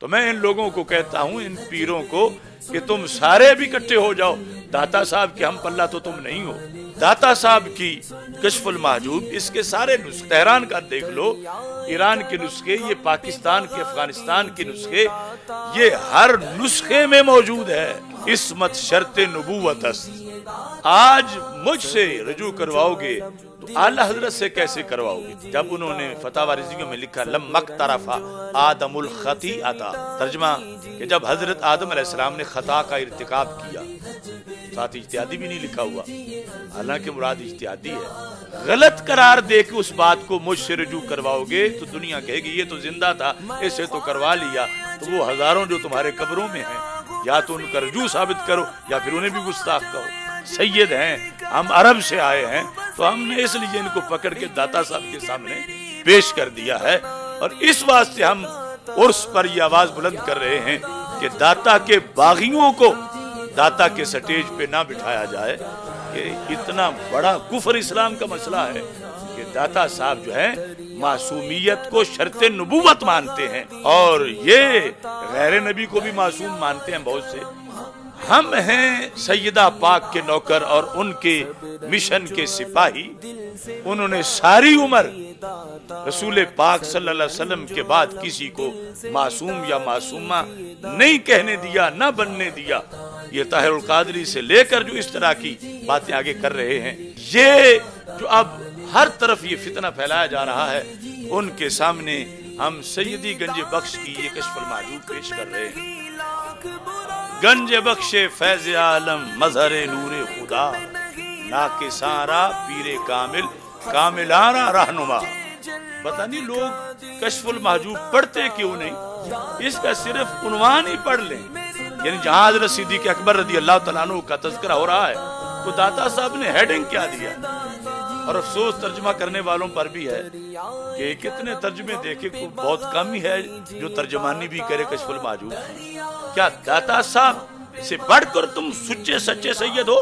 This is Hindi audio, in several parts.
तो मैं इन लोगों को कहता हूं इन पीरों को कि तुम सारे भी इकट्ठे हो जाओ दाता साहब के हम पल्ला तो तुम नहीं हो दाता साहब की कशफुल महजूब इसके सारे नुस्खे तेहरान का देख लो ईरान के नुस्खे ये पाकिस्तान के अफगानिस्तान के नुस्खे ये हर नुस्खे में मौजूद है इसमत शर्त नबूवत आज मुझसे रजू करवाओगे तो आला हजरत से कैसे करवाओगे जब उन्होंने फतावा रिजियों में लिखा लमक तरफा आदमुल खती आता तर्जमा कि जब हजरत आदम आसमाम ने खता का इरतकब किया साथ इश्तियादी भी नहीं लिखा हुआ हालांकि मुराद इश्तियादी है गलत करार दे के उस बात को मुझसे रजू करवाओगे तो दुनिया कहेगी ये तो जिंदा था इसे तो करवा लिया तो वो हजारों जो तुम्हारे कब्रों में है या तो उनका रजू साबित करो या फिर उन्हें भी गुस्ताख कहो सैयद हैं हम अरब से आए हैं तो हमने इसलिए इनको पकड़ के दाता साहब के सामने पेश कर दिया है और इस वास्ते हम उर्स पर यह आवाज बुलंद कर रहे हैं कि दाता के बागियों को दाता के स्टेज पे ना बिठाया जाए कि इतना बड़ा कुफर इस्लाम का मसला है कि दाता साहब जो है मासूमियत को शर्त नबूवत मानते हैं और ये गैर नबी को भी मासूम मानते हैं बहुत से हम हैं सैदा पाक के नौकर और उनके मिशन के सिपाही उन्होंने सारी उम्र रसूल पाक सल्लल्लाहु अलैहि वसल्लम के बाद किसी को मासूम या मासूमा नहीं कहने दिया ना बनने दिया ये ताहिर कादरी से लेकर जो इस तरह की बातें आगे कर रहे हैं ये जो अब हर तरफ ये फितना फैलाया जा रहा है उनके सामने हम सैदी गंज बख्श की ये कशफल मौजूद पेश कर रहे हैं गंज बख्शे फैज आलम मजहर नूर खुदा ना के सारा पीरे कामिल कामिलाना रहनुमा पता नहीं लोग कशफुल महजूब पढ़ते क्यों नहीं इसका सिर्फ उनवान ही पढ़ लें यानी जहां हजरत सिद्दीक अकबर रदी अल्लाह तला का तस्करा हो रहा है तो दाता साहब ने हेडिंग क्या दिया और अफसोस तर्जमा करने वालों पर भी है कि कितने तर्जमे देखे को बहुत कम ही है जो तर्जमानी भी करे कशफुल माजूद क्या दाता साहब से बढ़कर तुम सुचे सच्चे सैयद हो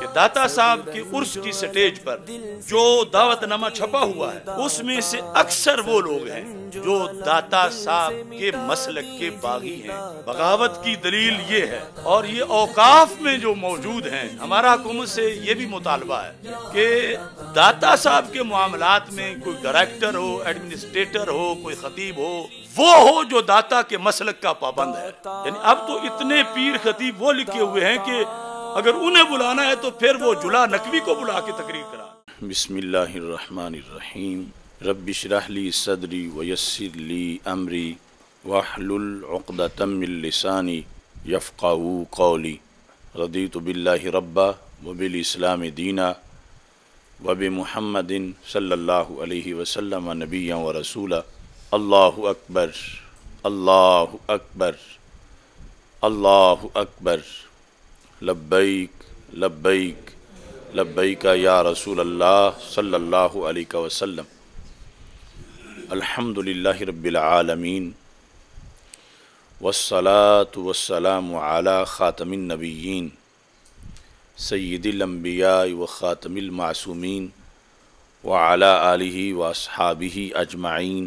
कि दाता साहब की उर्स की स्टेज पर जो दावतनामा छपा हुआ है उसमें से अक्सर वो लोग हैं जो दाता साहब के मसलक के बागी हैं बगावत की दलील ये है और ये औकाफ में जो मौजूद हैं हमारा हुकूमत से ये भी मुतालबा है कि दाता साहब के मामलात में कोई डायरेक्टर हो एडमिनिस्ट्रेटर हो कोई खतीब हो वो हो जो दाता के मसलक का पाबंद है यानी अब तो इतने पीर खतीब वो लिखे हुए हैं कि अगर उन्हें बुलाना है तो फिर वो जुला नकवी को बुला के तकरीर करा बिसमीम रबिशरहली सदरी वयसरली अमरी वाहलतमिलसानी यफ़ाऊ कौली रदी तबिल्ला रब्बा वबिल इस्लाम दीना वब महमदिन सल्ला वसलम नबिया व रसूला अल्लाह अकबर अल्लाह अकबर अल्लाह अकबर लब्बैक लब्बैक लब्बैक या रसूल अल्लाह सल्लल्लाहु अलैहि वसल्लम अल्हम्दुलिल्लाहि रब्बिल आलमीन वसलात वसलाम आला ख़ातमिन नबीन सैदिलम्बिया व ख़ातमिलमासूमीन व आला आलि वसहाबी अजमाइन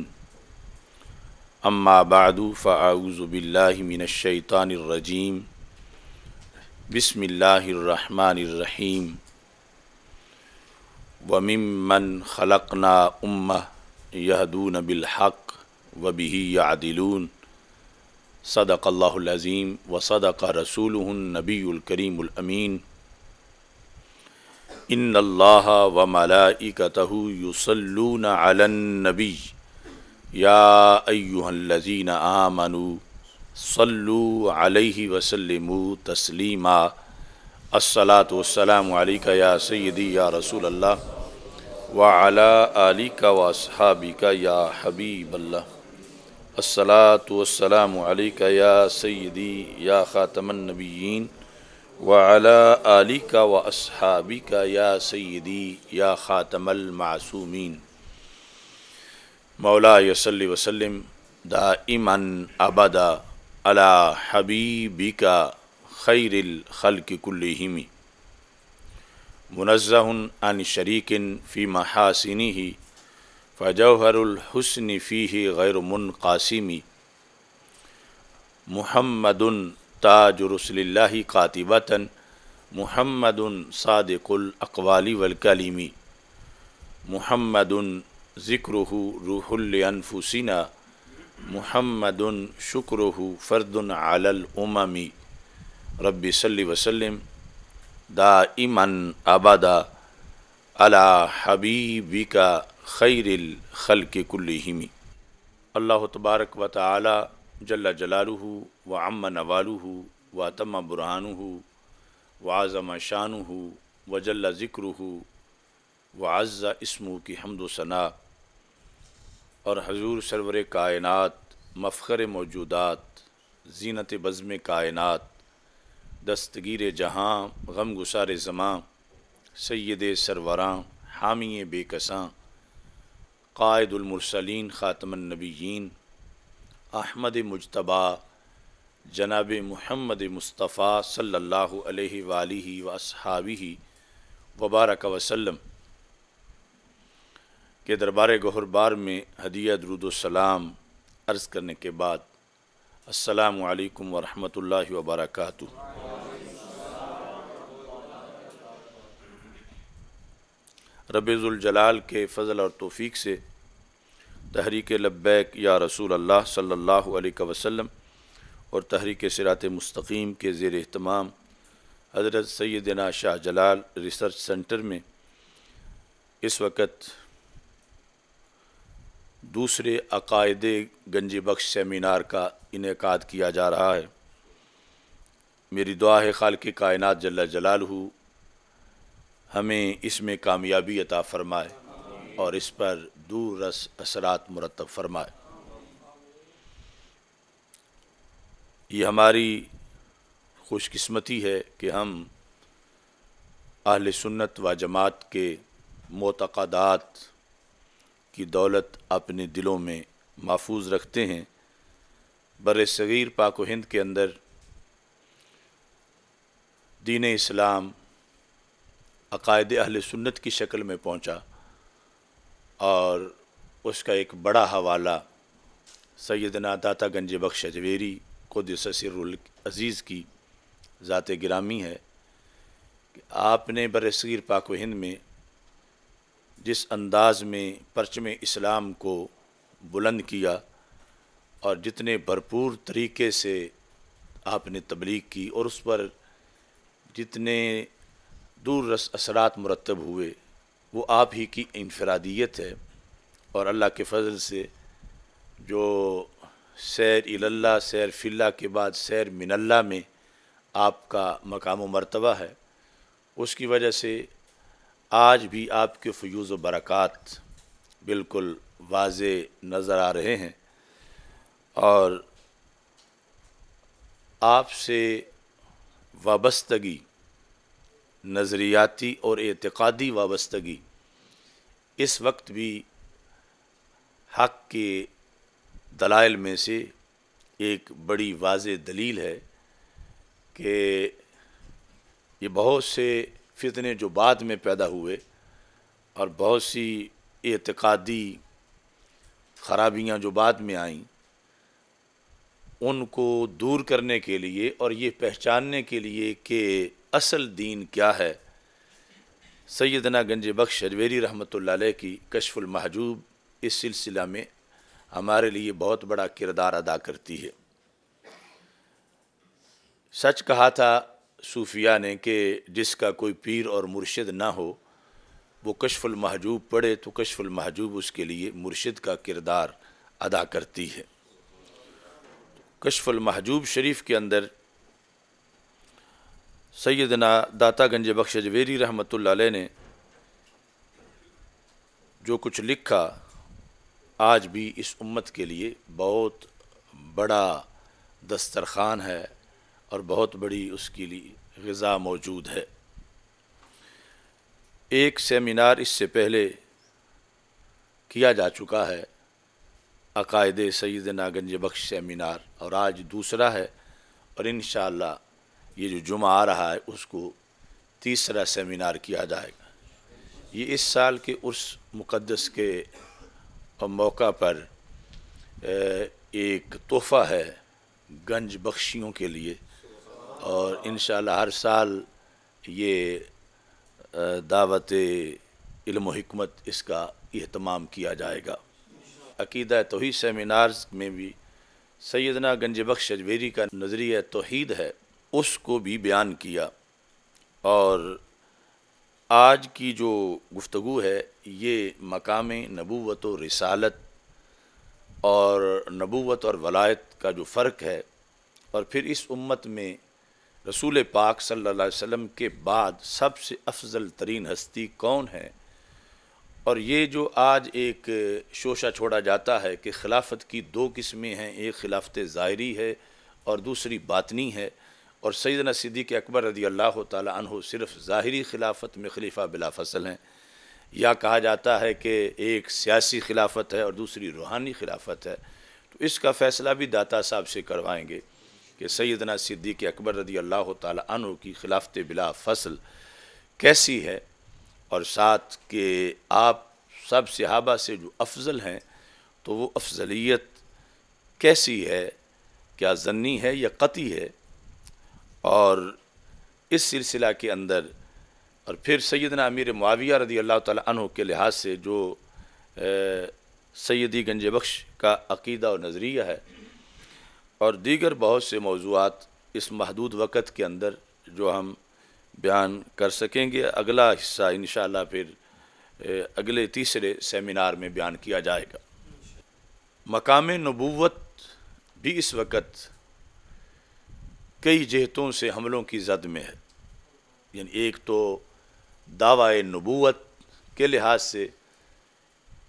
अम्मा बादु बिसमीम वमिमन ख़लकना उम यहदून बिलहक वबी यादिलून सदक़ल्लाज़ीम व सदक़ रसूल नबीकरीमीन इन अल्लाह व मलाइकतह युसल्लून अलन्नबी या अयुहल्लजीन आमनू सल्लु अलैहि वसल्लम तस्लीमा अस्सलात वसलाम या सैदी या रसूल अल्लाह वाला अली का वासहाबी या हबीब अल्लाह अस्सलात वसलाम या सैदी या ख़ातमनबीन वाला अली का व या सैदी या ख़ातमलमासूमीन मौला यसली वसलम दाइमन अबदा अला हबीबी का खैरखल कुल्लिम मुनज़न अन शरीकिन फ़ी महासिनी ही फ़जहरहसन फ़ी गैरमन कासिमी महमदन ताजरसल्ला कातिबता महमद सादकुल अकवाली वलकलीमी महमद ज़िक्र रूहुलनफुसिना मोहम्मद शुक्र फ़र्दन आलमी रबी सल्ली वसलम दा इमन आबादा अला हबीबी का खैरिल खल के कुल्लिमी अल्लाह तबारक व ताली जल्ला जलालू व अम नवालू व तम बुरहानू व आज़म शानू व जल्ला ज़िक्रू व अज़्ज़ा इसमू की हमदोसना और हजूर सरवर कायनत मफ़र मौजूदात जीनत बज़म कायनत दस्तगीर जहाँ गम गुसार जमां सैद सरवरां हामी बेकसां कायदुलमरसलिन ख़ातमनबीन अहमद मुजतबा जनाब महमद मुस्तफ़ा सल्ला वसहावी वबारक वसलम के दरबार गहरबार में हदिया दरुदोसलाम अर्ज़ करने के बाद असलकम वरहमल वबरक रबीज़ुलजलाल के फ़ल और तोफ़ी से तहरीक लब्बैक या रसूल अल्लाह सल्लल्लाहु अलैहि वसल्लम और तहरीक सिरात मुस्तकीम के ज़ेर अहतमाम हज़रत सैदना शाह जलाल रिसर्च सेंटर में इस वक्त दूसरे अकायदे गंजी बख्श सेमिनार का इनका किया जा रहा है मेरी दुआ है खाल की कायनत जल्ला जलाल हो हमें इसमें कामयाबी अता फ़रमाए और इस पर दूर रस असरात मुरतब फरमाए ये हमारी खुशकस्मती है कि हम अहल सुन्नत व जमात के मतकदात की दौलत अपने दिलों में महफूज रखते हैं बर सग़ीर पाक हिंद के अंदर दीन इस्लाम अकायद अहल सुन्नत की शक्ल में पहुंचा और उसका एक बड़ा हवाला सैदना दाता गंज बख्श अजवेरी खुद ससर अज़ीज़ की ज़ात ग्रामी है कि आपने बर सग़ीर पाक हिंद में जिस अंदाज में परचम इस्लाम को बुलंद किया और जितने भरपूर तरीके से आपने तबलीग की और उस पर जितने दूर रस असरात मुरतब हुए वो आप ही की इनफरादियत है और अल्लाह के फजल से जो सैर इल्ला सैर फ़िल्ला के बाद सैर मिनल्ला में आपका मकाम मरतबा है उसकी वजह से आज भी आपके फ्यूज़ व बरक़ात बिल्कुल वाज नज़र आ रहे हैं और आपसे वाबस्तगी नज़रियाती और एतक़ादी वाबस्तगी इस वक्त भी हक के दलाइल में से एक बड़ी वाज दलील है कि ये बहुत से फितने जो बाद में पैदा हुए और बहुत सी एतकादी खराबियाँ जो बाद में आईं उनको दूर करने के लिए और ये पहचानने के लिए कि असल दीन क्या है सैदना गंज बख्श अजवेरी रहमत की कशफुलमहजूब इस सिलसिला में हमारे लिए बहुत बड़ा किरदार अदा करती है सच कहा था सूफिया ने कि जिसका कोई पीर और मुर्शद ना हो वो कशफुल महजूब पढ़े तो कशफुल महजूब उसके लिए मुर्शद का किरदार अदा करती है कशफुल महजूब शरीफ के अंदर सैदना दाता गंज बख्श जवेरी रहमत ने जो कुछ लिखा आज भी इस उम्मत के लिए बहुत बड़ा दस्तरखान है और बहुत बड़ी उसके लिए गज़ा मौजूद है एक सेमिनार इससे पहले किया जा चुका है अकायद सैद नागंज बख्श सेमिनार और आज दूसरा है और इन ये जो जुमा आ रहा है उसको तीसरा सेमिनार किया जाएगा ये इस साल के उस मुक़दस के मौका पर एक तोहफ़ा है गंज बख्शियों के लिए और इन हर साल ये दावत इल्म इसका अहतमाम किया जाएगा अकीद तोहद सेमिनार्स में भी सैदना गंज बख्श अजवेरी का नज़रिया तोहद है उसको भी बयान किया और आज की जो गुफ्तु है ये मकाम नबूत व रसालत और नबूत और वलायत का जो फ़र्क है और फिर इस उम्मत में रसूल पाक सल्ला वम के बाद सबसे अफजल तरीन हस्ती कौन है और ये जो आज एक शोशा छोड़ा जाता है कि खिलाफत की दो किस्में हैं एक खिलाफत ज़ाहरी है और दूसरी बातनी है और सैदना सिद्दीक अकबर रदी अल्लाह तह सिर्फ़ ज़ाहरी खिलाफत में खलीफा बिला फसल हैं या कहा जाता है कि एक सियासी खिलाफत है और दूसरी रूहानी खिलाफत है तो इसका फ़ैसला भी दाता साहब से करवाएँगे कि सैदना सिद्दीक अकबर रदी अल्लाह तु की खिलाफत बिला फसल कैसी है और साथ के आप सब सहाबा से जो अफजल हैं तो वो अफजलियत कैसी है क्या जन्नी है या कती है और इस सिलसिला के अंदर और फिर सैदना अमीर मुआविया रदी अल्लाह तु के लिहाज से जो सैदी गंज बख्श का अकीदा और नज़रिया है और दीगर बहुत से मौजूद इस महदूद वक़्त के अंदर जो हम बयान कर सकेंगे अगला हिस्सा इन फिर अगले तीसरे सेमिनार में बयान किया जाएगा मकाम नबूत भी इस वक्त कई जहतों से हमलों की जद में है यानी एक तो दावा नबूत के लिहाज से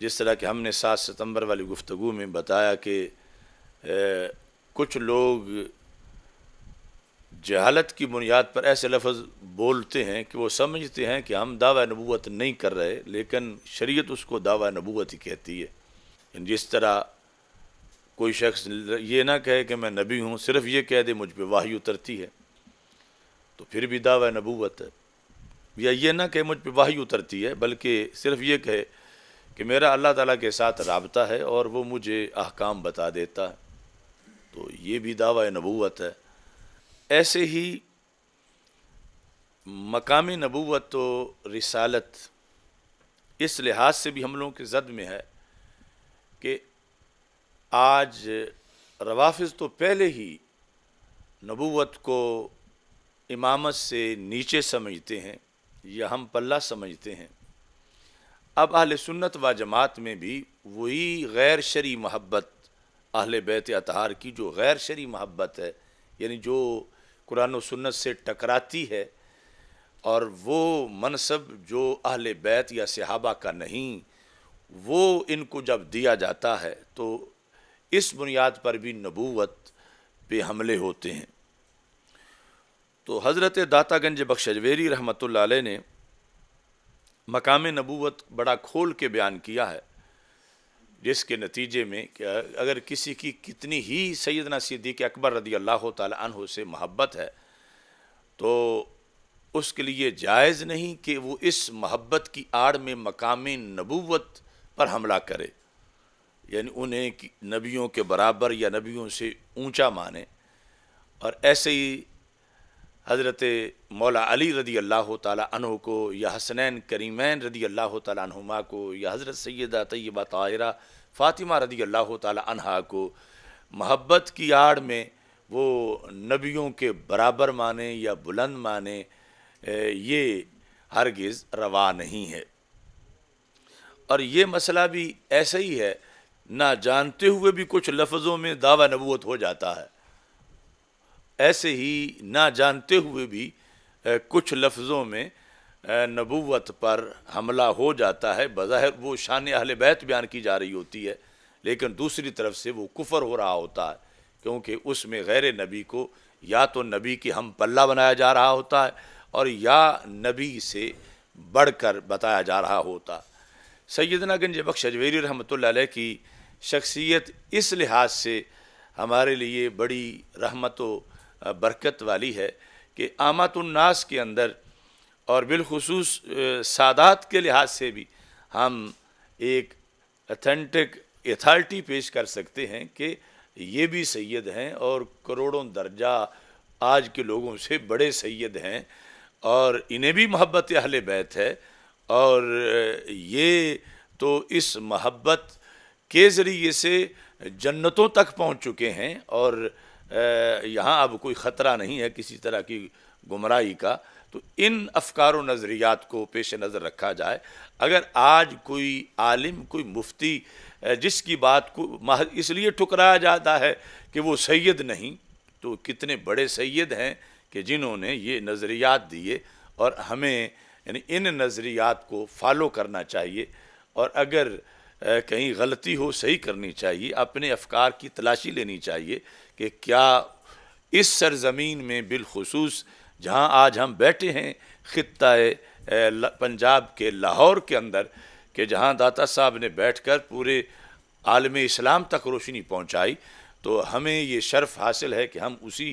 जिस तरह कि हमने सात सितंबर वाली गुफ्तु में बताया कि कुछ लोग जहालत की बुनियाद पर ऐसे लफ्ज़ बोलते हैं कि वो समझते हैं कि हम दावा नबूत नहीं कर रहे लेकिन शरीयत उसको दावा नबूत ही कहती है जिस तरह कोई शख्स ये ना कहे कि मैं नबी हूँ सिर्फ ये कह दे मुझ पर वाही उतरती है तो फिर भी दावा नबूत है या ये ना कहे मुझ पर वाही उतरती है बल्कि सिर्फ ये कहे कि मेरा अल्लाह ताला के साथ रबता है और वो मुझे अहकाम बता देता है तो ये भी दावा नबूत है ऐसे ही मकामी नबूत तो रिसालत इस लिहाज से भी हम लोगों के जद में है कि आज रवाफ़ तो पहले ही नबूत को इमामत से नीचे समझते हैं या हम पल्ला समझते हैं अब अहल सुन्नत व जमात में भी वही गैर शरी मोहब्बत अहल बैत अतार की जो गैर शरी महब्बत है यानी जो कुरान सन्नत से टकराती है और वो मनसब जो अहल बैत या सहाबा का नहीं वो इनको जब दिया जाता है तो इस बुनियाद पर भी नबूवत पे हमले होते हैं तो हज़रत दातागंज बख्शजवेरी रहमत ने मकाम नबूवत बड़ा खोल के बयान किया है जिसके नतीजे में अगर किसी की कितनी ही सैदना सिद्दीक अकबर रदी अल्लाह तह से मोहब्बत है तो उसके लिए जायज़ नहीं कि वो इस मोहब्बत की आड़ में मकामी नबूवत पर हमला करे यानी उन्हें नबियों के बराबर या नबियों से ऊंचा माने और ऐसे ही हज़रत मौला अली रदी अल्लाह तहों को या हसनैन करीमैन रदी अल्लाह तुमा को या हज़रत सैदा तय्यबा ताहरा फ़ातिमा रदी अल्लाह तहा को महब्बत की आड़ में वो नबियों के बराबर माने या बुलंद माने ये हरगिज़ रवा नहीं है और ये मसला भी ऐसा ही है ना जानते हुए भी कुछ लफ्ज़ों में दावा नबूत हो जाता है ऐसे ही ना जानते हुए भी कुछ लफ्ज़ों में नबूवत पर हमला हो जाता है बज़ाहिर वो शान अहल बैत बयान की जा रही होती है लेकिन दूसरी तरफ से वो कुफर हो रहा होता है क्योंकि उसमें गैर नबी को या तो नबी की हम पल्ला बनाया जा रहा होता है और या नबी से बढ़ कर बताया जा रहा होता सैदना गंज बख्श अजवेरी रहमत की शख्सियत इस लिहाज से हमारे लिए बड़ी रहमत बरकत वाली है कि आमतुलनास के अंदर और बिलखसूस सादात के लिहाज से भी हम एक अथेंटिक अथॉरिटी पेश कर सकते हैं कि ये भी सैद हैं और करोड़ों दर्जा आज के लोगों से बड़े सैद हैं और इन्हें भी मोहब्बत अहल बैत है और ये तो इस मोहब्बत के ज़रिए से जन्नतों तक पहुंच चुके हैं और यहाँ अब कोई ख़तरा नहीं है किसी तरह की गुमराही का तो इन अफकार नज़रियात को पेश नज़र रखा जाए अगर आज कोई आलिम कोई मुफ्ती जिसकी बात को मह इसलिए ठुकराया जाता है कि वो सैद नहीं तो कितने बड़े सैद हैं कि जिन्होंने ये नज़रियात दिए और हमें यानी इन नज़रियात को फॉलो करना चाहिए और अगर कहीं गलती हो सही करनी चाहिए अपने अफकार की तलाशी लेनी चाहिए कि क्या इस सरज़मीन में बिलखसूस जहाँ आज हम बैठे हैं ख़त्े पंजाब के लाहौर के अंदर कि जहाँ दाता साहब ने बैठ कर पूरे आलम इस्लाम तक रोशनी पहुँचाई तो हमें ये शर्फ हासिल है कि हम उसी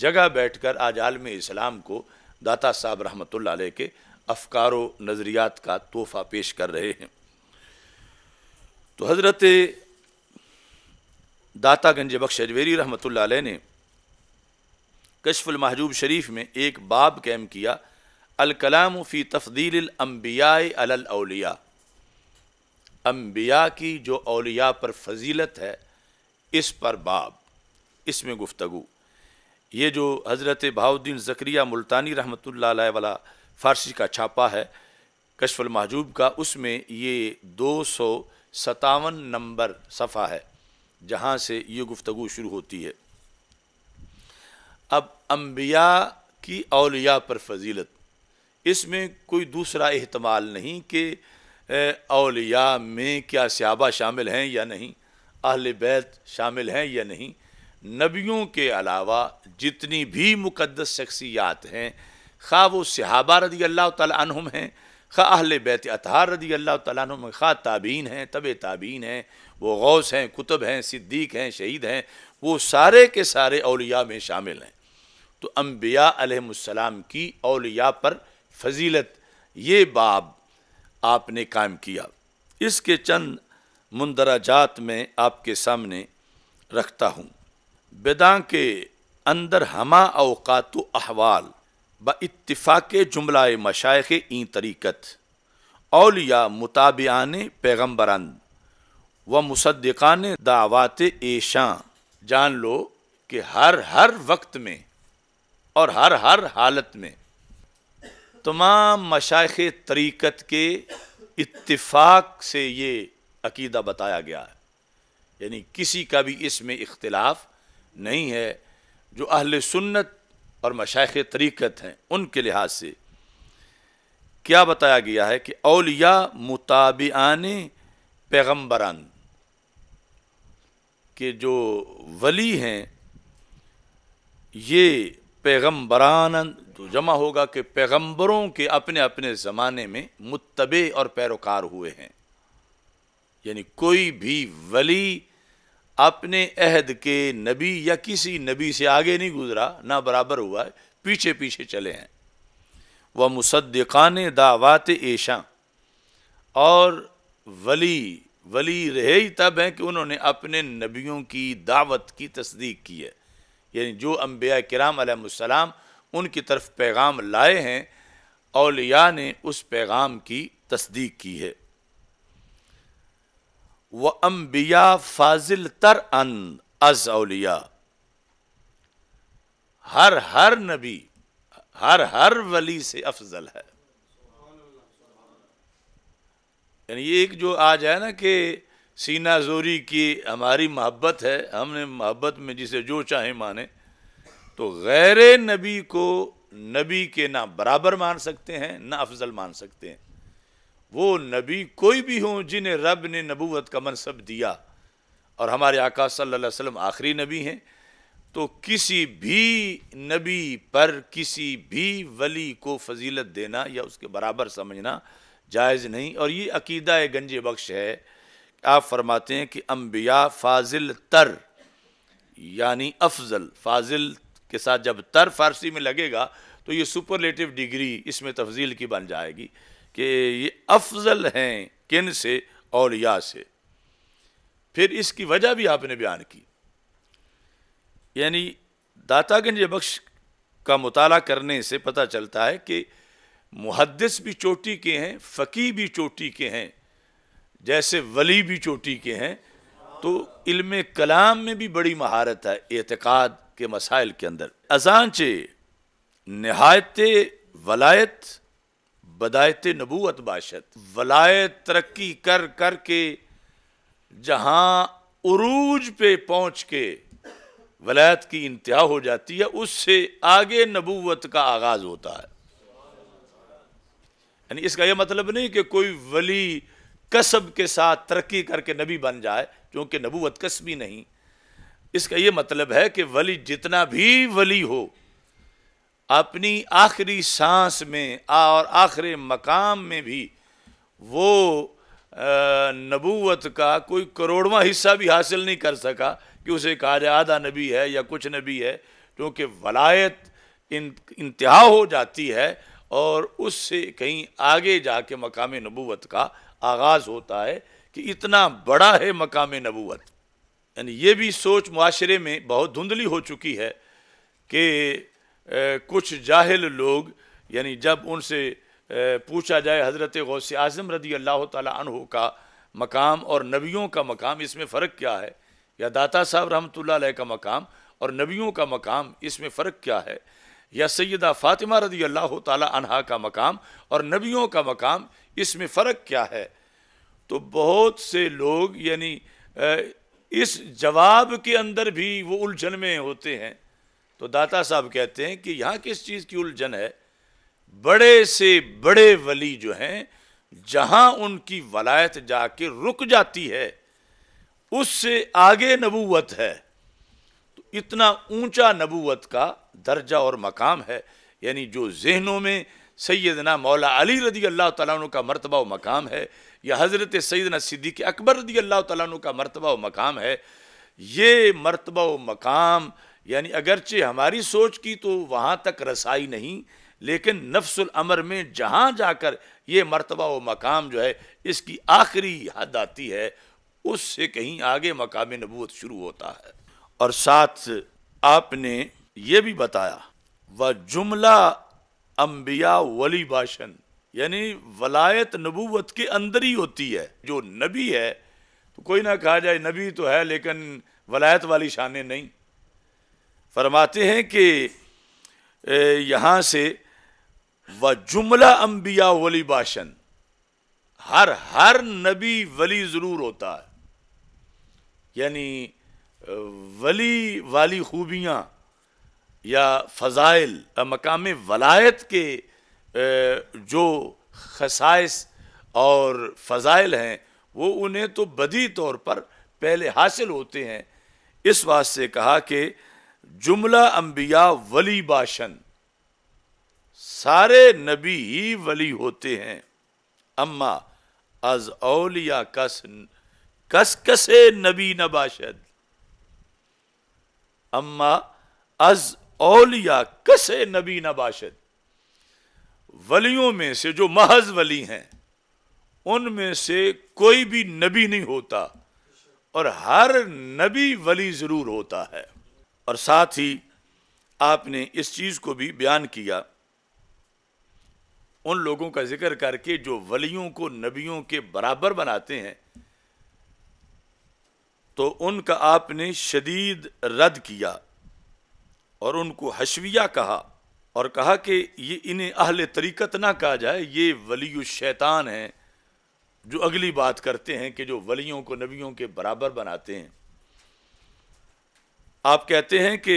जगह बैठ कर आज आलम इस्लाम को दाता साहब रहमत ला के अफकार नज़रियात का तोहफ़ा पेश कर रहे हैं तो हज़रत दाता गंज बख्श अजवेरी रहमत ने कशफुलमहजूब शरीफ में एक बाब कैम किया अलकलाम फ़ी तफदील अम्बिया अलिया अम्बिया की जो अलिया पर फजीलत है इस पर बाब इसमें गुफ्तगु ये जो हज़रत बहाउद्दीन ज़क्रिया मुल्तानी रहमत वाला फ़ारसी का छापा है कशफुलमहजूब का उसमें ये दो सौ सतावन नंबर सफ़ा है जहाँ से ये गुफ्तु शुरू होती है अब अम्बिया की अलिया पर फजीलत इसमें कोई दूसरा अहतमाल नहीं कि अलिया में क्या सहाबा शामिल हैं या नहीं अहल बैत शामिल हैं या नहीं नबियों के अलावा जितनी भी मुकदस शख्सियात हैं खा वो सहाबा रदी अल्लाह तुम हैं खा अहल बैत अतहार रदी अल्लाह तुम खा ताबीन हैं तब ताबीन हैं वो गौस हैं कुतुब हैं सिद्दीक हैं शहीद हैं वो सारे के सारे अलिया में शामिल हैं तो अम्बिया की अलिया पर फजीलत ये बाब आपने कायम किया इसके चंद मंदराजात में आपके सामने रखता हूँ बेदा के अंदर हमा अवकात अहवाल ब इतफ़ाक़ जुमलाए मशाइ इं तरीक़त अलिया मुताबान पैगम्बरंद व मुसद्दिका ने दावात ऐशा जान लो कि हर हर वक्त में और हर हर हालत में तमाम मशाख तरीक़त के इतफाक़ से ये अकीदा बताया गया है यानी किसी का भी इसमें इख्तलाफ नहीं है जो अहल सुन्नत और मशाख तरीक़त हैं उनके लिहाज से क्या बताया गया है कि अलिया मुताबान पैगम्बरान कि जो वली हैं ये पैगम्बरान तो जमा होगा कि पैगम्बरों के अपने अपने ज़माने में मुतबे और पैरोकार हुए हैं यानी कोई भी वली अपने अहद के नबी या किसी नबी से आगे नहीं गुजरा ना बराबर हुआ है पीछे पीछे चले हैं वह मुसद्दान दावात ऐशा और वली वली रहे ही तब हैं कि उन्होंने अपने नबियों की दावत की तस्दीक की है यानी जो अम्बिया कराम सलाम उनकी तरफ पैगाम लाए हैं अलिया ने उस पैगाम की तस्दीक की है व अम्बिया फाजिल तर अन अज अलिया हर हर नबी हर हर वली से अफजल है यानी ये एक जो आ जाए ना कि सीना जोरी की हमारी मोहब्बत है हमने मोहब्बत में जिसे जो चाहे माने तो गैर नबी को नबी के ना बराबर मान सकते हैं ना अफजल मान सकते हैं वो नबी कोई भी हो जिन्हें रब ने नबूवत का मनसब दिया और हमारे आका सल्लल्लाहु अलैहि वसल्लम आखिरी नबी हैं तो किसी भी नबी पर किसी भी वली को फजीलत देना या उसके बराबर समझना जायज़ नहीं और ये अकीदा गंज बख्श है आप फरमाते हैं कि अम्बिया फाजिल तर यानी अफजल फाजिल के साथ जब तर फारसी में लगेगा तो ये सुपरलेटिव डिग्री इसमें तफजील की बन जाएगी कि ये अफजल हैं किन से और या से फिर इसकी वजह भी आपने बयान की यानी दाता गंज बख्श का मुताला करने से पता चलता है कि मुहदस भी चोटी के हैं फ़की भी चोटी के हैं जैसे वली भी चोटी के हैं तो इल्म कलाम में भी बड़ी महारत है एतक़ाद के मसाइल के अंदर अजानचे नहायत वलायत बदायत नबूत बाशत वलायत तरक्की कर कर के जहाँ उरूज पे पहुँच के वलायत की इंतहा हो जाती है उससे आगे नबूत का आगाज़ होता है यानी इसका यह मतलब नहीं कि कोई वली कसब के साथ तरक्की करके नबी बन जाए क्योंकि नबूत कसबी नहीं इसका यह मतलब है कि वली जितना भी वली हो अपनी आखिरी सांस में और आखिर मकाम में भी वो नबूत का कोई करोड़वा हिस्सा भी हासिल नहीं कर सका कि उसे कहा जाए आधा नबी है या कुछ नबी है क्योंकि वलायत इंतहा हो जाती है और उससे कहीं आगे जाके मकाम नबूवत का आगाज़ होता है कि इतना बड़ा है मकाम नबूवत यानी ये भी सोच माशरे में बहुत धुंधली हो चुकी है कि कुछ जाहिल लोग यानी जब उनसे पूछा जाए हज़रत गौस आज़म रदी अल्लाह तहु का मकाम और नबियों का मकाम इसमें फ़र्क क्या है या दाता साहब रहमत का मकाम और नबियों का मकाम इसमें फ़र्क क्या है या सैदा फ़ातिमा रदी अल्लाह तहा का मकाम और नबियों का मकाम इसमें फ़र्क क्या है तो बहुत से लोग यानी इस जवाब के अंदर भी वो उलझन में होते हैं तो दाता साहब कहते हैं कि यहाँ किस चीज़ की उलझन है बड़े से बड़े वली जो हैं जहाँ उनकी वलायत जाके रुक जाती है उससे आगे नबूवत है इतना ऊंचा नबूवत का दर्जा और मकाम है यानी जो जहनों में सैदना मौला अली रदी अल्लाह तु का मरतबा व मकाम है या हज़रत सैदना सिद्दीक अकबर रदी अल्लाह तु का मरतबा व मकाम है ये मरतबा व मकाम यानी अगरचे हमारी सोच की तो वहाँ तक रसाई नहीं लेकिन नफसलमर अमर में जहाँ जाकर ये मरतबा व मकाम जो है इसकी आखिरी हद आती है उससे कहीं आगे मकाम नबूत शुरू होता है और साथ आपने ये भी बताया व जुमला अम्बिया वली भाषण यानी वलायत नबूवत के अंदर ही होती है जो नबी है तो कोई ना कहा जाए नबी तो है लेकिन वलायत वाली शान नहीं फरमाते हैं कि यहाँ से व जुमला अम्बिया वली भाषण हर हर नबी वली ज़रूर होता है यानी वली वाली खूबियाँ या फ़ज़ाइल मकाम वलायत के जो खसाइस और फ़ज़ाइल हैं वो उन्हें तो बदी तौर पर पहले हासिल होते हैं इस वास्ते कहा कि जुमला अम्बिया वली बाशन सारे नबी ही वली होते हैं अम्मा अज औलिया कस कस कसे नबी नबाशद अम्मा अज औलिया कसे नबी नबाशद वलियों में से जो महज वली हैं उनमें से कोई भी नबी नहीं होता और हर नबी वली ज़रूर होता है और साथ ही आपने इस चीज़ को भी बयान किया उन लोगों का जिक्र करके जो वलियों को नबियों के बराबर बनाते हैं तो उनका आपने शदीद रद्द किया और उनको हशविया कहा और कहा कि ये इन्हें अहल तरीक़त ना कहा जाए ये वली शैतान हैं जो अगली बात करते हैं कि जो वलियों को नबियों के बराबर बनाते हैं आप कहते हैं कि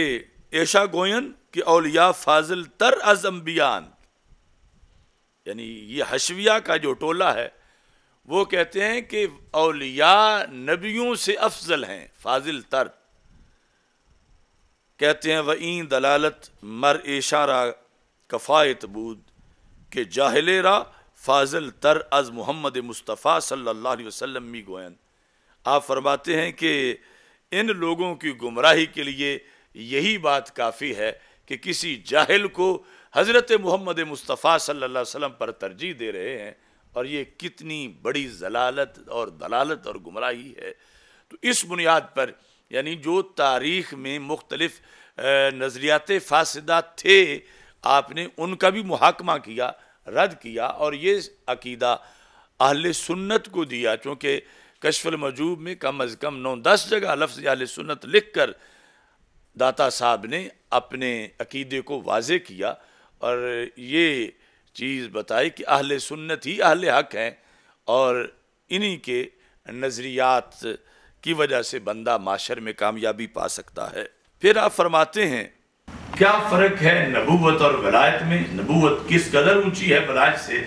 ऐशा गोयन कि अलिया फाजिल तर अजम्बियान यानी ये हशविया का जो टोला है वो कहते हैं कि अलिया नबियों से अफजल हैं फाजिल तर कहते हैं व वहीं दलालत मर एशारा कफ़ायत बूद के जाहलेरा फाजिल तर अज मोहम्मद मुस्तफ़ा सल्ला वसम मी गोयन आप फरमाते हैं कि इन लोगों की गुमराही के लिए यही बात काफ़ी है कि किसी जाहल को हज़रत मोहम्मद मुस्तफ़ा सल्ला वसम पर तरजीह दे रहे हैं और ये कितनी बड़ी जलालत और दलालत और गुमराही है तो इस बुनियाद पर यानी जो तारीख में मुख्तलफ़ नज़रियात फासदा थे आपने उनका भी मुहाकमा किया रद्द किया और ये अकीदा अहल सुन्नत को दिया चूँकि कशफल मजूब में कम अज़ कम नौ दस जगह लफ्ज़ अहल सुन्नत लिख कर दाता साहब ने अपने अकीदे को वाज किया और ये चीज़ बताई कि अहल सुन्नत ही अहल हक हैं और इन्हीं के नज़रियात की वजह से बंदा माशर में कामयाबी पा सकता है फिर आप फरमाते हैं क्या फ़र्क है नबूवत और वलायत में नबूवत किस कदर ऊंची है वलायत से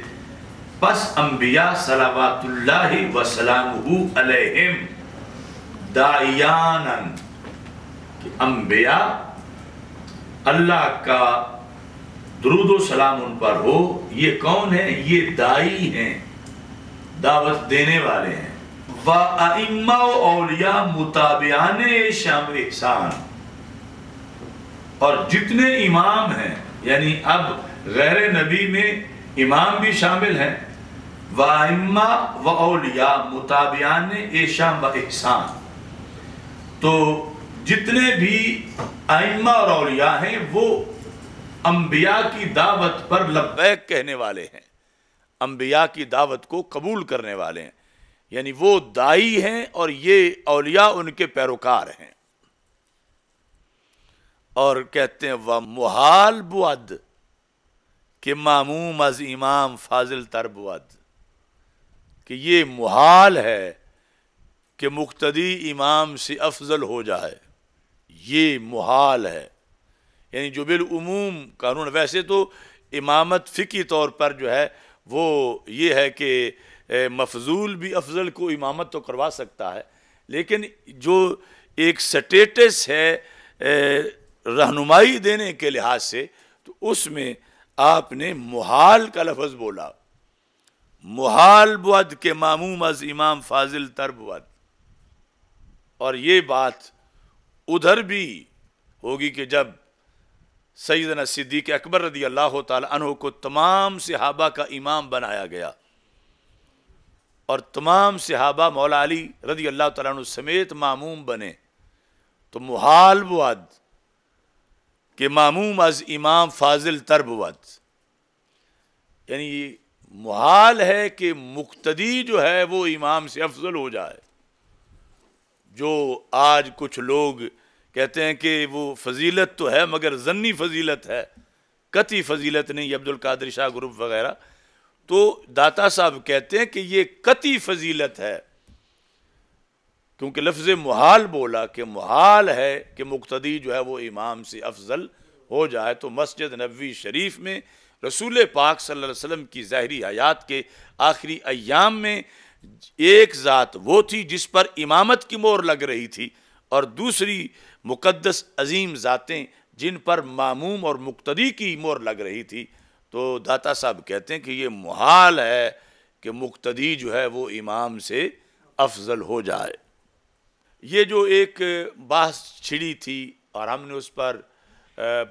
बस अम्बिया सलावातुल्ला वसलाम अम्बिया अल्लाह का दरूद सलाम उन पर हो ये कौन है ये दाई हैं दावत देने वाले हैं वाइमा औलिया मुताबियान शाम एहसान और जितने इमाम हैं यानी अब गैर नबी में इमाम भी शामिल हैं वाइमा व औलिया मुताबियान एशाम व एहसान तो जितने भी आइम्मा और औलिया हैं वो अंबिया की दावत पर लब्बैक कहने वाले हैं अंबिया की दावत को कबूल करने वाले हैं यानी वो दाई हैं और ये अलिया उनके पैरोकार हैं और कहते हैं वह मुहाल बुअद के मामूम अज इमाम फाजिल तर बुअद कि ये मुहाल है कि मुख्तदी इमाम से अफजल हो जाए ये मुहाल है यानी जो बिलूम कानून वैसे तो इमामत फ़िकी तौर पर जो है वो ये है कि मफजूल भी अफजल को इमामत तो करवा सकता है लेकिन जो एक स्टेटस है रहनुमाई देने के लिहाज से तो उसमें आपने मुहाल का लफज बोला मुहाल बद के मामूम अज इमाम फाजिल तरबद और ये बात उधर भी होगी कि जब सैदना सिद्दीक अकबर रदी अल्लाह तहों को तमाम सिहाबा का इमाम बनाया गया और तमाम सिहाबा मौला अली रदी अल्लाह तु समेत मामूम बने तो मुहाल बुआद के मामूम अज इमाम फाजिल तर यानी मुहाल है कि मुक्तदी जो है वो इमाम से अफजल हो जाए जो आज कुछ लोग कहते हैं कि वो फजीलत तो है मगर जन्नी फजीलत है कति फजीलत नहीं अब्दुल कादिर शाह ग्रुप वगैरह तो दाता साहब कहते हैं कि ये कति फजीलत है क्योंकि लफ्ज़ महाल बोला कि महाल है कि मुख्तदी जो है वो इमाम से अफजल हो जाए तो मस्जिद नबी शरीफ में रसूल पाक सल्लल्लाहु अलैहि वसल्लम की जहरी हयात के आखिरी अयाम में एक ज़ात वो थी जिस पर इमामत की मोर लग रही थी और दूसरी मुक़दस अजीम ज़ातें जिन पर मामूम और मुक्तदी की मोर लग रही थी तो दाता साहब कहते हैं कि ये मुहाल है कि मुक्तदी जो है वो इमाम से अफजल हो जाए ये जो एक बास छिड़ी थी और हमने उस पर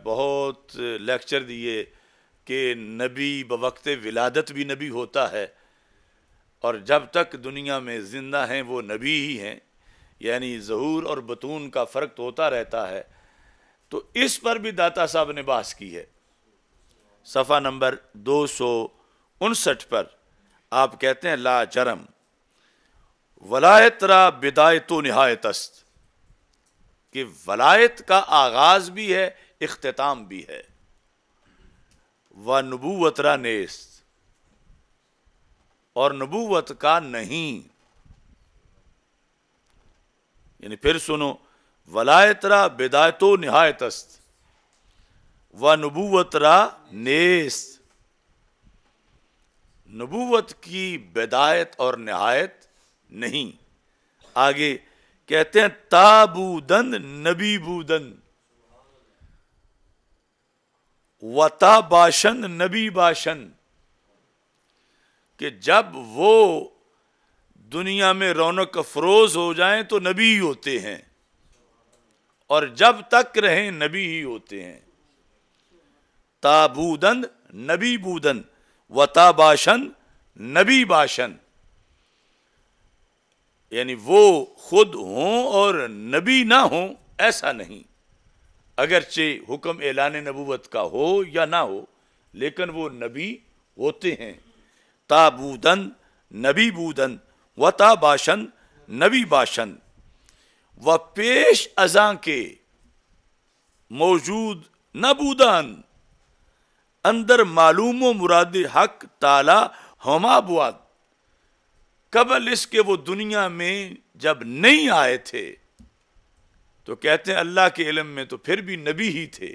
बहुत लेक्चर दिए कि नबी बवक्त विलादत भी नबी होता है और जब तक दुनिया में ज़िंदा हैं वो नबी ही हैं यानी जहूर और बतून का फ़र्क तो होता रहता है तो इस पर भी दाता साहब ने बास की है सफ़ा नंबर दो सौ उनसठ पर आप कहते हैं ला चरम वलायत रा बिदायत नहायत अस्त कि वलायत का आगाज़ भी है इख्ताम भी है व नबूवतरा नेस्त और नबूवत का नहीं यानी फिर सुनो वलायतरा बेदायतो नहायतस्त व नबूवतरा नेस नबूवत की बेदायत और नहायत नहीं आगे कहते हैं ताबूदन नबीबूदन वता बाशन नबी बाशन कि जब वो दुनिया में रौनक अफरोज हो जाएं तो नबी ही होते हैं और जब तक रहें नबी ही होते हैं ताबूदन नबी बूदन व ताबाशन नबी बाशन यानी वो खुद हों और नबी ना हो ऐसा नहीं अगरचे हुक्म ऐलान नबूवत का हो या ना हो लेकिन वो नबी होते हैं ताबूदन नबी बूदन वता बाशन नबी बाशन व पेश अजा के मौजूद नबूदान अंदर मालूम मुराद हक ताला बुआ कबल इसके वो दुनिया में जब नहीं आए थे तो कहते हैं अल्लाह के इलम में तो फिर भी नबी ही थे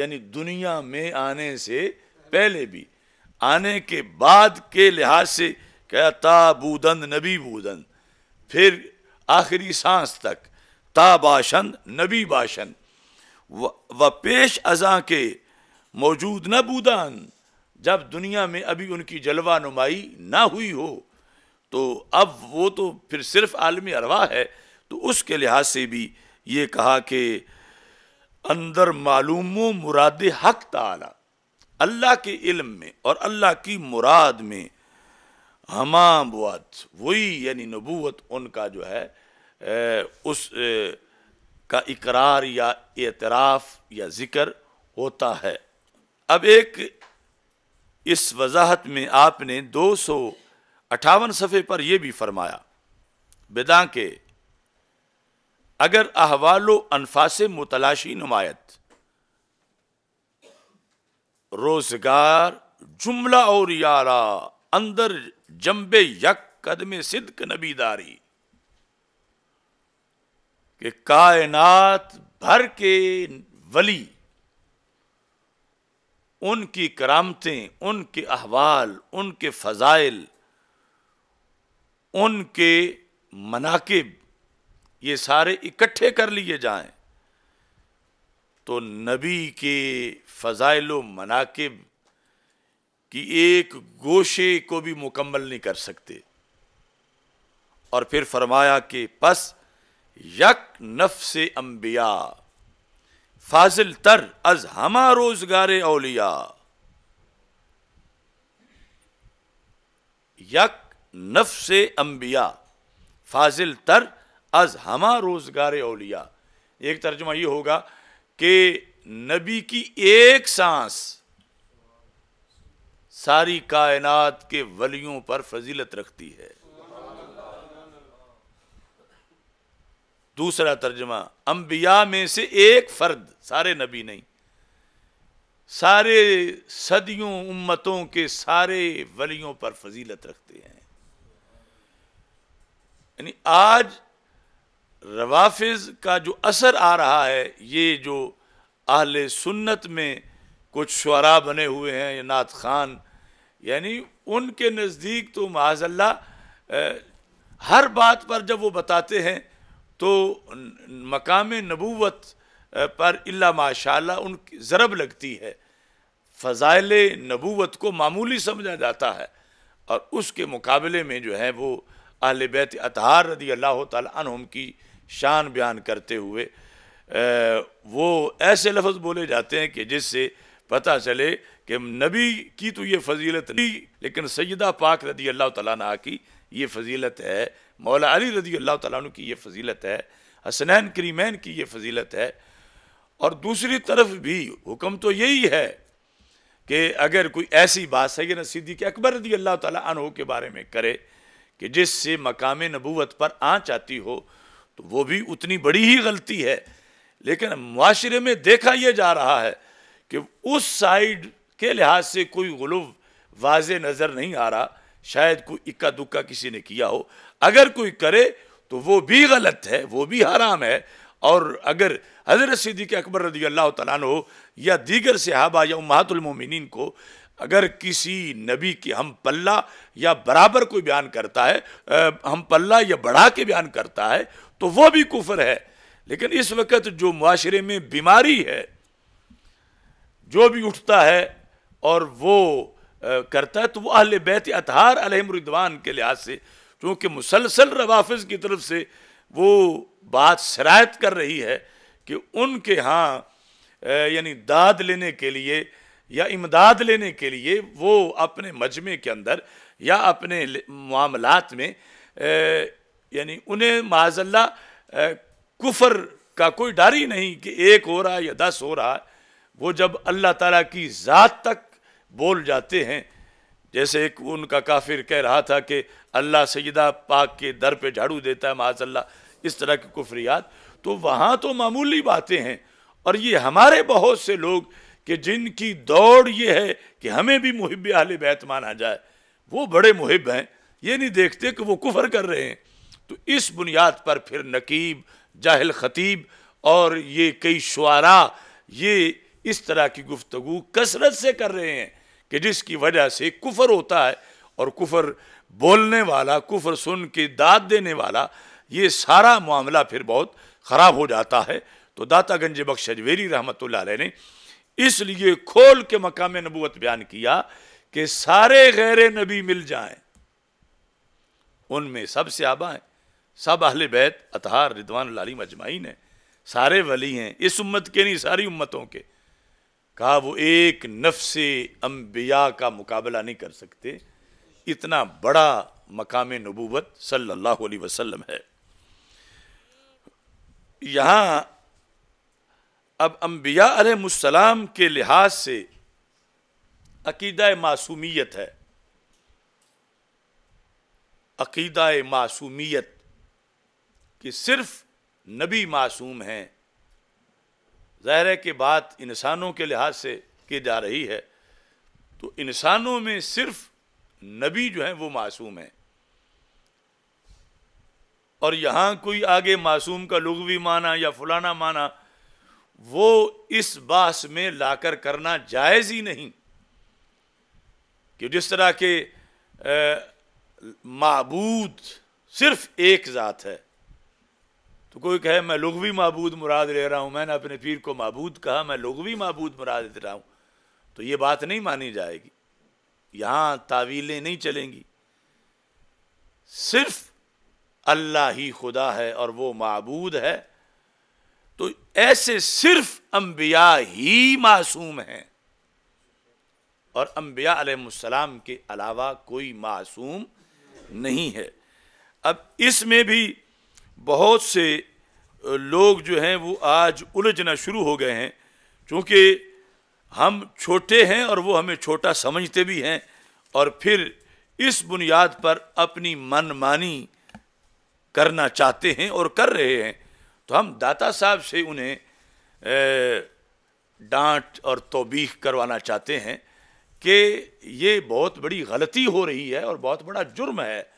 यानी दुनिया में आने से पहले भी आने के बाद के लिहाज से कहा ताबूदन नबी बूदन फिर आखिरी सांस तक ताबाशन नबी बाशन व, पेश अजा के मौजूद न बूदान जब दुनिया में अभी उनकी जलवा नुमाई ना हुई हो तो अब वो तो फिर सिर्फ आलमी अरवा है तो उसके लिहाज से भी ये कहा कि अंदर मालूम मुराद हक ताला अल्लाह के इल्म में और अल्लाह की मुराद में हमाबुआत वही यानी नबूत उनका जो है उस का इकरार या एतराफ़ या ज़िक्र होता है अब एक इस वजाहत में आपने दो सौ अट्ठावन सफ़े पर यह भी फरमाया बेदा के अगर अहवाल अनफास मुतलाशी नुमायत रोजगार जुमला और यारा अंदर जम्बे यक कदम सिद्क नबीदारी के कायनात भर के वली उनकी करामतें उनके अहवाल उनके फजाइल उनके मनाकब ये सारे इकट्ठे कर लिए जाएं तो नबी के फजाइल मनाकब कि एक गोशे को भी मुकम्मल नहीं कर सकते और फिर फरमाया कि पस यक नफ से अंबिया फाजिल तर अज हमा रोजगार औलिया यक नफ से अंबिया फाजिल तर अज हमा रोजगार औलिया एक तर्जुमा यह होगा कि नबी की एक सांस सारी कायनात के वलियों पर फजीलत रखती है दूसरा तर्जमा अंबिया में से एक फ़र्द सारे नबी नहीं सारे सदियों उम्मतों के सारे वलियों पर फजीलत रखते हैं यानी आज रवाफिज का जो असर आ रहा है ये जो आहल सुन्नत में कुछ शुरा बने हुए हैं या नात खान यानी उनके नज़दीक तो माजल्ला हर बात पर जब वो बताते हैं तो मकाम नबूवत पर इल्ला माशाल्लाह उन ज़रब लगती है फ़ज़ाइल नबूवत को मामूली समझा जाता है और उसके मुकाबले में जो है वो अहल बैत अतहार रदी अल्लाह तुम की शान बयान करते हुए वो ऐसे लफ्ज़ बोले जाते हैं कि जिससे पता चले कि नबी की तो ये फजीलत नहीं लेकिन सैदा पाक रदी अल्लाह तला की ये फजीलत है मौला अली रदी अल्लाह तला की ये फजीलत है हसनैन करीमैन की ये फजीलत है और दूसरी तरफ भी हुक्म तो यही है कि अगर कोई ऐसी बात सैद के अकबर रदी अल्लाह तहों के बारे में करे कि जिससे मकाम नबूत पर आँच आती हो तो वो भी उतनी बड़ी ही गलती है लेकिन माशरे में देखा यह जा रहा है कि उस साइड के लिहाज से कोई गलूब वाज नज़र नहीं आ रहा शायद कोई इक्का दुक्का किसी ने किया हो अगर कोई करे तो वो भी गलत है वो भी हराम है और अगर हज़रत सिद्दीक अकबर रदी अल्लाह तु या दीगर सहाबा या उमातुलमिन को अगर किसी नबी के हम पल्ला या बराबर कोई बयान करता है हम पल्ला या बढ़ा के बयान करता है तो वो भी कुफर है लेकिन इस वक्त जो माशरे में बीमारी है जो भी उठता है और वो करता है तो वह अहल बैत अतहार अलहमरिदवान के लिहाज से चूँकि मुसलसल रवाफ़ की तरफ से वो बात शरात कर रही है कि उनके यहाँ यानी दाद लेने के लिए या इमदाद लेने के लिए वो अपने मजमे के अंदर या अपने मामला में यानी उन्हें माजल्ला कुफर का कोई डर ही नहीं कि एक हो रहा है या दस हो रहा है वो जब अल्लाह ताला की ज़ात तक बोल जाते हैं जैसे एक उनका काफिर कह रहा था कि अल्लाह सईदा पाक के दर पे झाड़ू देता है माजल्ला इस तरह की कुफरियात तो वहाँ तो मामूली बातें हैं और ये हमारे बहुत से लोग कि जिनकी दौड़ ये है कि हमें भी मुहब आल बैत माना जाए वो बड़े मुहब हैं ये नहीं देखते कि वो कुफर कर रहे हैं तो इस बुनियाद पर फिर नकीब जाहल ख़तीब और ये कई शुरा ये इस तरह की गुफ्तु कसरत से कर रहे हैं कि जिसकी वजह से कुफर होता है और कुफर बोलने वाला कुफर सुन के दाद देने वाला ये सारा मामला फिर बहुत ख़राब हो जाता है तो दाता गंज बख्श अजवेरी रहमत ने इसलिए खोल के मकाम नबूत बयान किया कि सारे गैर नबी मिल जाएं उनमें सब सहाबा हैं सब अहल बैत अतहार रिदवान लाली मजमाइन हैं सारे वली हैं इस उम्मत के नहीं सारी उम्मतों के कहा वो एक नफ्स अम्बिया का मुकाबला नहीं कर सकते इतना बड़ा मकाम नबूबत सल्लल्लाहु अलैहि वसल्लम है यहाँ अब अम्बिया अलैहिस्सलाम के लिहाज से अकीद मासूमियत है अकीदा मासूमियत कि सिर्फ नबी मासूम हैं ज़ाहिर है कि बात इंसानों के लिहाज से की जा रही है तो इंसानों में सिर्फ नबी जो हैं वो मासूम हैं और यहाँ कोई आगे मासूम का भी माना या फलाना माना वो इस बास में लाकर करना जायज़ ही नहीं कि जिस तरह के मबूद माबूद सिर्फ एक ज़ात है तो कोई कहे मैं लुगवी महबूद मुराद ले रहा हूँ मैंने अपने पीर को महबूद कहा मैं लुगवी महबूद मुराद ले रहा हूँ तो ये बात नहीं मानी जाएगी यहाँ तावीलें नहीं चलेंगी सिर्फ अल्लाह ही खुदा है और वो महबूद है तो ऐसे सिर्फ अम्बिया ही मासूम हैं और अम्बिया के अलावा कोई मासूम नहीं है अब इसमें भी बहुत से लोग जो हैं वो आज उलझना शुरू हो गए हैं क्योंकि हम छोटे हैं और वो हमें छोटा समझते भी हैं और फिर इस बुनियाद पर अपनी मनमानी करना चाहते हैं और कर रहे हैं तो हम दाता साहब से उन्हें डांट और तोबीक करवाना चाहते हैं कि ये बहुत बड़ी गलती हो रही है और बहुत बड़ा जुर्म है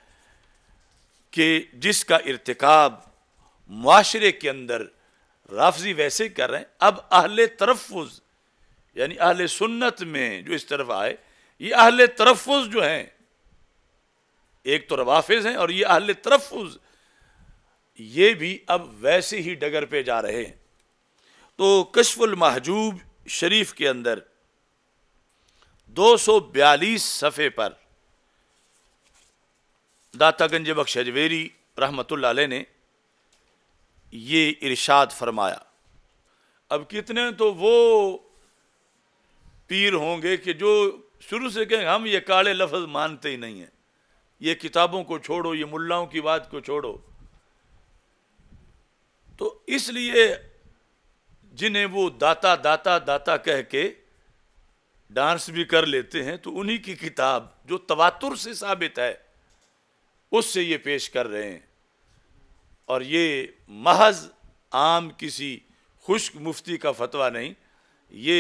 कि जिसका इरतकब माशरे के अंदर राफजी वैसे ही कर रहे हैं अब अहल तरफ़ यानी अहल सुन्नत में जो इस तरफ आए ये अहल तरफ़ जो हैं एक तो रवाफिज हैं और ये अहल तरफ़ ये भी अब वैसे ही डगर पे जा रहे हैं तो कशफुल महजूब शरीफ के अंदर 242 सफ़े पर दाता बख्श अजवेरी रहमत ने ये इरशाद फरमाया अब कितने तो वो पीर होंगे कि जो शुरू से कहें हम ये काले लफज मानते ही नहीं हैं ये किताबों को छोड़ो ये मुल्लाओं की बात को छोड़ो तो इसलिए जिन्हें वो दाता दाता दाता कह के डांस भी कर लेते हैं तो उन्हीं की किताब जो तवातुर से साबित है उससे ये पेश कर रहे हैं और ये महज आम किसी खुश्क मुफ्ती का फतवा नहीं ये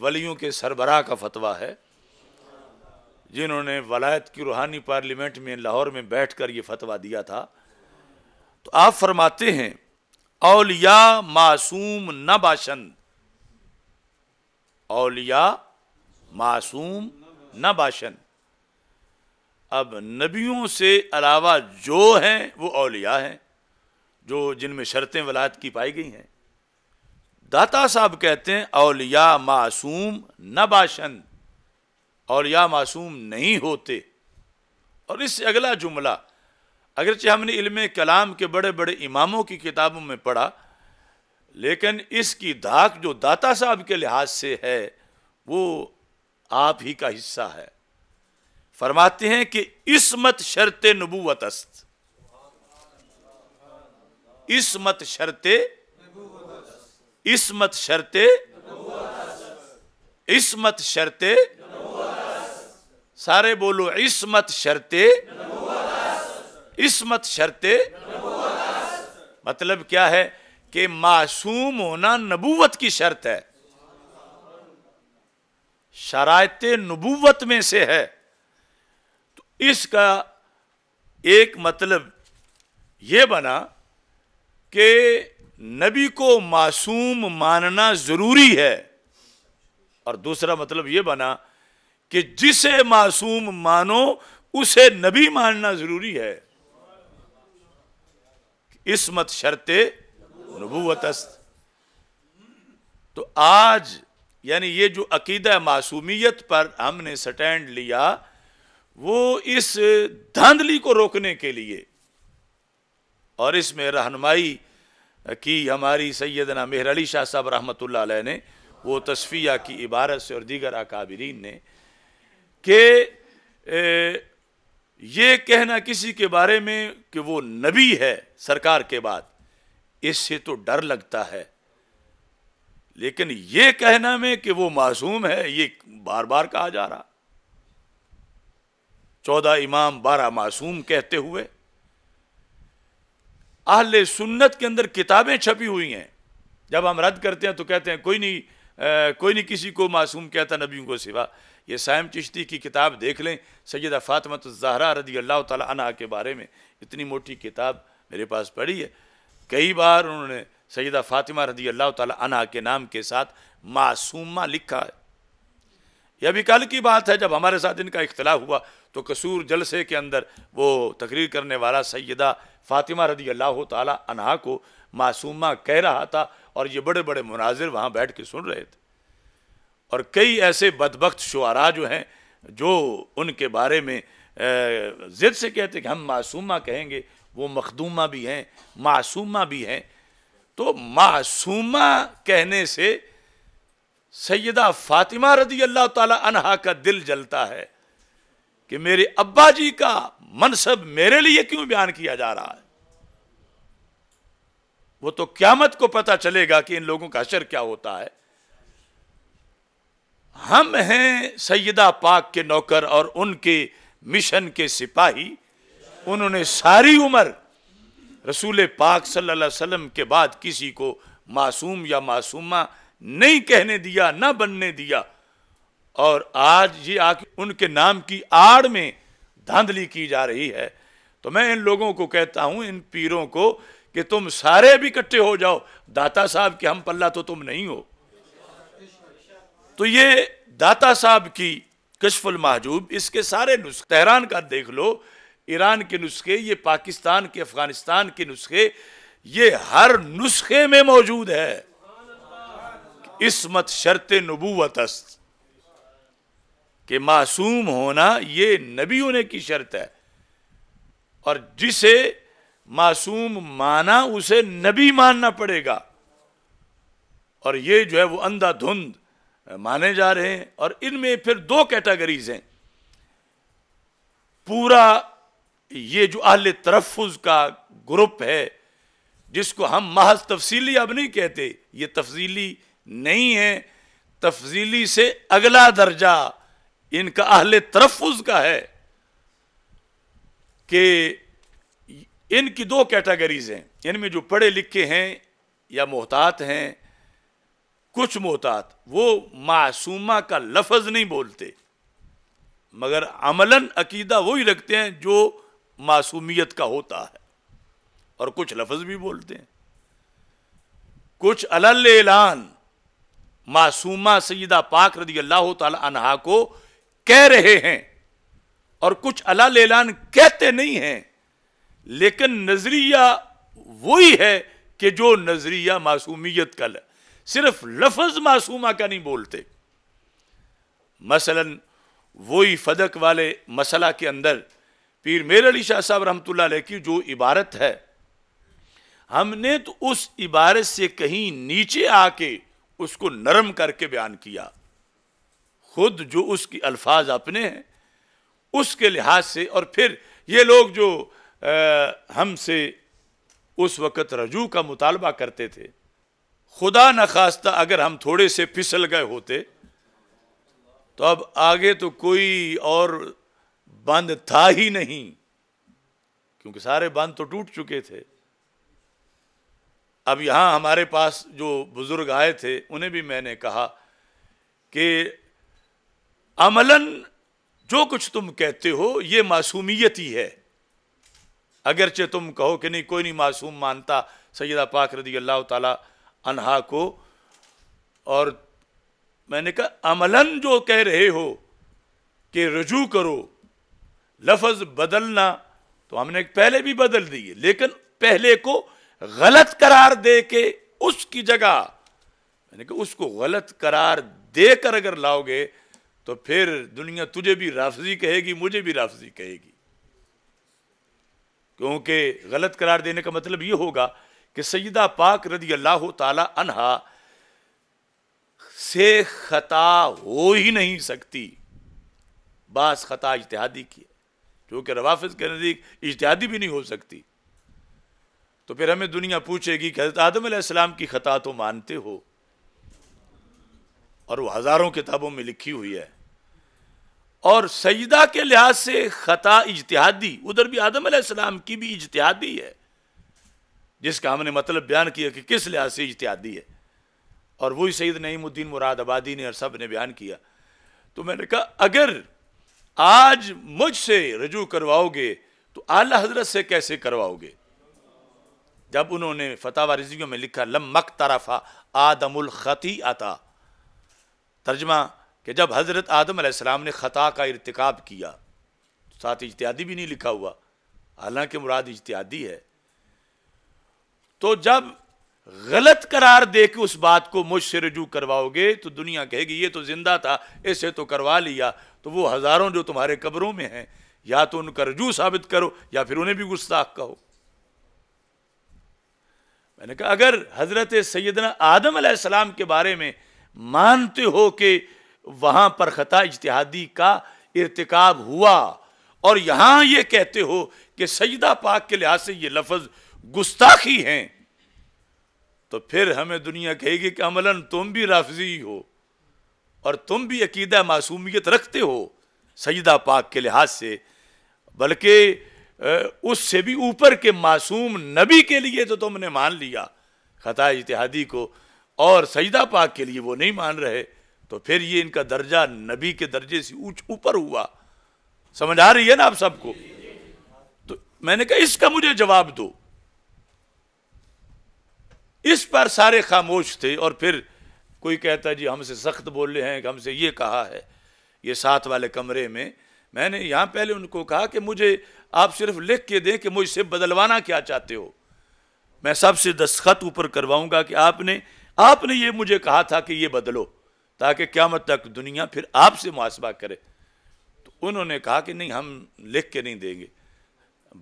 वलियों के सरबराह का फतवा है जिन्होंने वलायत की रूहानी पार्लियामेंट में लाहौर में बैठ कर ये फतवा दिया था तो आप फरमाते हैं औलिया मासूम न बाशंद औलिया मासूम न बाशंद अब नबियों से अलावा जो हैं वो अलिया हैं जो जिनमें शर्तें वलायत की पाई गई हैं दाता साहब कहते हैं अलिया मासूम न बाशन अलिया मासूम नहीं होते और इससे अगला जुमला अगरचे हमने इल्म कलाम के बड़े बड़े इमामों की किताबों में पढ़ा लेकिन इसकी धाक जो दाता साहब के लिहाज से है वो आप ही का हिस्सा है फरमाते हैं कि इसमत शर्त नबूवत अस्त इसमत शर्त इसमत शर्त इसमत शर्त सारे बोलो इसमत शर्त इसमत शर्त मतलब क्या है कि मासूम होना नबूवत की शर्त है शरात नबूवत में से है इसका एक मतलब ये बना कि नबी को मासूम मानना ज़रूरी है और दूसरा मतलब ये बना कि जिसे मासूम मानो उसे नबी मानना ज़रूरी है इस मत शर्ते नबूवत तो आज यानी ये जो अकीदा मासूमियत पर हमने स्टैंड लिया वो इस धांधली को रोकने के लिए और इसमें रहनुमाई की हमारी सैदना मेहर अली शाह साहब रहमत ने वो तस्फिया की इबारत से और दीगर अकाबरीन ने कि ये कहना किसी के बारे में कि वो नबी है सरकार के बाद इससे तो डर लगता है लेकिन ये कहना में कि वो मासूम है ये बार बार कहा जा रहा चौदह इमाम बारह मासूम कहते हुए आहल सुन्नत के अंदर किताबें छपी हुई हैं जब हम रद्द करते हैं तो कहते हैं कोई नहीं आ, कोई नहीं किसी को मासूम कहता नबियों को सिवा ये सैम चिश्ती की किताब देख लें सैदा फ़ातमत जहरा रदी अल्लाह तह के बारे में इतनी मोटी किताब मेरे पास पड़ी है कई बार उन्होंने सैदा फ़ातिमा रदी अल्लाह तह के नाम के साथ मासूमा लिखा है यह भी कल की बात है जब हमारे साथ इनका इख्तला हुआ तो कसूर जलसे के अंदर वो तकरीर करने वाला सैदा फ़ातिमा रदी अल्लाह तहा को मासूमा कह रहा था और ये बड़े बड़े मुनाजिर वहाँ बैठ के सुन रहे थे और कई ऐसे बदबक शुरा जो हैं जो उनके बारे में ज़िद से कहते कि हम मासूमा कहेंगे वो मखदूमा भी हैं मासूमा भी हैं तो मासूमा कहने से सैदा फातिमा रजी अल्लाह तहा का दिल जलता है कि मेरे अब्बा जी का मनसब मेरे लिए क्यों बयान किया जा रहा है वो तो क्यामत को पता चलेगा कि इन लोगों का असर क्या होता है हम हैं सैदा पाक के नौकर और उनके मिशन के सिपाही उन्होंने सारी उम्र रसूल पाक सल्लल्लाहु अलैहि वसल्लम के बाद किसी को मासूम या मासूमा नहीं कहने दिया ना बनने दिया और आज ये आके उनके नाम की आड़ में धांधली की जा रही है तो मैं इन लोगों को कहता हूं इन पीरों को कि तुम सारे भी इकट्ठे हो जाओ दाता साहब के हम पल्ला तो तुम नहीं हो तो ये दाता साहब की कशफुल महजूब इसके सारे नुस्खे तहरान का देख लो ईरान के नुस्खे ये पाकिस्तान के अफगानिस्तान के नुस्खे ये हर नुस्खे में मौजूद है इसमत शर्त नबूवत अस्त कि मासूम होना ये नबी होने की शर्त है और जिसे मासूम माना उसे नबी मानना पड़ेगा और ये जो है वो अंधाधुंध माने जा रहे हैं और इनमें फिर दो कैटेगरीज हैं पूरा ये जो अहल तरफ़ का ग्रुप है जिसको हम महज तफसीली अब नहीं कहते ये तफसीली नहीं है तफजीली से अगला दर्जा इनका अहल तरफ़ का है कि इनकी दो कैटेगरीज हैं इनमें जो पढ़े लिखे हैं या मोहतात हैं कुछ मोहतात वो मासूमा का लफज नहीं बोलते मगर अमलन अकीदा वही रखते हैं जो मासूमियत का होता है और कुछ लफज भी बोलते हैं कुछ अलल ऐलान मासूमा सईदा पाक रदी अल्लाह तहा को कह रहे हैं और कुछ अला लेलान कहते नहीं हैं लेकिन नज़रिया वही है कि जो नज़रिया मासूमियत का है सिर्फ लफज मासूमा का नहीं बोलते मसलन वही फदक वाले मसला के अंदर पीर मेर अली शाह साहब रहमतुल्लाह की जो इबारत है हमने तो उस इबारत से कहीं नीचे आके उसको नरम करके बयान किया खुद जो उसकी अल्फाज अपने हैं उसके लिहाज से और फिर ये लोग जो हमसे उस वक़्त रजू का मुतालबा करते थे खुदा न खास्ता अगर हम थोड़े से फिसल गए होते तो अब आगे तो कोई और बंद था ही नहीं क्योंकि सारे बंद तो टूट चुके थे अब यहाँ हमारे पास जो बुज़ुर्ग आए थे उन्हें भी मैंने कहा कि अमलन जो कुछ तुम कहते हो ये मासूमियत ही है अगरचे तुम कहो कि नहीं कोई नहीं मासूम मानता सैदा पाक रदी अल्लाह ताला अनहा को और मैंने कहा अमलन जो कह रहे हो कि रजू करो लफज बदलना तो हमने पहले भी बदल दिए लेकिन पहले को गलत करार दे के उसकी जगह यानी कि उसको गलत करार देकर अगर लाओगे तो फिर दुनिया तुझे भी राफजी कहेगी मुझे भी राफजी कहेगी क्योंकि गलत करार देने का मतलब यह होगा कि सईदा पाक रदी अल्लाह तहा से खता हो ही नहीं सकती बास खता इतिहादी की है क्योंकि रवाफिज के नज़दीक इतिहादी भी नहीं हो सकती तो फिर हमें दुनिया पूछेगी कि हजरत आदम की ख़ता तो मानते हो और वो हज़ारों किताबों में लिखी हुई है और सईदा के लिहाज से ख़ता इजतहादी उधर भी आदम आसमाम की भी इजतहादी है जिसका हमने मतलब बयान किया कि किस लिहाज से इजतहादी है और वही सईद नईमुद्दीन मुराद आबादी ने और सब ने बयान किया तो मैंने कहा अगर आज मुझसे रजू करवाओगे तो आला हजरत से कैसे करवाओगे जब उन्होंने फतावा रिजियों में लिखा लमक तरफ़ा आदम उलखती आता तर्जमा कि जब हज़रत आदम आसमाम ने ख़ता का इरतकब किया साथ इजतियादी भी नहीं लिखा हुआ हालांकि मुराद इजतियादी है तो जब गलत करार दे के उस बात को मुझसे रजू करवाओगे तो दुनिया कहेगी ये तो ज़िंदा था इसे तो करवा लिया तो वो हज़ारों जो तुम्हारे कब्रों में हैं या तो उनका रजू साबित करो या फिर उन्हें भी गुस्ताख कहो मैंने कहा अगर हज़रत सैदना आदम सलाम के बारे में मानते हो कि वहाँ पर ख़ता इजतहादी का इरतकब हुआ और यहाँ ये कहते हो कि सईदा पाक के लिहाज से ये लफज गुस्ताखी हैं तो फिर हमें दुनिया कहेगी कि अमलन तुम भी राफजी हो और तुम भी अकीदा मासूमियत रखते हो सईदा पाक के लिहाज से बल्कि उससे भी ऊपर के मासूम नबी के लिए तो तुमने मान लिया ख़ता इतिहादी को और सजदा पाक के लिए वो नहीं मान रहे तो फिर ये इनका दर्जा नबी के दर्जे से ऊंच ऊपर हुआ समझ आ रही है ना आप सबको तो मैंने कहा इसका मुझे जवाब दो इस पर सारे खामोश थे और फिर कोई कहता जी हमसे सख्त बोल रहे हैं कि हमसे ये कहा है ये साथ वाले कमरे में मैंने यहाँ पहले उनको कहा कि मुझे आप सिर्फ लिख के दें कि मुझसे बदलवाना क्या चाहते हो मैं सबसे दस्खत ऊपर करवाऊंगा कि आपने आपने ये मुझे कहा था कि ये बदलो ताकि क्यामत तक दुनिया फिर आपसे मुआसबा करे तो उन्होंने कहा कि नहीं हम लिख के नहीं देंगे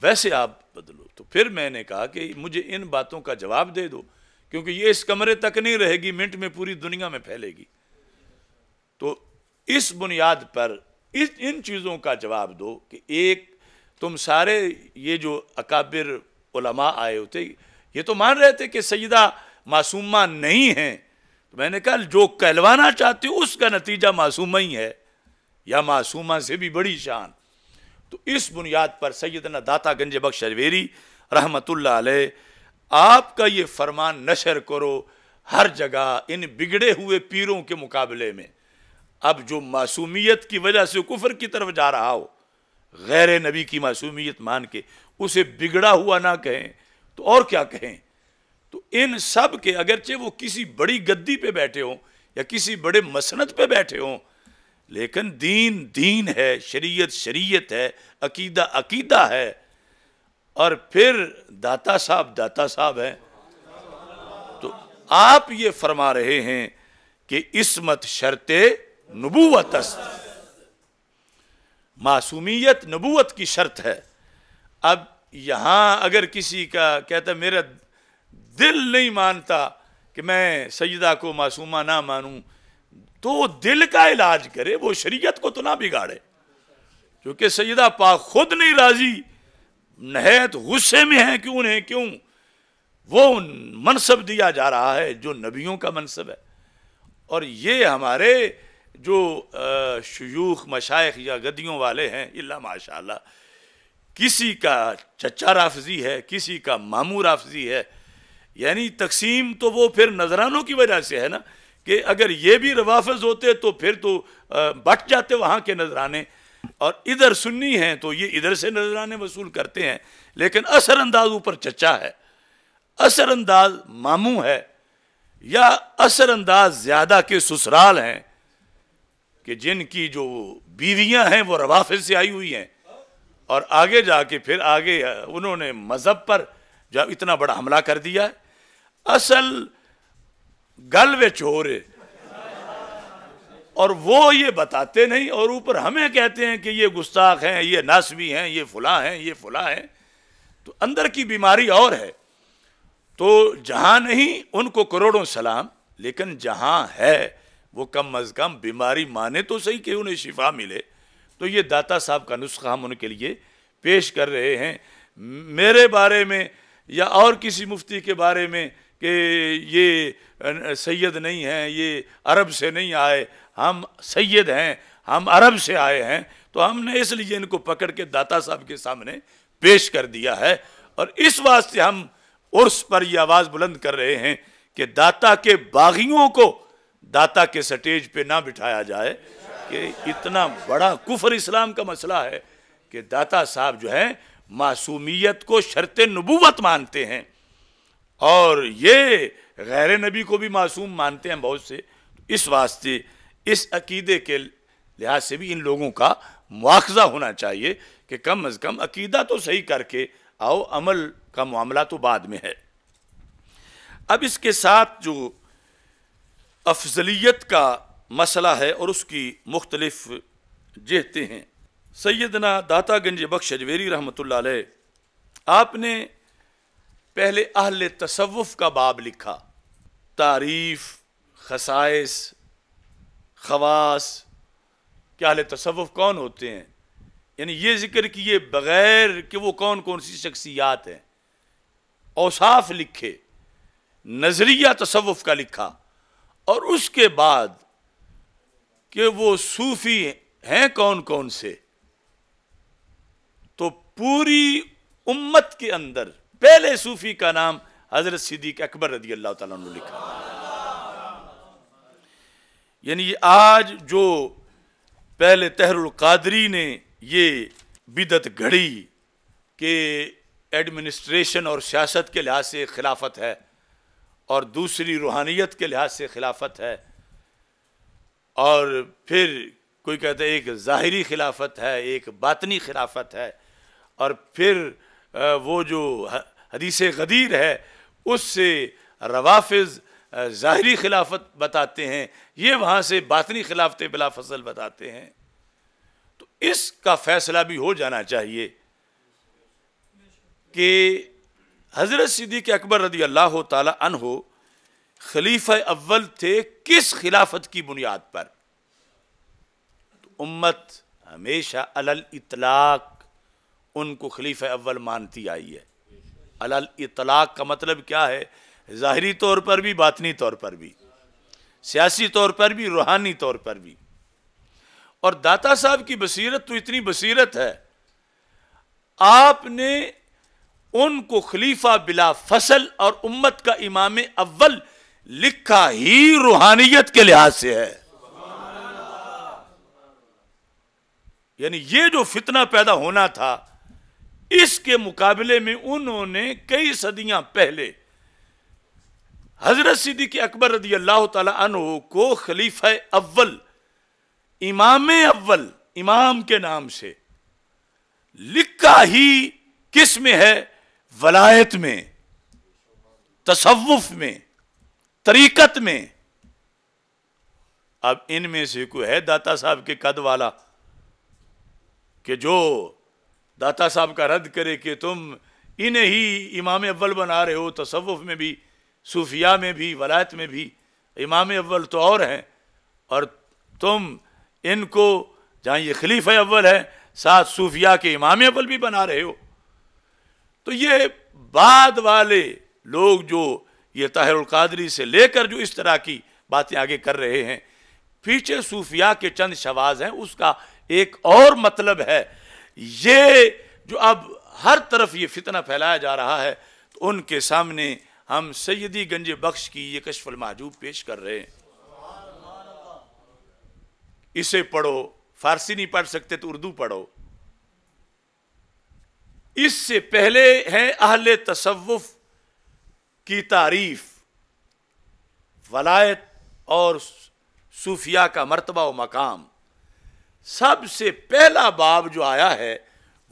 वैसे आप बदलो तो फिर मैंने कहा कि मुझे इन बातों का जवाब दे दो क्योंकि ये इस कमरे तक नहीं रहेगी मिनट में पूरी दुनिया में फैलेगी तो इस बुनियाद पर इस इन चीज़ों का जवाब दो कि एक तुम सारे ये जो अकाबिर उलमा आए होते ये तो मान रहे थे कि सईदा मासूमा नहीं हैं तो मैंने कहा जो कहलवाना चाहते हो उसका नतीजा मासूमा ही है या मासूमा से भी बड़ी शान तो इस बुनियाद पर सैदना दाता गंज बख्श अलवेरी रहमतुल्ला आपका ये फरमान नशर करो हर जगह इन बिगड़े हुए पीरों के मुकाबले में अब जो मासूमियत की वजह से कुफर की तरफ जा रहा हो गैर नबी की मासूमियत मान के उसे बिगड़ा हुआ ना कहें तो और क्या कहें तो इन सब के अगरचे वो किसी बड़ी गद्दी पे बैठे हों या किसी बड़े मसनत पे बैठे हों लेकिन दीन दीन है शरीयत शरीयत है अकीदा अकीदा है और फिर दाता साहब दाता साहब हैं तो आप ये फरमा रहे हैं कि इसमत शर्ते नबूवत अस्त मासूमियत नबूवत की शर्त है अब यहाँ अगर किसी का कहता मेरा दिल नहीं मानता कि मैं सयदा को मासूमा ना मानूं तो दिल का इलाज करे वो शरीयत को तो ना बिगाड़े क्योंकि सयदा पाक खुद नहीं राजी नहत गुस्से में है कि उन्हें क्यों वो मनसब दिया जा रहा है जो नबियों का मनसब है और ये हमारे जो शयूख मशाइ या गदियों वाले हैं इल्ला माशा किसी का चचा राफजी है किसी का मामू राफजी है यानी तकसीम तो वो फिर नजरानों की वजह से है ना कि अगर ये भी रवाफज होते तो फिर तो बट जाते वहाँ के नजराने और इधर सुन्नी हैं तो ये इधर से नजराने वसूल करते हैं लेकिन असर अंदाज ऊपर चचा है असरअंदाज मामू है या असर ज़्यादा के ससुराल हैं कि जिनकी जो बीवियां हैं वो रवाफिल से आई हुई हैं और आगे जाके फिर आगे उन्होंने मज़हब पर जो इतना बड़ा हमला कर दिया असल गल वे चोर और वो ये बताते नहीं और ऊपर हमें कहते हैं कि ये गुस्ताख हैं ये नासवी हैं ये फुला हैं ये फुला हैं तो अंदर की बीमारी और है तो जहां नहीं उनको करोड़ों सलाम लेकिन जहां है वो कम अज़ कम बीमारी माने तो सही कि उन्हें शिफा मिले तो ये दाता साहब का नुस्खा हम उनके लिए पेश कर रहे हैं मेरे बारे में या और किसी मुफ्ती के बारे में कि ये सैयद नहीं हैं ये अरब से नहीं आए हम सैयद हैं हम अरब से आए हैं तो हमने इसलिए इनको पकड़ के दाता साहब के सामने पेश कर दिया है और इस वास्ते हम उर्स पर यह आवाज़ बुलंद कर रहे हैं कि दाता के बागियों को दाता के स्टेज पे ना बिठाया जाए कि इतना बड़ा कुफर इस्लाम का मसला है कि दाता साहब जो है मासूमियत को शर्त नबूवत मानते हैं और ये गैर नबी को भी मासूम मानते हैं बहुत से इस वास्ते इस अकीदे के लिहाज से भी इन लोगों का मुआवजा होना चाहिए कि कम अज़ कम अकीदा तो सही करके आओ अमल का मामला तो बाद में है अब इसके साथ जो अफजलियत का मसला है और उसकी मुख्तलफ जहते हैं सैदना दाता गंज बख्श अजवेरी रहमत आपने पहले अहल तसवुफ़ का बाब लिखा तारीफ़ खसाइस खवास क्या अहल तसवुफ़ कौन होते हैं यानी ये जिक्र किए बग़ैर कि वो कौन कौन सी शख्सियात हैं औसाफ लिखे नज़रिया तसवुफ़ का लिखा और उसके बाद कि वो सूफी हैं कौन कौन से तो पूरी उम्मत के अंदर पहले सूफी का नाम हजरत सिद्दीक अकबर रदी अल्लाह तुम लिखा यानी आज जो पहले तहरुल कादरी ने ये बिदत घड़ी के एडमिनिस्ट्रेशन और सियासत के लिहाज से खिलाफत है और दूसरी रूहानियत के लिहाज से खिलाफत है और फिर कोई कहते हैं एक ज़ाहरी खिलाफत है एक बातनी खिलाफत है और फिर वो जो हदीस गदीर है उससे रवाफिज ज़ाहरी खिलाफत बताते हैं ये वहाँ से बातनी खिलाफत बिला फसल बताते हैं तो इसका फ़ैसला भी हो जाना चाहिए कि हज़रत सिद्दीक अकबर रदी अल्लाह हो खलीफ अव्वल थे किस खिलाफत की बुनियाद पर तो उम्मत हमेशा अलल इतलाक उनको खलीफ अव्वल मानती आई है अलल इतलाक का मतलब क्या है ज़ाहरी तौर पर भी बातनी तौर पर भी सियासी तौर पर भी रूहानी तौर पर भी और दाता साहब की बसीरत तो इतनी बसीरत है आपने उनको खलीफा बिला फसल और उम्मत का इमाम अव्वल लिखा ही रूहानियत के लिहाज से है यानी ये जो फितना पैदा होना था इसके मुकाबले में उन्होंने कई सदियां पहले हजरत सिद्दीक अकबर रदी अल्लाह तला को खलीफा अव्वल इमाम अव्वल इमाम के नाम से लिखा ही किस में है वलायत में तसवुफ में तरीकत में अब इनमें से को है दाता साहब के कद वाला कि जो दाता साहब का रद्द करे कि तुम इन्हें ही इमाम अव्वल बना रहे हो तसवुफ में भी सूफिया में भी वलायत में भी इमाम अव्वल तो और हैं और तुम इनको जहाँ ये खलीफ अव्वल है साथ सूफिया के इमाम अव्वल भी बना रहे हो तो ये बाद वाले लोग जो ये ताहिर कादरी से लेकर जो इस तरह की बातें आगे कर रहे हैं पीछे सूफिया के चंद शवाज हैं उसका एक और मतलब है ये जो अब हर तरफ ये फितना फैलाया जा रहा है तो उनके सामने हम सैदी गंज बख्श की ये कशफल महजूब पेश कर रहे हैं इसे पढ़ो फारसी नहीं पढ़ सकते तो उर्दू पढ़ो इससे पहले है अहल तसवुफ की तारीफ वलायत और सूफिया का मरतबा व मकाम सबसे पहला बाब जो आया है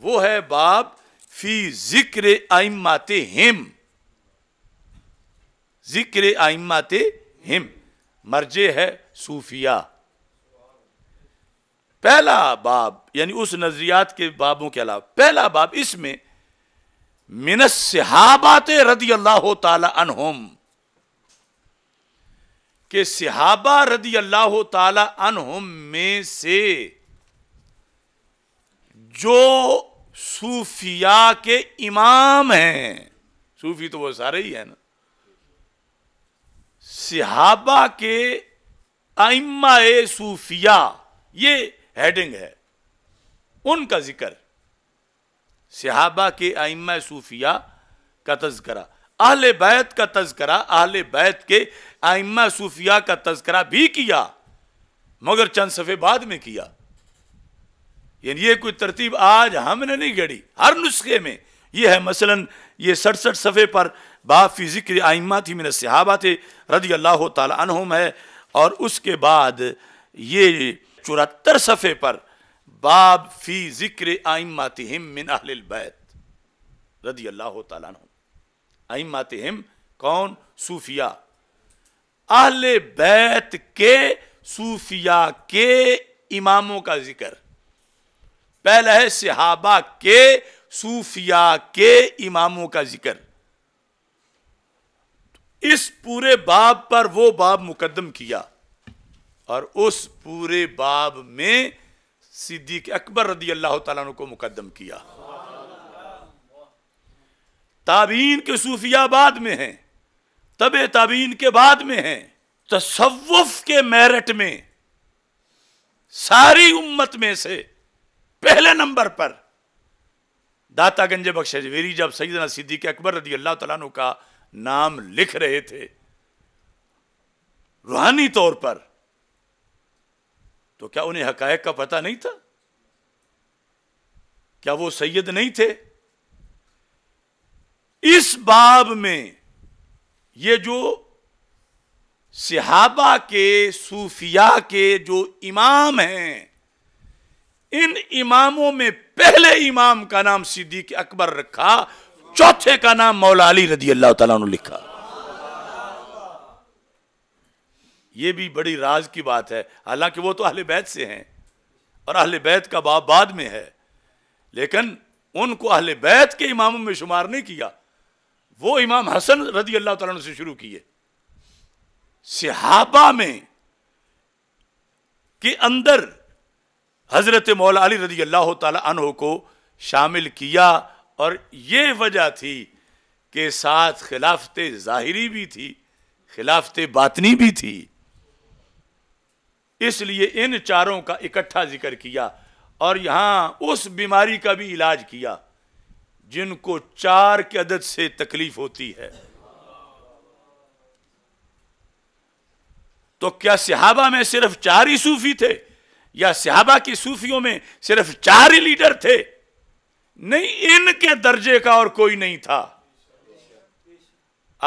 वो है बाब फी जिक्र आइमात हिम जिक्र आइमात हिम मर्जे है सूफिया पहला बाब यानी उस नजरियात के बाबों के अलावा पहला बाब इसमें मिनस सिहाबात रदी अल्लाह तहोम के सिहाबा रदी अल्लाह तहोम में से जो सूफिया के इमाम हैं सूफी तो वो सारे ही है ना सिहाबा के आइमा सूफिया ये हेडिंग है उनका जिक्र सिहाबा के आइम सूफिया का तस्करा आहल बैत का तस्करा आहल बैत के आइम सूफिया का तस्करा भी किया मगर चंद सफ़े बाद में किया यानी ये कोई तरतीब आज हमने नहीं गढ़ी हर नुस्खे में ये है मसलन ये सड़सठ सफ़े पर बाफ़ी ज़िक्र आइमा थी मेरे सहाबा थे रदी अल्लाह तहम है और उसके बाद ये चौहत्तर सफ़े पर बाब फी जिक्र आइमातिम मिन अहलबैत रदी अल्लाह तन आइमातिम कौन सूफिया अहल बैत के सूफिया के इमामों का जिक्र पहला है सिहाबा के सूफिया के इमामों का जिक्र इस पूरे बाब पर वो बाब मुकदम किया और उस पूरे बाब में सिद्दीक अकबर रदी अल्लाह तला को मुकदम किया ताबीन के सूफिया बाद में हैं तब ताबीन के बाद में हैं तसवुफ के मेरिट में सारी उम्मत में से पहले नंबर पर दाता गंजे बख्श अजवेरी जब सईदना सिद्दीक अकबर रदी अल्लाह तला का नाम लिख रहे थे रूहानी तौर पर तो क्या उन्हें हकायक का पता नहीं था क्या वो सैयद नहीं थे इस बाब में ये जो सिहाबा के सूफिया के जो इमाम हैं इन इमामों में पहले इमाम का नाम सिद्दीक अकबर रखा चौथे का नाम मौलाली रदी अल्लाह तला लिखा ये भी बड़ी राज की बात है हालांकि वो तो अहल बैत से हैं और अहल बैत का बाप बाद में है लेकिन उनको अहल बैत के इमामों में शुमार नहीं किया वो इमाम हसन रजी अल्लाह तला से शुरू किए सिहाबा में के अंदर हज़रत मौला अली रजी अल्लाह तहो को शामिल किया और ये वजह थी कि साथ खिलाफत ज़ाहिरी भी थी खिलाफत बातनी भी थी इसलिए इन चारों का इकट्ठा जिक्र किया और यहां उस बीमारी का भी इलाज किया जिनको चार की अदद से तकलीफ होती है तो क्या सिहाबा में सिर्फ चार ही सूफी थे या सिहाबा की सूफियों में सिर्फ चार ही लीडर थे नहीं इनके दर्जे का और कोई नहीं था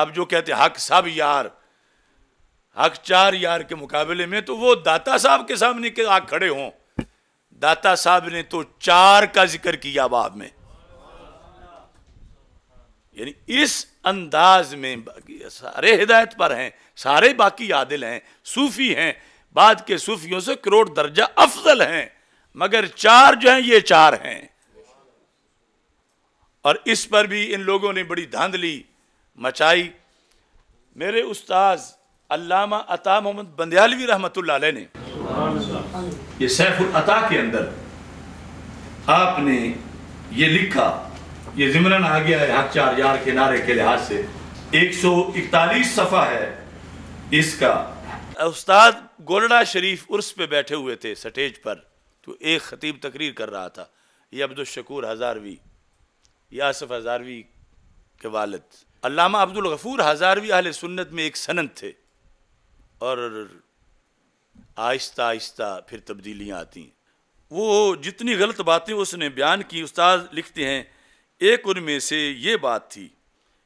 अब जो कहते हक सब यार हक चार यार के मुकाबले में तो वो दाता साहब के सामने के आग खड़े हों दाता साहब ने तो चार का जिक्र किया बाब में यानी इस अंदाज में सारे हिदायत पर हैं सारे बाकी आदिल हैं सूफी हैं बाद के सूफियों से करोड़ दर्जा अफजल हैं मगर चार जो हैं ये चार हैं और इस पर भी इन लोगों ने बड़ी धांधली मचाई मेरे उस्ताज अल्लामा अता मोहम्मद बंदयालवी रहमत ने ये सैफुल अता के अंदर आपने ये लिखा ये ज़िमरन आ गया है हक चार यार के नारे के लिहाज से एक सौ इकतालीस सफ़ा है इसका उस्ताद गोलड़ा शरीफ उर्स पे बैठे हुए थे स्टेज पर तो एक खतीब तकरीर कर रहा था ये अब्दुलशकूर हज़ारवी यासफ हज़ारवी के वालद अलामा अब्दुल गफ़ूर हज़ारवी आल सुन्नत में एक सनत थे और आहिस्ता आहिस्ता फिर तब्दीलियाँ आती हैं वो जितनी गलत बातें उसने बयान की उस्ताद लिखते हैं एक उनमें से ये बात थी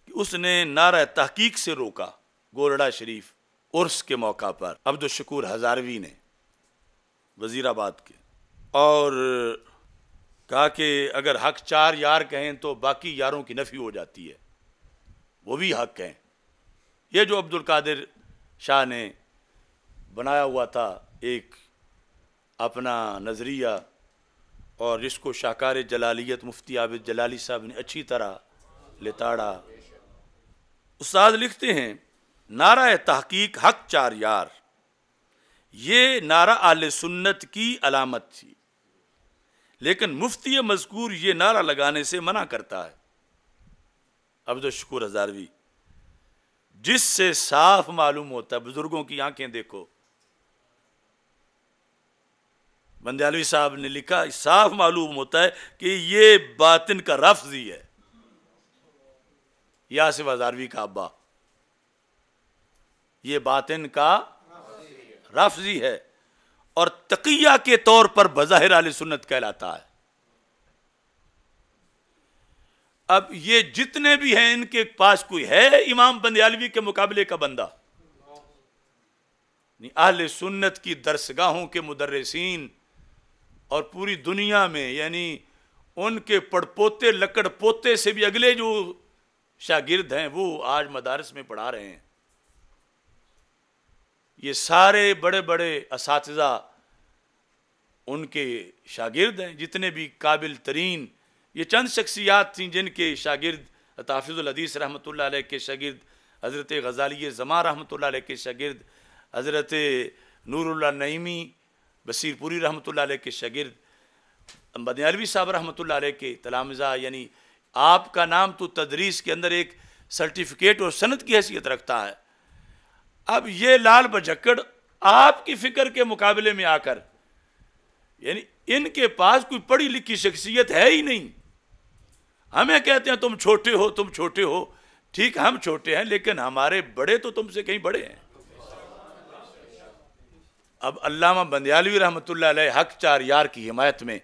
कि उसने नारा तहकीक से रोका गोरडा शरीफ उर्स के मौका पर अब्दुलशकूर हजारवी ने वज़ीराबाद के और कहा कि अगर हक चार यार कहें तो बाकी यारों की नफ़ी हो जाती है वो भी हक हैं ये जो अब्दुल कादिर शाह ने बनाया हुआ था एक अपना नज़रिया और जिसको शाकार जलालियत मुफ्ती आबिद जलाली साहब ने अच्छी तरह लिताड़ा उस्ताद लिखते हैं नारा तहकीक हक चार यार ये नारा आल सुन्नत की अलामत थी लेकिन मुफ्ती मजकूर ये नारा लगाने से मना करता है तो शकूर हजारवी जिससे साफ मालूम होता है बुजुर्गों की आंखें देखो बंदयालवी साहब ने लिखा साफ मालूम होता है कि ये बातिन का ही है यासिफ हजारवी का अब्बा ये बातिन का ही है और तकिया के तौर पर बज़ाहिर आल सुन्नत कहलाता है अब ये जितने भी हैं इनके पास कोई है इमाम बंदयालवी के मुकाबले का बंदा नहीं सुन्नत की दरसगाहों के मुदर्रसिन और पूरी दुनिया में यानी उनके पड़पोते लकड़ पोते से भी अगले जो शागिर्द हैं वो आज मदारस में पढ़ा रहे हैं ये सारे बड़े बड़े इस उनके शागिर्द हैं जितने भी काबिल तरीन ये चंद शख्सियात थी जिनके शागिर्द हाफिज़ुलहदीस रहमत के शागिर्द हज़रत गज़ालिय जमा रहमत ला के शागिर्द हज़रत नूरुल्ला नईमी बसीरपुरी रहमत ला के शगिर्द मदनवी साहब रहमत ला के तलामज़ा यानी आपका नाम तो तदरीस के अंदर एक सर्टिफिकेट और सनत की हैसियत रखता है अब ये लाल बजक्कड़ आपकी फ़िक्र के मुकाबले में आकर यानी इनके पास कोई पढ़ी लिखी शख्सियत है ही नहीं हमें कहते हैं तुम छोटे हो तुम छोटे हो ठीक हम छोटे हैं लेकिन हमारे बड़े तो तुमसे कहीं बड़े हैं अब अलामा बंदयालवी रहमत हक चार यार की हिमायत में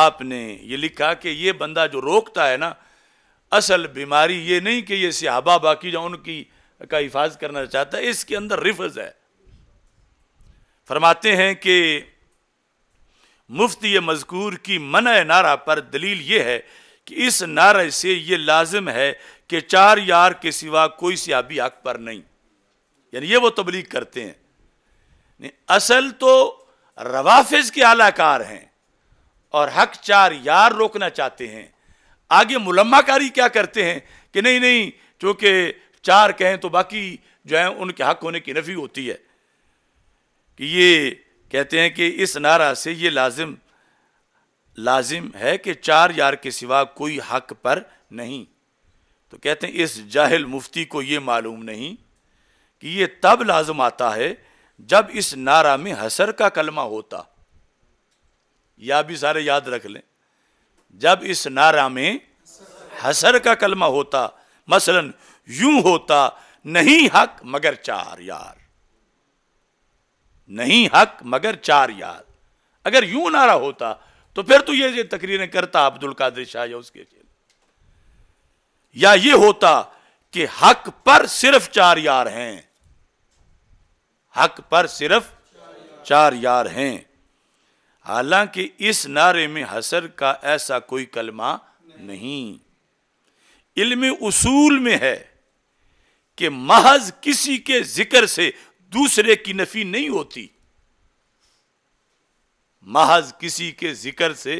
आपने ये लिखा कि ये बंदा जो रोकता है ना असल बीमारी ये नहीं कि ये सिहाबा बाकी जो उनकी का हिफाज करना चाहता है इसके अंदर रिफज है फरमाते हैं कि मुफ्त ये मजकूर की मन नारा पर दलील ये है कि इस नारे से ये लाजम है कि चार यार के सिवा कोई सियाबी हक पर नहीं यानी ये वो तबलीग करते हैं असल तो रवाफिज के आलाकार हैं और हक चार यार रोकना चाहते हैं आगे मुलम्माकारी क्या करते हैं कि नहीं नहीं चूंकि चार कहें तो बाकी जो है उनके हक होने की नफ़ी होती है कि ये कहते हैं कि इस नारा से ये लाजिम लाजिम है कि चार यार के सिवा कोई हक पर नहीं तो कहते हैं इस जाहिल मुफ्ती को ये मालूम नहीं कि ये तब लाजम आता है जब इस नारा में हसर का कलमा होता या भी सारे याद रख लें जब इस नारा में हसर का कलमा होता मसलन यूं होता नहीं हक मगर चार यार नहीं हक मगर चार यार अगर यूं नारा होता तो फिर तो ये, तकरीरें करता अब्दुल कादिर शाह या उसके या ये होता कि हक पर सिर्फ चार यार हैं हक पर सिर्फ चार यार हैं हालांकि इस नारे में हसर का ऐसा कोई कलमा नहीं इल्म उसूल में है कि महज किसी के जिक्र से दूसरे की नफी नहीं होती महज किसी के जिक्र से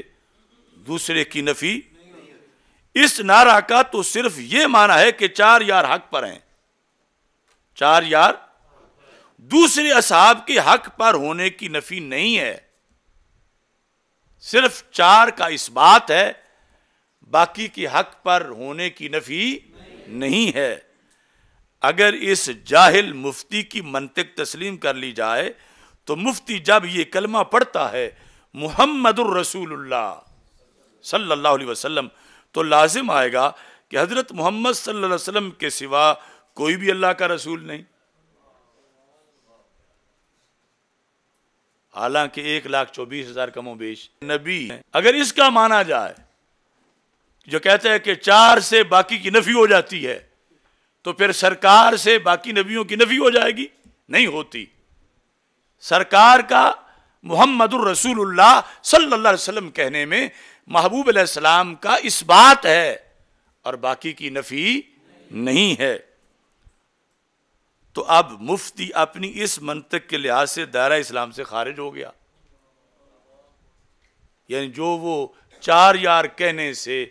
दूसरे की नफी इस नारा का तो सिर्फ यह माना है कि चार यार हक पर हैं चार यार दूसरे असहाब के हक पर होने की नफी नहीं है सिर्फ चार का इस बात है बाकी के हक पर होने की नफी नहीं, नहीं है अगर इस जाहिल मुफ्ती की मनतक तस्लीम कर ली जाए तो मुफ्ती जब यह कलमा पढ़ता है मुहम्मद रसूलुल्लाह सल्लल्लाहु अलैहि तो लाजिम आएगा कि हज़रत मोहम्मद सल्लल्लाहु अलैहि के सिवा कोई भी अल्लाह का रसूल नहीं हालांकि एक लाख चौबीस हजार कमो बेश नबी अगर इसका माना जाए जो कहते हैं कि चार से बाकी की नफी हो जाती है तो फिर सरकार से बाकी नबियों की नफी हो जाएगी नहीं होती सरकार का मोहम्मद रसूलुल्लाह सल्लल्लाहु अलैहि वसल्लम कहने में महबूब सलाम का इस बात है और बाकी की नफी नहीं है तो अब मुफ्ती अपनी इस मंतक के लिहाज से दायरा इस्लाम से खारिज हो गया यानी जो वो चार यार कहने से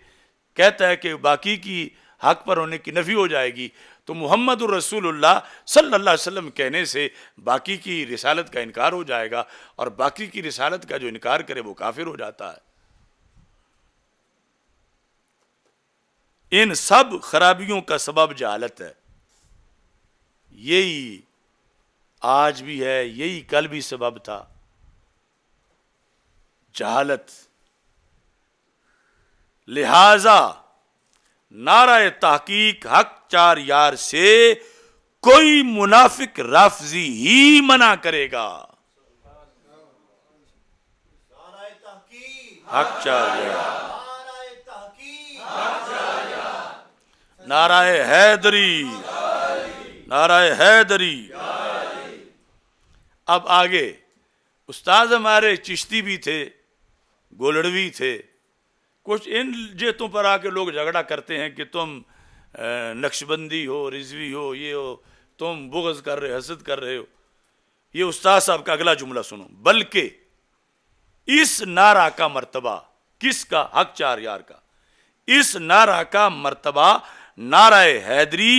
कहता है कि बाकी की हक पर होने की नफ़ी हो जाएगी तो मोहम्मद रसूलुल्लाह सल्लल्लाहु अलैहि वसल्लम कहने से बाकी की रिसालत का इनकार हो जाएगा और बाकी की रिसालत का जो इनकार करे वो काफिर हो जाता है इन सब खराबियों का सबब जहालत है यही आज भी है यही कल भी सबब था जहालत लिहाजा नारा तहकीक हक चार यार से कोई मुनाफिक राफजी ही मना करेगा हक चार यार नाराय हैदरी नाराय हैदरी अब आगे उस्ताद हमारे चिश्ती भी थे गोलड़वी थे कुछ इन जेतों पर आके लोग झगड़ा करते हैं कि तुम नक्शबंदी हो रिजवी हो ये हो तुम बुगज कर रहे हो हसद कर रहे हो ये उस्ताद साहब का अगला जुमला सुनो बल्कि इस नारा का मर्तबा किसका हक चार यार का इस नारा का मर्तबा नाराय हैदरी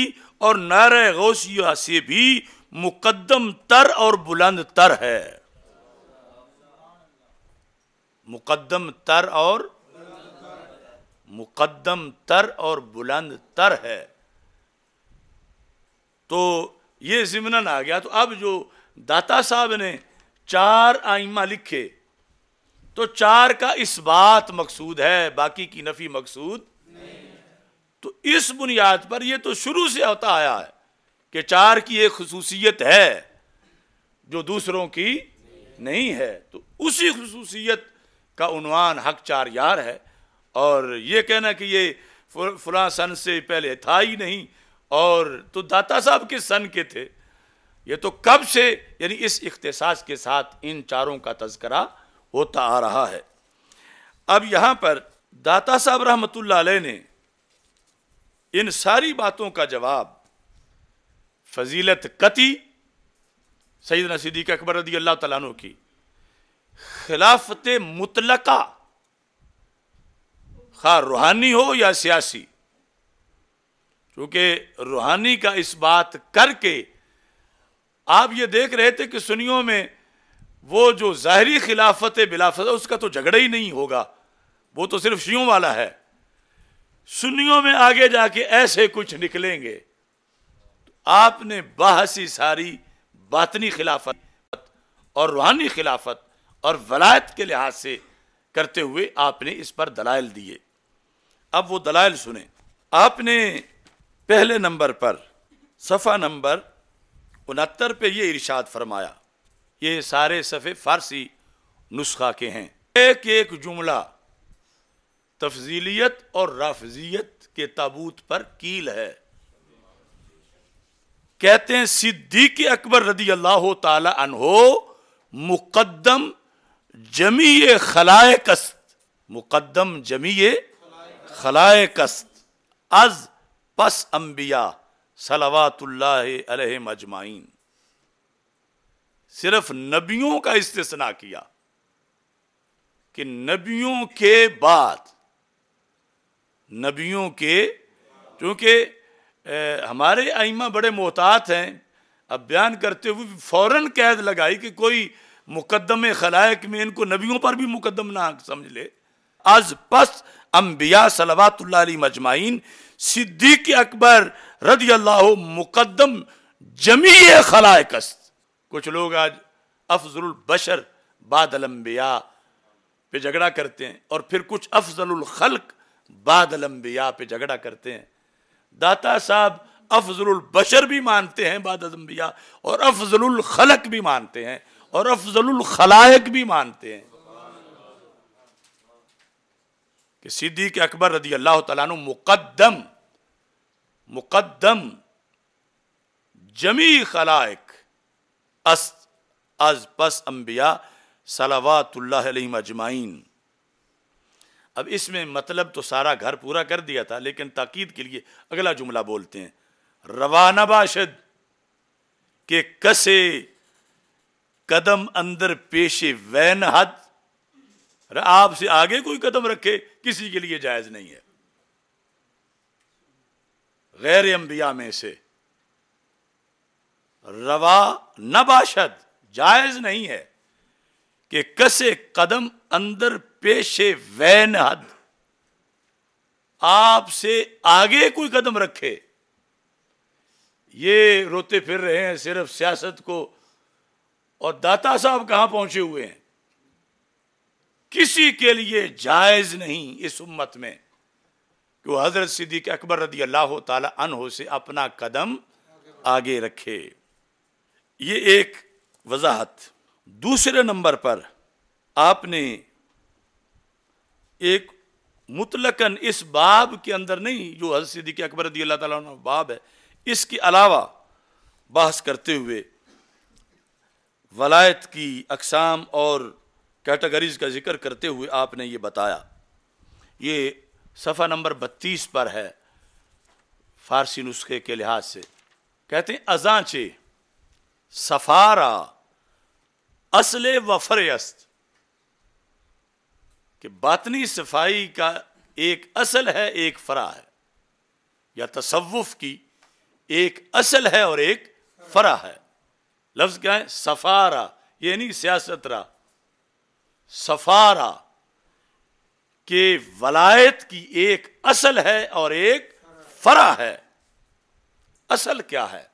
और नार गौसिया से भी मुकदम तर और बुलंद तर है मुकदम तर और मुकदम तर और बुलंद तर है तो ये जिमनन आ गया तो अब जो दाता साहब ने चार आइमा लिखे तो चार का इस बात मकसूद है बाकी की नफी मकसूद तो इस बुनियाद पर यह तो शुरू से होता आया है कि चार की एक खसूसियत है जो दूसरों की नहीं है तो उसी खसूसियत का उनवान हक चार यार है और ये कहना कि ये फलां सन से पहले था ही नहीं और तो दाता साहब के सन के थे ये तो कब से यानी इस इख्तसास के साथ इन चारों का तस्करा होता आ रहा है अब यहाँ पर दाता साहब रहमत ने इन सारी बातों का जवाब फजीलत कती नसीदी सिद्दीक अकबर रदी अल्लाह तु की खिलाफत मुतलका खा रूहानी हो या सियासी क्योंकि रूहानी का इस बात करके आप ये देख रहे थे कि सुनियों में वो जो ज़ाहरी खिलाफत बिलाफत उसका तो झगड़ा ही नहीं होगा वो तो सिर्फ शियों वाला है सुनियों में आगे जाके ऐसे कुछ निकलेंगे आपने बाहसी सारी बातनी खिलाफत और रूहानी खिलाफत और वलायत के लिहाज से करते हुए आपने इस पर दलाइल दिए अब वो दलाइल सुने आपने पहले नंबर पर सफ़ा नंबर उनहत्तर पे ये इरशाद फरमाया ये सारे सफ़े फारसी नुस्खा के हैं एक एक जुमला तफजीलियत और राफजियत के ताबूत पर कील है कहते हैं सिद्दीक अकबर रदी अल्लाह तहो मुकदम जमी खलाय कस्त मुकदम जमी खलाय कस्त अज पस अंबिया सलावातुल्ला मजमाइन सिर्फ नबियों का इस्तेसना किया कि नबियों के बाद नबियों के क्योंकि हमारे आइमा बड़े मोहतात हैं अब बयान करते हुए फ़ौर कैद लगाई कि कोई मुकदम खलायक में इनको नबियों पर भी मुकदम ना समझ ले आज पस अम्बिया सलावातुल्ला मजमाइन सिद्दीक अकबर रदी अल्लाह मुकदम जमी खलायकस्त कुछ लोग आज अफजल बशर बादलम्बिया पे झगड़ा करते हैं और फिर कुछ अफजल ख़लक बाद लम्बिया पे झगड़ा करते हैं दाता साहब अफजल बशर भी मानते हैं बाद और अफजल खलक भी मानते हैं और अफजल खलायक भी मानते हैं कि के अकबर रदी अल्लाह तु मुकदम मुकदम जमी खलायक अस अज पस अम्बिया सलावातुल्ल अजमाइन अब इसमें मतलब तो सारा घर पूरा कर दिया था लेकिन ताकीद के लिए अगला जुमला बोलते हैं रवाना बाशद के कसे कदम अंदर पेशे वैन हद आपसे आगे कोई कदम रखे किसी के लिए जायज नहीं है गैर अंबिया में से रवा नबाशद जायज नहीं है कि कसे कदम अंदर पेशे वैन हद आपसे आगे कोई कदम रखे ये रोते फिर रहे हैं सिर्फ सियासत को और दाता साहब कहां पहुंचे हुए हैं किसी के लिए जायज नहीं इस उम्मत में कि वो हजरत सिद्दीक अकबर रदी अल्लाह अनहो से अपना कदम आगे रखे ये एक वजाहत दूसरे नंबर पर आपने एक मुतलकन इस बाब के अंदर नहीं जो हज सिद्दीक अकबर रदी अल्लाह ताला बाब है इसके अलावा बहस करते हुए वलायत की अकसाम और कैटेगरीज का जिक्र करते हुए आपने ये बताया ये सफ़ा नंबर बत्तीस पर है फ़ारसी नुस्खे के लिहाज से कहते हैं अजाचे सफ़ारा असले वफरेस्त कि बातनी सफाई का एक असल है एक फरा है या तसवुफ की एक असल है और एक फरा है लफ्ज़ क्या है सफारा ये नहीं सियासत रा सफारा के वलायत की एक असल है और एक फरा है असल क्या है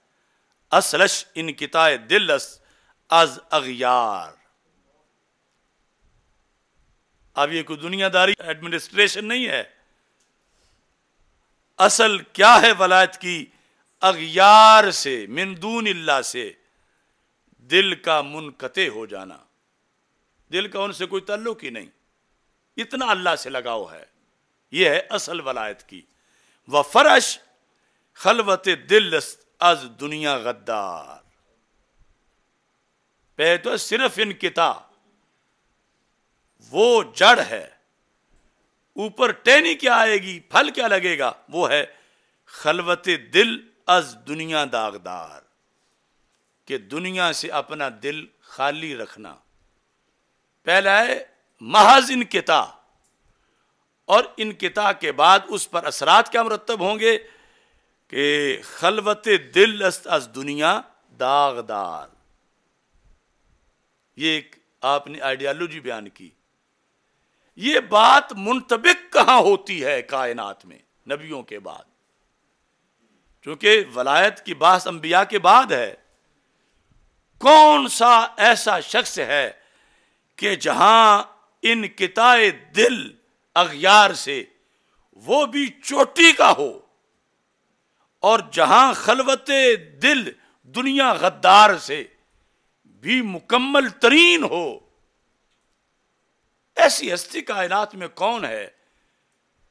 असलश इन किताए दिलस अज अगियार अब ये कोई दुनियादारी एडमिनिस्ट्रेशन नहीं है असल क्या है वलायत की अगयार से मिनदून इल्ला से दिल का मुनकते हो जाना दिल का उनसे कोई ताल्लुक ही नहीं इतना अल्लाह से लगाव है यह है असल वलायत की व फरश खलवत दिल अज दुनिया गद्दार पहले तो सिर्फ इन किताब वो जड़ है ऊपर टहनी क्या आएगी फल क्या लगेगा वो है खलवत दिल अज दुनिया दागदार कि दुनिया से अपना दिल खाली रखना पहला है महज किता और इन किता के बाद उस पर असरात क्या मरतब होंगे कि खलवत दिल अज दुनिया दागदार ये एक आपने आइडियालॉजी बयान की ये बात मुंतबिक कहां होती है कायनात में नबियों के बाद चूंकि वलायत की बास अंबिया के बाद है कौन सा ऐसा शख्स है कि जहां इन किताए दिल अगियार से वो भी चोटी का हो और जहां खलवते दिल दुनिया गद्दार से भी मुकम्मल तरीन हो ऐसी हस्ती कायनात में कौन है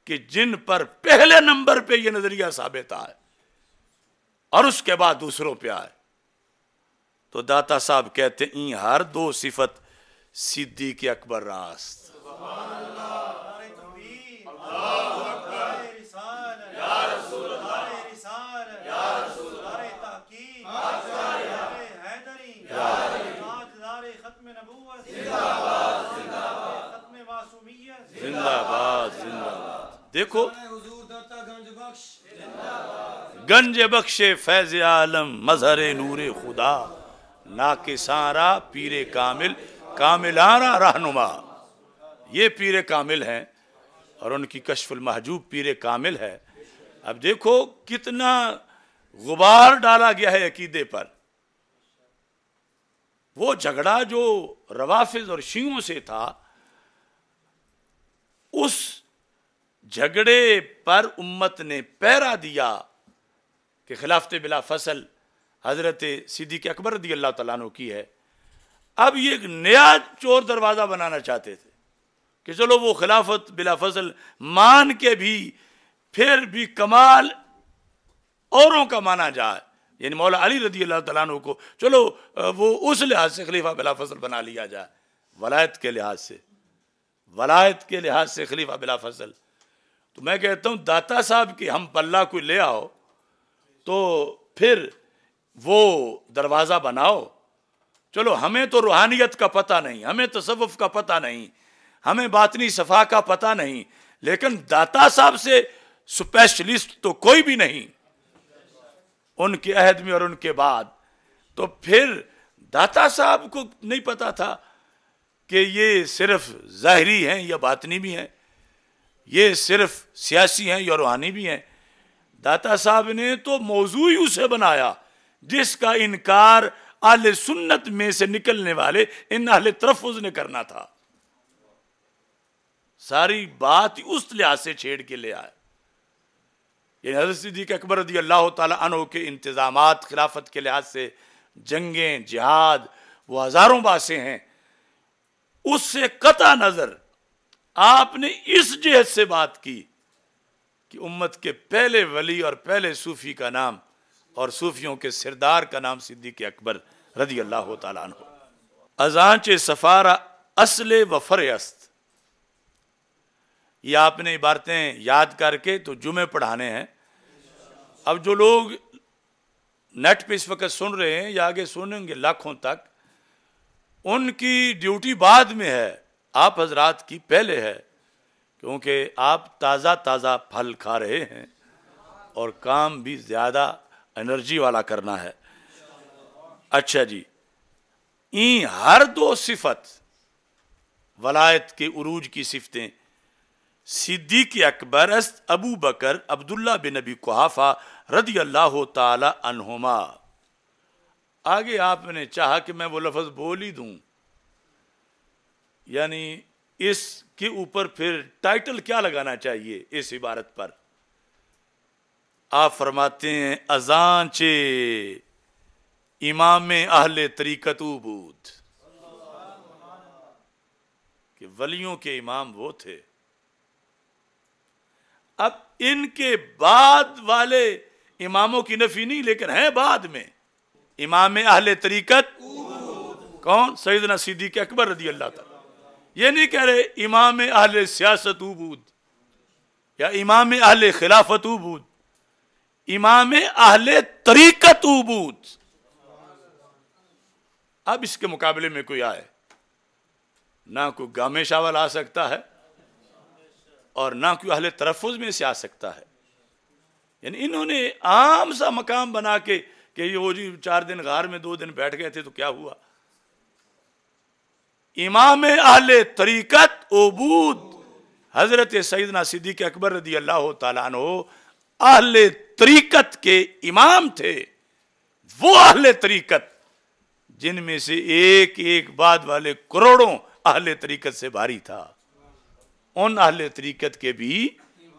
कि जिन पर पहले नंबर पे ये नजरिया साबित आए और उसके बाद दूसरों पे आए तो दाता साहब कहते हैं हर दो सिफत के अकबर रास्त देखो गंज बख्श फैज आलम मजहर नूर खुदा ना के सारा पीर कामिल कामिलारा रहनुमा ये पीर कामिल हैं और उनकी कशफुल महजूब पीर कामिल है अब देखो कितना गुबार डाला गया है अकीदे पर वो झगड़ा जो रवाफिज और शियों से था उस झगड़े पर उम्मत ने पैरा दिया कि खिलाफत बिला फसल हज़रत सिद्दीक अकबर रदी अल्लाह तु की है अब ये एक नया चोर दरवाज़ा बनाना चाहते थे कि चलो वो खिलाफत बिला फसल मान के भी फिर भी कमाल औरों का माना जाए यानी मौला अली रदी अल्लाह तु को चलो वो उस लिहाज से खलीफा बिला फसल बना लिया जाए वलायत के लिहाज से वलायत के लिहाज से खलीफा बिला फसल तो मैं कहता हूँ दाता साहब की हम पल्ला कोई ले आओ तो फिर वो दरवाज़ा बनाओ चलो हमें तो रूहानियत का पता नहीं हमें तसवुफ़ का पता नहीं हमें बातनी सफ़ा का पता नहीं लेकिन दाता साहब से स्पेशलिस्ट तो कोई भी नहीं उनके अहद में और उनके बाद तो फिर दाता साहब को नहीं पता था कि ये सिर्फ ज़ाहरी हैं या बातनी भी हैं ये सिर्फ सियासी हैं या रूहानी भी हैं दाता साहब ने तो मौजू ही उसे बनाया जिसका इनकार आल सुन्नत में से निकलने वाले इन अहल तरफुज ने करना था सारी बात उस लिहाज से छेड़ के ले आए यानी हजरत सिद्दीक अकबर रदी अल्लाह तन के इंतज़ाम खिलाफत के लिहाज से जंगें जिहाद वो हज़ारों बासें हैं उससे कता नज़र आपने इस जहत से बात की कि उम्मत के पहले वली और पहले सूफ़ी का नाम और सूफियों के सिरदार का नाम सिद्दीक अकबर रदी अल्लाह तु हो अजांच सफ़ारा असल व फरअस्त ये आपने इबारतें याद करके तो जुमे पढ़ाने हैं अब जो लोग नेट पे इस वक्त सुन रहे हैं या आगे सुनेंगे लाखों तक उनकी ड्यूटी बाद में है आप हजरात की पहले है क्योंकि आप ताज़ा ताज़ा फल खा रहे हैं और काम भी ज़्यादा एनर्जी वाला करना है अच्छा जी इन हर दो सिफत वलायत के उरूज की सिफतें सिद्दीक अकबर अबू बकर अब्दुल्ला बिन नबी कुहाफा रदी अल्लाह तहुमा आगे आपने चाहा कि मैं वो लफ्ज़ बोल ही दूँ यानी इसके ऊपर फिर टाइटल क्या लगाना चाहिए इस इबारत पर आप फरमाते हैं अजान चे इमाम अहल तरीकतूबूद कि वलियों के इमाम वो थे अब इनके बाद वाले इमामों की नफी नहीं लेकिन हैं बाद में इमाम अहले तरीकत कौन सईदना सिद्दीक अकबर रदी अल्लाह तक ये नहीं कह रहे इमाम आल सियासत उबूद या इमाम आल खिलाफत उबूद इमाम आल तरीकत उबूद अब इसके मुकाबले में कोई आए ना कोई गामे शावल आ सकता है और ना कोई अहले तरफुज में से आ सकता है यानी इन्होंने आम सा मकाम बना के कि वो जी चार दिन गार में दो दिन बैठ गए थे तो क्या हुआ इमाम आल तरीक़त ओबूद हज़रत सईदना सिद्दीक अकबर रदी अल्लाह तु आहल तरीक़त के इमाम थे वो आहल तरीक़त जिनमें से एक एक बाद वाले करोड़ों आहल तरीक़त से भारी था उन आहल तरीक़त के भी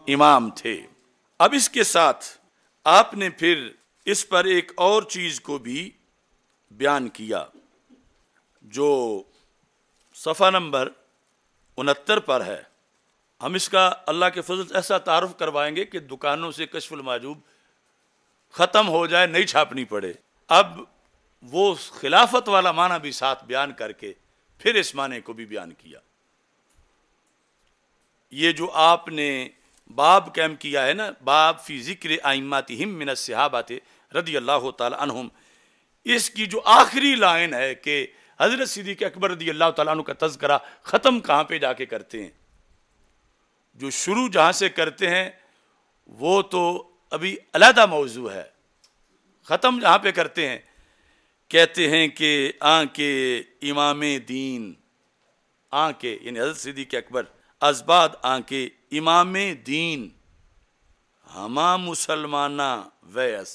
इमाम थे अब इसके साथ आपने फिर इस पर एक और चीज़ को भी बयान किया जो सफ़ा नंबर उनहत्तर पर है हम इसका अल्लाह के फजल ऐसा तारफ़ करवाएंगे कि दुकानों से कशफुल माजूब ख़त्म हो जाए नहीं छापनी पड़े अब वो खिलाफत वाला माना भी साथ बयान करके फिर इस माने को भी बयान किया ये जो आपने बाब कैम किया है ना बाब फी ज़िक्र आइमाती हिम मिन रदी अल्लाह तुम इसकी जो आखिरी लाइन है कि हज़रत सिद्दीक अकबर रदी अल्लाह तु का तस्करा ख़त्म कहाँ पर जाके करते हैं जो शुरू जहाँ से करते हैं वो तो अभी अलहदा मौजू है ख़त्म जहाँ पर करते हैं कहते हैं कि के इमाम दीन आके यानी हजरत सिद्दीक अकबर अजबाद आ के इमाम दीन हमा मुसलमाना वैस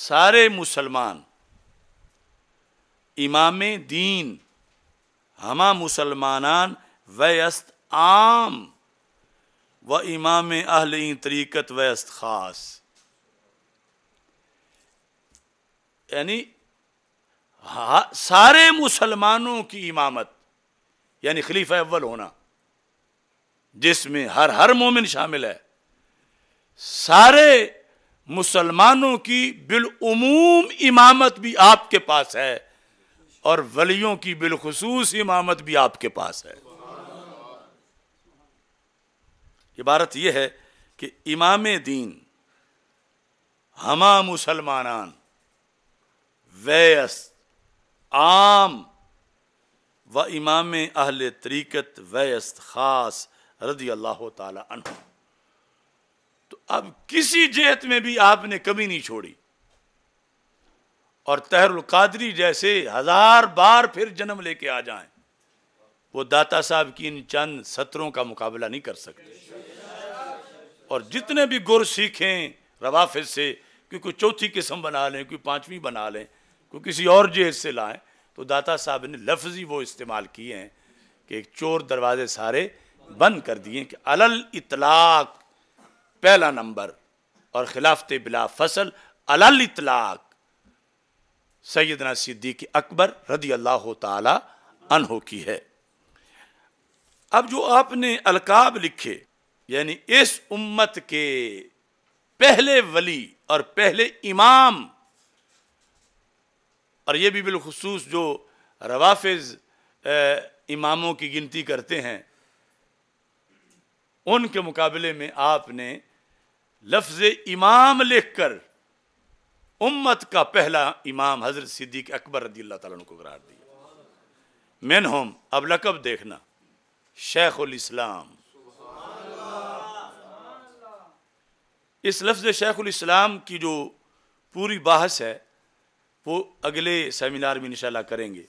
सारे मुसलमान इमाम दीन हमा मुसलमानान व्यस्त आम व इमाम अहल तरीक़त वस्त ख़ास यानी सारे मुसलमानों की इमामत यानी खलीफ अव्वल होना जिसमें हर हर मोमिन शामिल है सारे मुसलमानों की बिलूम इमामत भी आपके पास है और वलियों की बिलखसूस इमामत भी आपके पास है इबारत यह है कि इमाम दीन हमा मुसलमान वयस आम व इमाम अहल तरीक़त वयस्त ख़ास रदी अल्लाह तन तो अब किसी जेहत में भी आपने कमी नहीं छोड़ी और तहरुल कादरी जैसे हजार बार फिर जन्म लेके आ जाएं वो दाता साहब की इन चंद सत्रों का मुकाबला नहीं कर सकते और जितने भी गुर सीखें रवाफिज से कि कोई चौथी किस्म बना लें कोई पांचवी बना लें कोई किसी और जेल से लाएं तो दाता साहब ने लफ्ज़ी वो इस्तेमाल किए हैं कि एक चोर दरवाजे सारे बंद कर दिए कि अलल इतलाक पहला नंबर और खिलाफत बिला फसल अलल इतलाक सैदना सिद्दीक अकबर रदी अल्लाह तहो की है अब जो आपने अलकाब लिखे यानी इस उम्मत के पहले वली और पहले इमाम और ये भी बिलखसूस जो रवाफिज इमामों की गिनती करते हैं उनके मुकाबले में आपने लफ्ज़ इमाम लिखकर उम्मत का पहला इमाम हजरत सिद्दीक अकबर रदी अल्लाह को करार दिया मिन होम अब लकब देखना उल इस्लाम इस लफ्ज़ उल इस्लाम की जो पूरी बहस है वो अगले सेमिनार में इनशाला करेंगे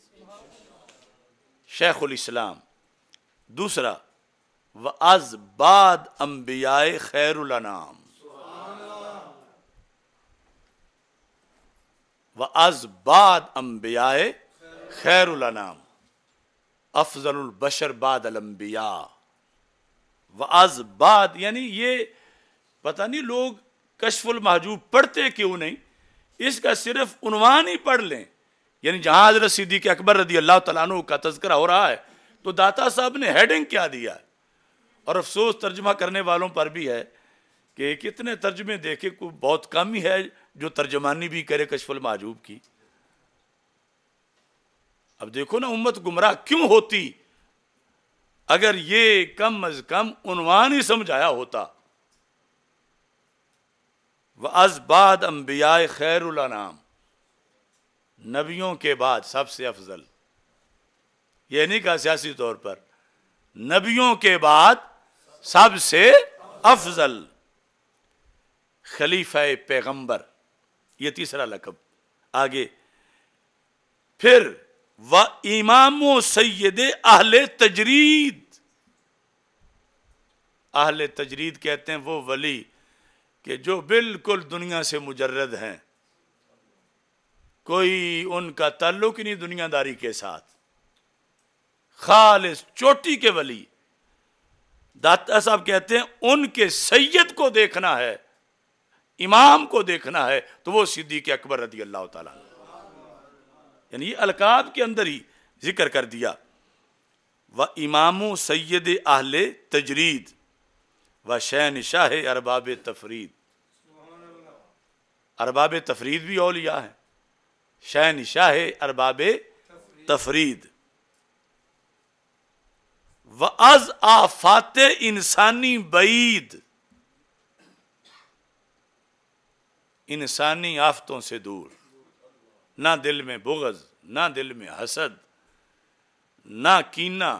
उल इस्लाम दूसरा व अज बाद अम्बियाए खैरुल नाम व अजबाद अम्बियाए खैरनाम अफजलबशर बाद अलम्बिया व अजबाद यानी ये पता नहीं लोग कशफुल महजूब पढ़ते क्यों नहीं इसका सिर्फ उनवान ही पढ़ लें यानी जहां हजरत सिद्दीक अकबर रदी अल्लाह तु का तस्करा हो रहा है तो दाता साहब ने हेडिंग क्या दिया और अफसोस तर्जमा करने वालों पर भी है कि कितने तर्जमे देखे को बहुत कम ही है जो तर्जमानी भी करे कशफल माजूब की अब देखो ना उम्मत गुमराह क्यों होती अगर ये कम अज कम उनवान ही समझाया होता व अजबाद अम्बिया खैरुलनाम नबियों के बाद सबसे अफजल यह नहीं कहा सियासी तौर पर नबियों के बाद सबसे अफजल खलीफा पैगंबर ये तीसरा लकब आगे फिर व इमाम सैद अहल तजरीद अहल तजरीद कहते हैं वो वली के जो बिल्कुल दुनिया से मुजरद हैं कोई उनका ताल्लुक ही नहीं दुनियादारी के साथ खाल चोटी के वली दाता साहब कहते हैं उनके सैयद को देखना है इमाम को देखना है तो वो सिद्दीक अकबर रदी अल्लाह ताला यानी अलकाब के अंदर ही जिक्र कर दिया व इमाम सैद आहल तजरीद व शहन शाह अरबाब तफरीद अरबाब तफरीद भी ओलिया है शहन शाह अरबाब तफरीद व अज आफात इंसानी बईद इंसानी आफतों से दूर ना दिल में बुगज ना दिल में हसद ना कीना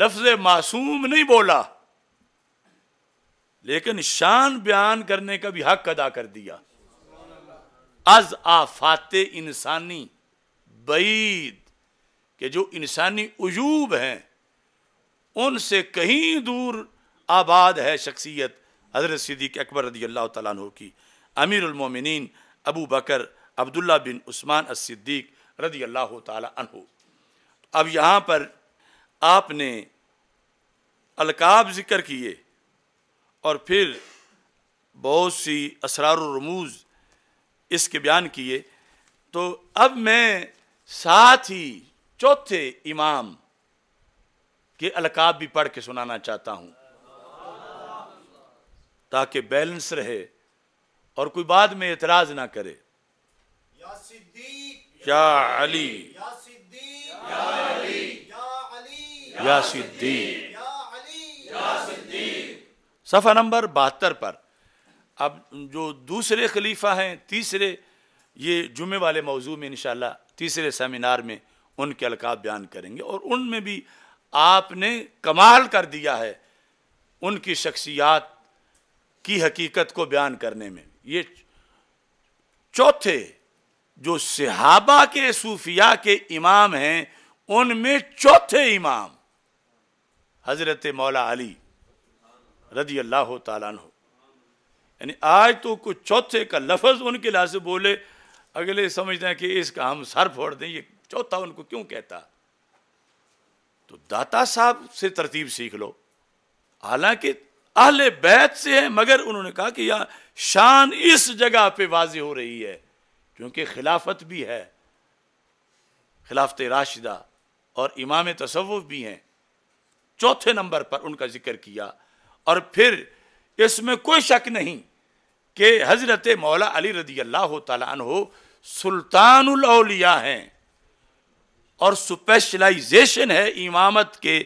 लफ्ज मासूम नहीं बोला लेकिन शान बयान करने का भी हक अदा कर दिया अज आफाते इंसानी बईद के जो इंसानी अजूब हैं उनसे कहीं दूर आबाद है शख्सियत हज़रत सिद्दीक अकबर रदी अल्लाह तु की अमीर अमीरमिन अबू बकर अब्दुल्ला बिन उस्मान असद्दीक रदी अल्लाह तहु अब यहाँ पर आपने अलकाब ज़िक्र किए और फिर बहुत सी असरारमूज इसके बयान किए तो अब मैं साथ ही चौथे इमाम के अलकाब भी पढ़ के सुनाना चाहता हूँ ताकि बैलेंस रहे और कोई बाद में एतराज ना करे या अली या सफ़ा नंबर बहत्तर पर अब जो दूसरे खलीफा हैं तीसरे ये जुमे वाले मौजू में इन तीसरे सेमिनार में उनके अलकाब बयान करेंगे और उनमें भी आपने कमाल कर दिया है उनकी शख्सियात की हकीकत को बयान करने में ये चौथे जो सिहाबा के सूफिया के इमाम हैं उनमें चौथे इमाम हजरत मौला अली रजी अल्लाह यानी आज तो कुछ चौथे का लफज उनके लिहाज से बोले अगले समझते हैं कि इसका हम सर फोड़ दें ये चौथा उनको क्यों कहता तो दाता साहब से तरतीब सीख लो हालांकि अहले बैत से हैं मगर उन्होंने कहा कि यहाँ शान इस जगह पे वाजी हो रही है क्योंकि खिलाफत भी है खिलाफत राशिदा और इमाम तसव्वुफ भी हैं चौथे नंबर पर उनका जिक्र किया और फिर इसमें कोई शक नहीं कि हज़रत मौला अली रदी अल्लाह तहो सुल्तानौलिया हैं और स्पेशलाइजेशन है इमामत के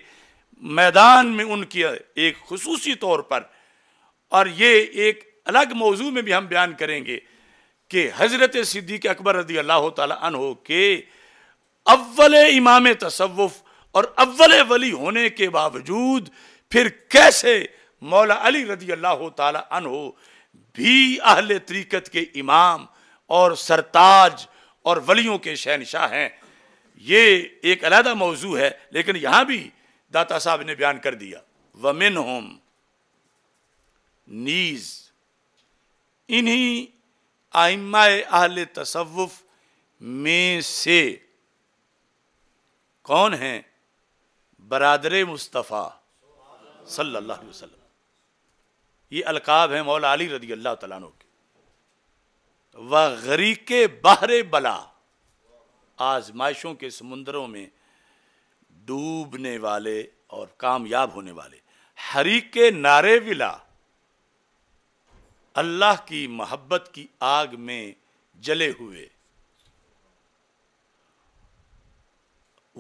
मैदान में उनकी एक खसूसी तौर पर और ये एक अलग मौजू में भी हम बयान करेंगे कि हज़रत सिद्दीक अकबर रदी अल्लाह हो के अव्वल इमाम तसवफ और अव्वल वली होने के बावजूद फिर कैसे मौला अली रदी अल्लाह हो भी अहल तरीक़त के इमाम और सरताज और वलियों के शहनशाह हैं ये एक अलहदा मौजू है लेकिन यहाँ भी दाता साहब ने बयान कर दिया वमिन होम नीज इन्हीं आइमाए आहल तसवुफ़ में से कौन हैं बरदर मुस्तफ़ा सल्लल्लाहु अलैहि वसल्लम ये अलकाब हैं मौला अली रदी अल्लाह तु के व गरीके बहरे बला आजमाइशों के समुंदरों में डूबने वाले और कामयाब होने वाले हरी के नारे विला अल्लाह की मोहब्बत की आग में जले हुए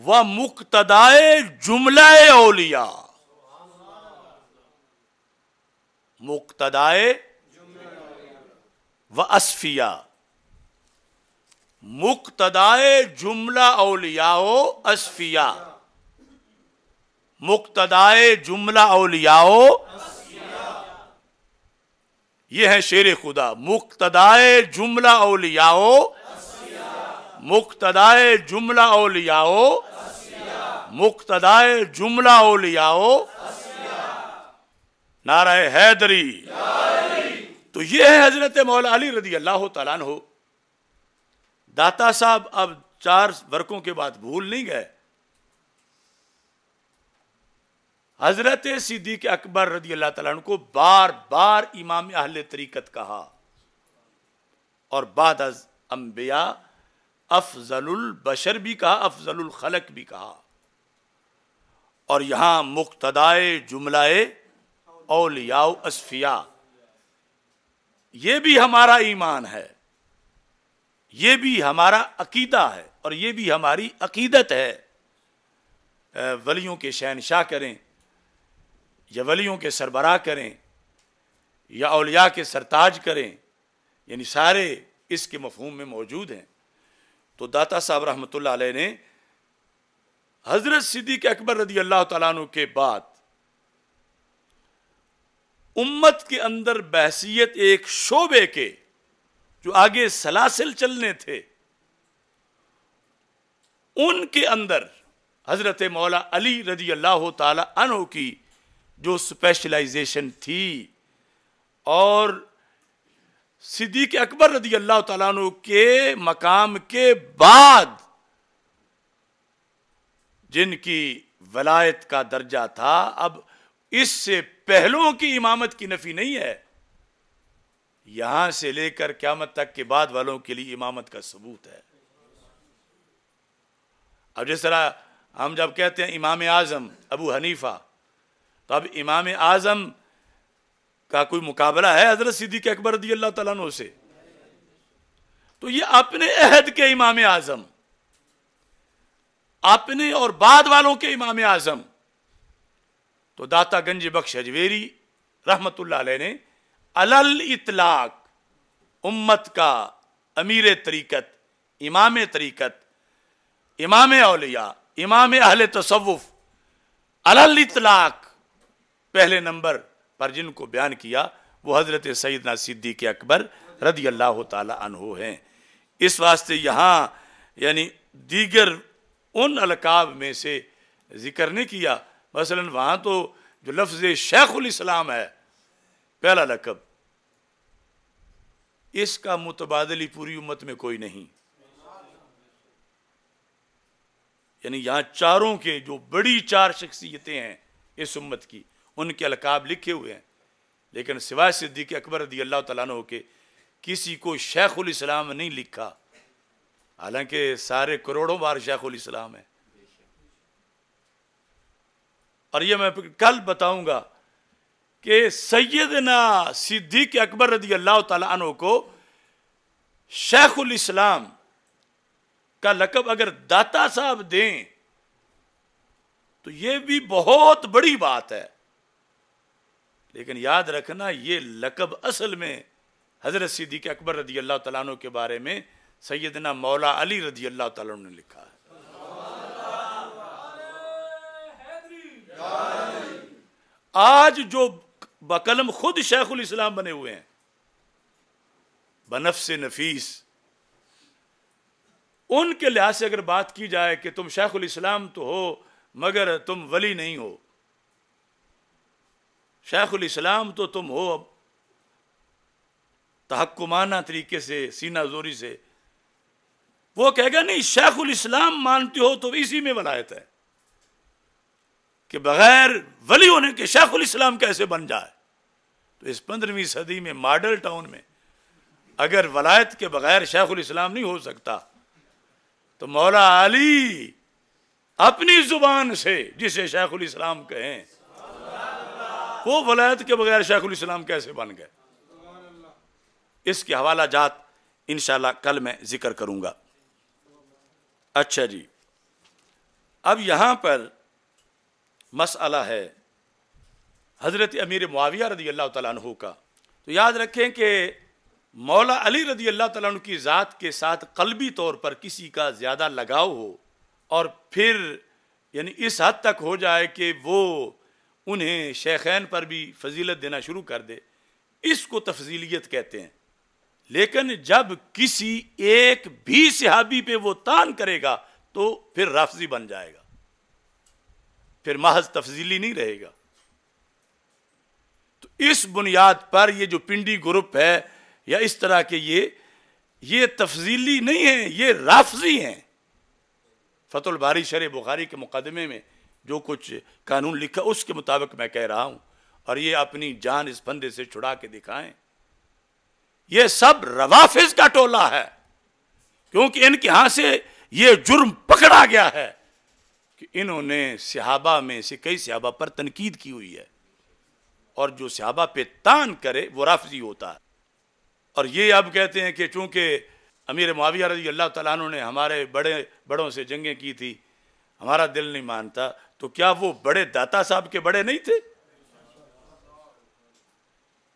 व मुक्तदाए जुमला ओलिया मुक्तदाए व असफिया मुक्तदाए जुमला हो असफिया मुक्तदाए जुमला औलियाओ ये है शेर खुदा मुक्तदाए जुमला औलियाओ मुक्तदाए जुमला औलियाओ मुक्तदाए जुमला औलियाओ नारा हैदरी तो ये है हजरत मौला अली रदी अल्लाह तला दाता साहब अब चार वर्कों के बाद भूल नहीं गए हज़रत सिद्दीक अकबर रदी अल्लाह तला को बार बार इमाम अहल तरीक़त कहा और बाद अज अम्बिया अफजलुल बशर भी कहा अफजलुल खलक भी कहा और यहां मुख्तदाए जुमलाए औलियाओ असफिया ये भी हमारा ईमान है ये भी हमारा अकीदा है और ये भी हमारी अकीदत है वलियों के शहनशाह करें या वलियों के सरबरा करें या अलिया के सरताज करें यानी सारे इसके मफहूम में मौजूद हैं तो दाता साहब रहमत ने हज़रत सिद्दीक अकबर रदी अल्लाह तु के बाद उम्मत के अंदर बहसीत एक शोबे के जो आगे सलासिल चलने थे उनके अंदर हज़रत मौला अली रदी अल्लाह तन की जो स्पेशलाइजेशन थी और सिद्दीक अकबर रदी अल्लाह तु के मकाम के बाद जिनकी वलायत का दर्जा था अब इससे पहलों की इमामत की नफी नहीं है यहां से लेकर क्यामत तक के बाद वालों के लिए इमामत का सबूत है अब जिस तरह हम जब कहते हैं इमाम आजम अबू हनीफा तो अब इमाम आज़म का कोई मुकाबला है हजरत सिद्दीक अकबर दी अल्लाह तला से तो ये अपने अहद के इमाम आज़म अपने और बाद वालों के इमाम आज़म तो दाता गंज बख्श अजवेरी रहमत ने अलल इतलाक उम्मत का अमीर तरीक़त इमाम तरीक़त इमाम अलिया इमाम अहल तसवुफ़ अलल इतलाक़ पहले नंबर पर जिनको बयान किया वो हज़रत सैदना सिद्दीक अकबर रदी अल्लाह तहो हैं इस वास्ते यहाँ यानी दीगर उन अलकाब में से जिक्र नहीं किया मसला वहाँ तो जो लफ्ज़ शेखुलस्लाम है पहला लकब इसका मुतबादली पूरी उम्मत में कोई नहीं यानी यहाँ चारों के जो बड़ी चार शख्सियतें हैं इस उम्मत की उनके अलकाब लिखे हुए हैं लेकिन सिवाय सिद्दीक अकबर रदी अल्लाह तला के किसी को शेखुल इस्लाम नहीं लिखा हालांकि सारे करोड़ों बार शेखुल इस्लाम है और ये मैं कल बताऊंगा कि सैदना सिद्दीक अकबर रदी अल्लाह तला को शेखुल इस्लाम का लकब अगर दाता साहब दें तो ये भी बहुत बड़ी बात है लेकिन याद रखना ये लकब असल में हज़रत सिद्दीक अकबर रदी अल्लाह तु के बारे में सैदना मौला अली रदी अल्लाह तु ने लिखा है आज जो बकलम खुद शेखुल इस्लाम बने हुए हैं बनफ से नफीस उनके लिहाज से अगर बात की जाए कि तुम शेखुल इस्लाम तो हो मगर तुम वली नहीं हो शेखुल इस्लाम तो तुम हो अब तहक्कुमाना तरीके से सीना जोरी से वो कहेगा नहीं शेखुल इस्लाम मानते हो तो इसी में वलायत है कि बगैर वली होने के शेखुल इस्लाम कैसे बन जाए तो इस पंद्रहवीं सदी में मॉडल टाउन में अगर वलायत के बगैर शेखुल इस्लाम नहीं हो सकता तो मौला अली अपनी जुबान से जिसे शेखुल इस्लाम कहें वो वलायत के बगैर शेखुल इस्लाम कैसे बन गए इसके हवाला जात इन कल मैं ज़िक्र करूंगा अच्छा जी अब यहां पर मसला है हज़रत अमीर मुआविया रदी अल्लाह तु का तो याद रखें कि मौला अली रदी अल्लाह तु की ज़ात के साथ कलबी तौर पर किसी का ज़्यादा लगाव हो और फिर यानी इस हद तक हो जाए कि वो उन्हें शेखैन पर भी फजीलत देना शुरू कर दे इसको तफजीलियत कहते हैं लेकिन जब किसी एक भी सिहाबी पे वो तान करेगा तो फिर राफजी बन जाएगा फिर महज तफजीली नहीं रहेगा तो इस बुनियाद पर ये जो पिंडी ग्रुप है या इस तरह के ये ये तफजीली नहीं है ये राफजी हैं फतुल बारी शर बुखारी के मुकदमे में जो कुछ कानून लिखा उसके मुताबिक मैं कह रहा हूं और ये अपनी जान इस फंदे से छुड़ा के दिखाएं ये सब रवाफिज का टोला है क्योंकि इनके यहां से ये जुर्म पकड़ा गया है कि इन्होंने सिहाबा में से कई सिहाबा पर तनकीद की हुई है और जो सिहाबा पे तान करे वो रफजी होता है और ये अब कहते हैं कि चूंकि अमीर माविया रजी अल्लाह तला ने हमारे बड़े बड़ों से जंगें की थी हमारा दिल नहीं मानता तो क्या वो बड़े दाता साहब के बड़े नहीं थे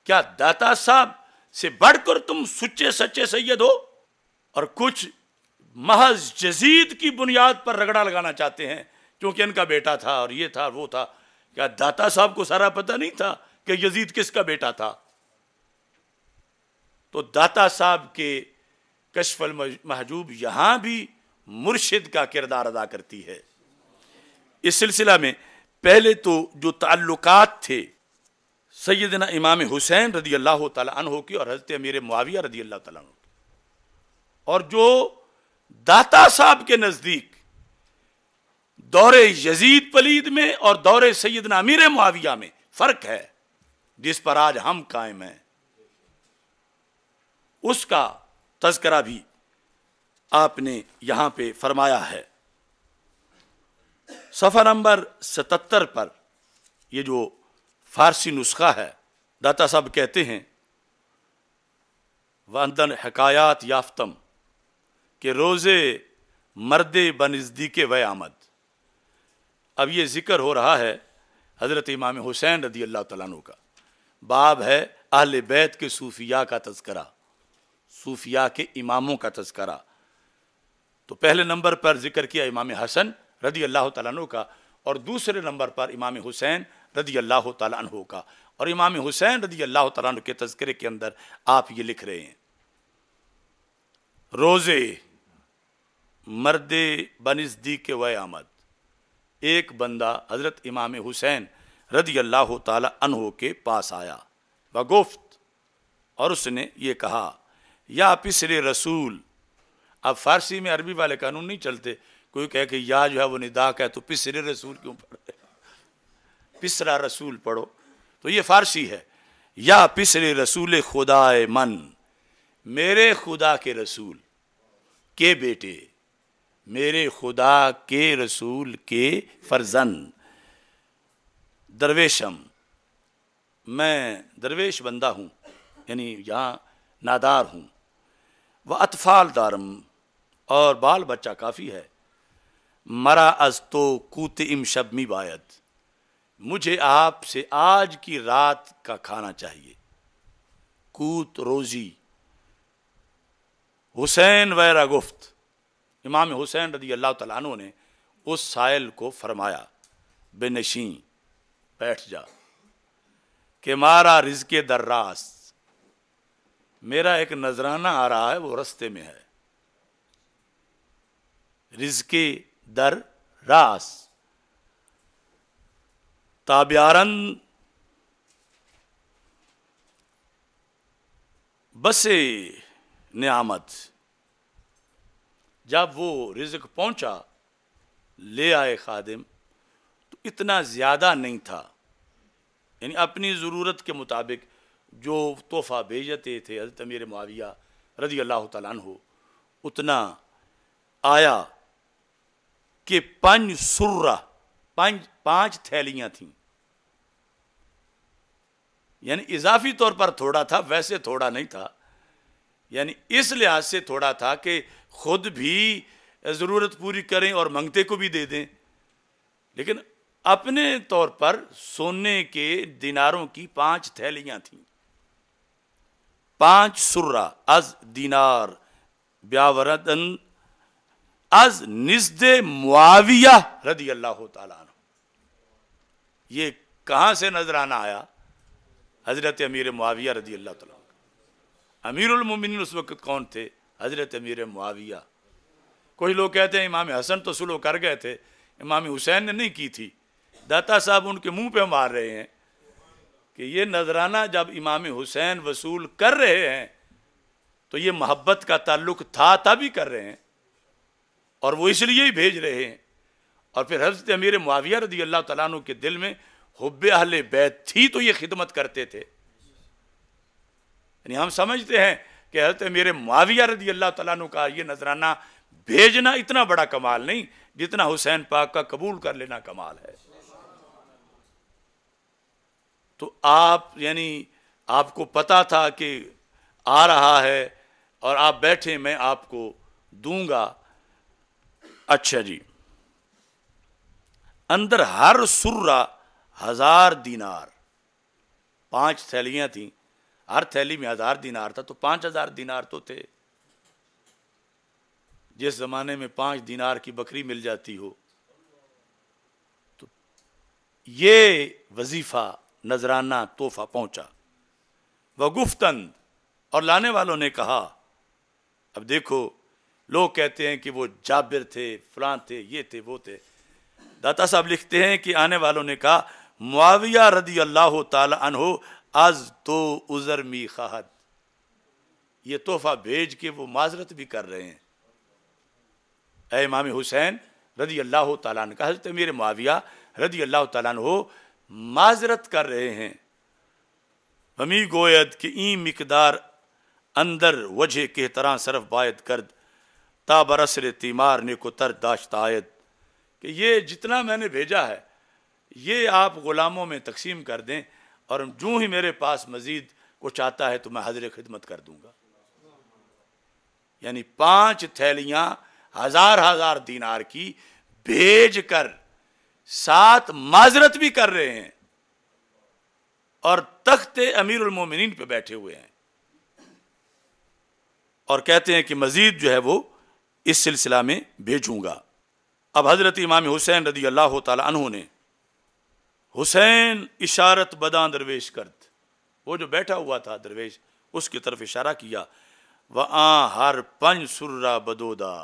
क्या दाता साहब से बढ़कर तुम सुच्चे सच्चे सैयद हो और कुछ महज जजीद की बुनियाद पर रगड़ा लगाना चाहते हैं क्योंकि इनका बेटा था और ये था वो था क्या दाता साहब को सारा पता नहीं था कि यजीद किसका बेटा था तो दाता साहब के कशफल महजूब यहां भी मुर्शिद का किरदार अदा करती है इस सिलसिला में पहले तो जो ताल्लुकात थे सैदना इमाम हुसैन रदी अल्लाह तहो की और हजरत अमीर मुआविया रदी अल्लाह तु की और जो दाता साहब के नज़दीक दौरे यजीद पलीद में और दौरे सैदना अमीर मुआविया में फ़र्क है जिस पर आज हम कायम हैं उसका तस्करा भी आपने यहां पे फरमाया है सफ़ा नंबर सतर पर ये जो फारसी नुस्खा है दाता साहब कहते हैं वंदन हकायात याफ्तम के रोज़े मर्द बनज़दीक व आमद अब ये ज़िक्र हो रहा है हज़रत इमाम हुसैन रदी अल्लाह तु का बाब है अहल बैत के सूफिया का तस्करा सूफिया के इमामों का तस्करा तो पहले नंबर पर जिक्र किया इमाम हसन रदी अल्लाह तु का और दूसरे नंबर पर इमाम हुसैन रदी अल्लाह तु का और इमाम हुसैन रदी अल्लाह तु के तस्करे के अंदर आप ये लिख रहे हैं रोज़े मर्द बनजदी के वमद एक बंदा हज़रत इमाम हुसैन रदी अल्लाह तु के पास आया व गुफ्त और उसने ये कहा या पिसरे रसूल अब फ़ारसी में अरबी वाले कानून नहीं चलते कोई कहे कि या जो है वो निदाक है तो पिसरे रसूल क्यों पढ़ रहे पिसरा रसूल पढ़ो तो ये फारसी है या पिसरे रसूल खुदाए मन मेरे खुदा के रसूल के बेटे मेरे खुदा के रसूल के फर्जन दरवेशम मैं दरवेश बंदा हूँ यानी यहाँ नादार हूँ वह अतफ़ाल दारम और बाल बच्चा काफ़ी है मरा अज तो कूत इम शब मी बायत मुझे आपसे आज की रात का खाना चाहिए कूत रोज़ी हुसैन वैरा गुफ्त इमाम हुसैन रदी अल्लाह तु ने उस साइल को फरमाया बेनशी बैठ जा के मारा दर दर्रास मेरा एक नजराना आ रहा है वो रस्ते में है रिजके दर रास ताब्यारन बसे नियामत जब वो रिजक पहुंचा ले आए खादिम तो इतना ज़्यादा नहीं था यानी अपनी ज़रूरत के मुताबिक जो तोहफ़ा भेजते थे हजरत मेर माविया रजी अल्लाह तन हो उतना आया कि पंज सुर्रा पंज पांच थैलियां थी यानी इजाफी तौर पर थोड़ा था वैसे थोड़ा नहीं था यानी इस लिहाज से थोड़ा था कि खुद भी ज़रूरत पूरी करें और मंगते को भी दे दें लेकिन अपने तौर पर सोने के दिनारों की पांच थैलियां थी पांच सुर्रा अज दिनार ब्यावरदन अज निजद मुआविया रदी अल्लाह तन ये कहाँ से नजराना आया हज़रत अमीर मुआविया रदी अल्लाह तला अमीरमिन उस वक्त कौन थे हज़रत अमीर मुआविया कोई लोग कहते हैं इमाम हसन तो सुलह कर गए थे इमाम हुसैन ने नहीं की थी दाता साहब उनके मुंह पे मार रहे हैं कि ये नजराना जब इमाम हुसैन वसूल कर रहे हैं तो ये मोहब्बत का ताल्लुक था तभी कर रहे हैं और वो इसलिए ही भेज रहे हैं और फिर हजरत अमीर मुआविया रदी अल्लाह तु के दिल में हब अहल बैत थी तो ये खिदमत करते थे यानी हम समझते हैं कि हजरत अमीर मुआविया रदी अल्लाह तु का ये नजराना भेजना इतना बड़ा कमाल नहीं जितना हुसैन पाक का कबूल कर लेना कमाल है तो आप यानी आपको पता था कि आ रहा है और आप बैठे मैं आपको दूंगा अच्छा जी अंदर हर सुर्रा हजार दिनार पांच थैलियां थी हर थैली में हजार दीनार था तो पांच हजार दीनार तो थे जिस जमाने में पांच दिनार की बकरी मिल जाती हो तो ये वजीफा नजराना तोहफा पहुंचा व गुफ्तंद और लाने वालों ने कहा अब देखो लोग कहते हैं कि वो जाबिर थे फलां थे ये थे वो थे दाता साहब लिखते हैं कि आने वालों ने कहा मुआविया रदी अल्लाह तहो आज तो उज़र मी खाहद ये तोहफा भेज के वो माजरत भी कर रहे हैं ए मामी हुसैन रदी अल्लाह तन मेरे मुआविया रदी अल्लाह तन हो माजरत कर रहे हैं हमी गोयद के ई मकदार अंदर वजह के तरह सरफ बायद कर्द ताबरसर तीमार ने को तर दाश्त आयत कि ये जितना मैंने भेजा है ये आप ग़ुलामों में तकसीम कर दें और जो ही मेरे पास मज़ीद कुछ आता है तो मैं हाजिर खिदमत कर दूंगा यानी पांच थैलियां हज़ार हज़ार दीनार की भेज कर साथ माजरत भी कर रहे हैं और तख्त अमीर उलमोमिन पे बैठे हुए हैं और कहते हैं कि मजीद जो है वो इस सिलसिला में भेजूंगा अब हज़रत इमाम हुसैन रदी अल्लाह तला ने हुसैन इशारत बदा दरवेश करत वो जो बैठा हुआ था दरवेश उसकी तरफ इशारा किया आ हर पंच सुर्रा बदोदा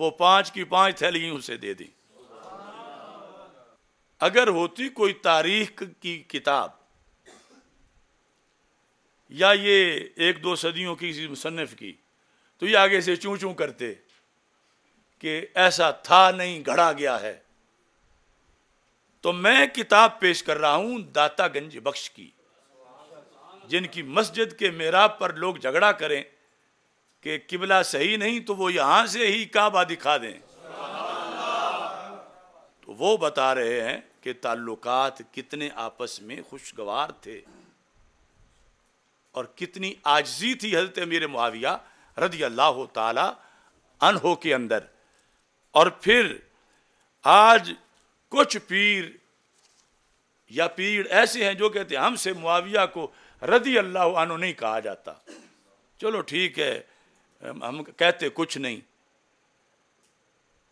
वो पांच की पांच थैली उसे दे दी अगर होती कोई तारीख की किताब या ये एक दो सदियों की मुसनफ की तो ये आगे से चूं चूं करते कि ऐसा था नहीं घड़ा गया है तो मैं किताब पेश कर रहा हूं दातागंज बख्श की जिनकी मस्जिद के मेराब पर लोग झगड़ा करें कि किबला सही नहीं तो वो यहां से ही काबा दिखा दें तो वो बता रहे हैं कि ताल्लुकात कितने आपस में खुशगवार थे और कितनी आजजी थी हजरत मेरे मुआविया रदी अल्लाह ताला अनहो के अंदर और फिर आज कुछ पीर या पीर ऐसे हैं जो कहते हैं हमसे मुआविया को रदी अल्लाह अनु नहीं कहा जाता चलो ठीक है हम कहते कुछ नहीं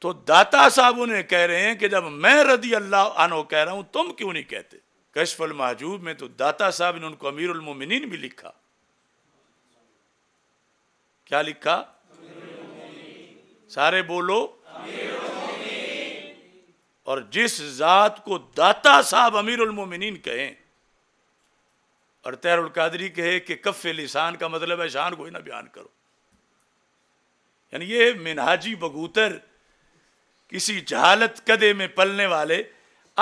तो दाता साहब उन्हें कह रहे हैं कि जब मैं रदी अल्लाह अनु कह रहा हूं तुम क्यों नहीं कहते कशफल महजूब में तो दाता साहब ने उनको अमीर उलमोमिन भी लिखा क्या लिखा सारे बोलो और जिस जात को दाता साहब अमीरुल उलमोमिन कहें और तैरुल कादरी कहे कि कफ़ लिसान का मतलब है शान कोई ना बयान करो यानी ये मिनहाजी बगूतर किसी जहालत कदे में पलने वाले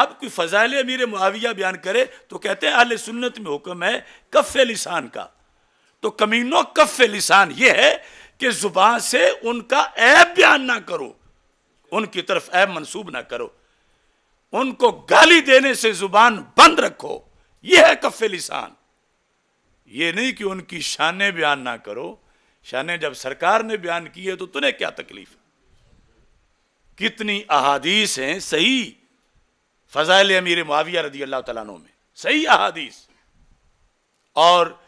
अब कोई फजाइल अमीर मुआविया बयान करे तो कहते हैं अल सुन्नत में हुक्म है कफ़ लिसान का तो कमीनो कफ लिसान ये है कि जुबान से उनका ऐब बयान ना करो उनकी तरफ ऐब मंसूब ना करो उनको गाली देने से जुबान बंद रखो यह है कफ लिसान ये नहीं कि उनकी शान बयान ना करो शान जब सरकार ने बयान की है तो तुम्हें क्या तकलीफ कितनी अहादीस हैं सही फजाइल अमीर माविया रदी अल्लाह तला में सही अहादीस और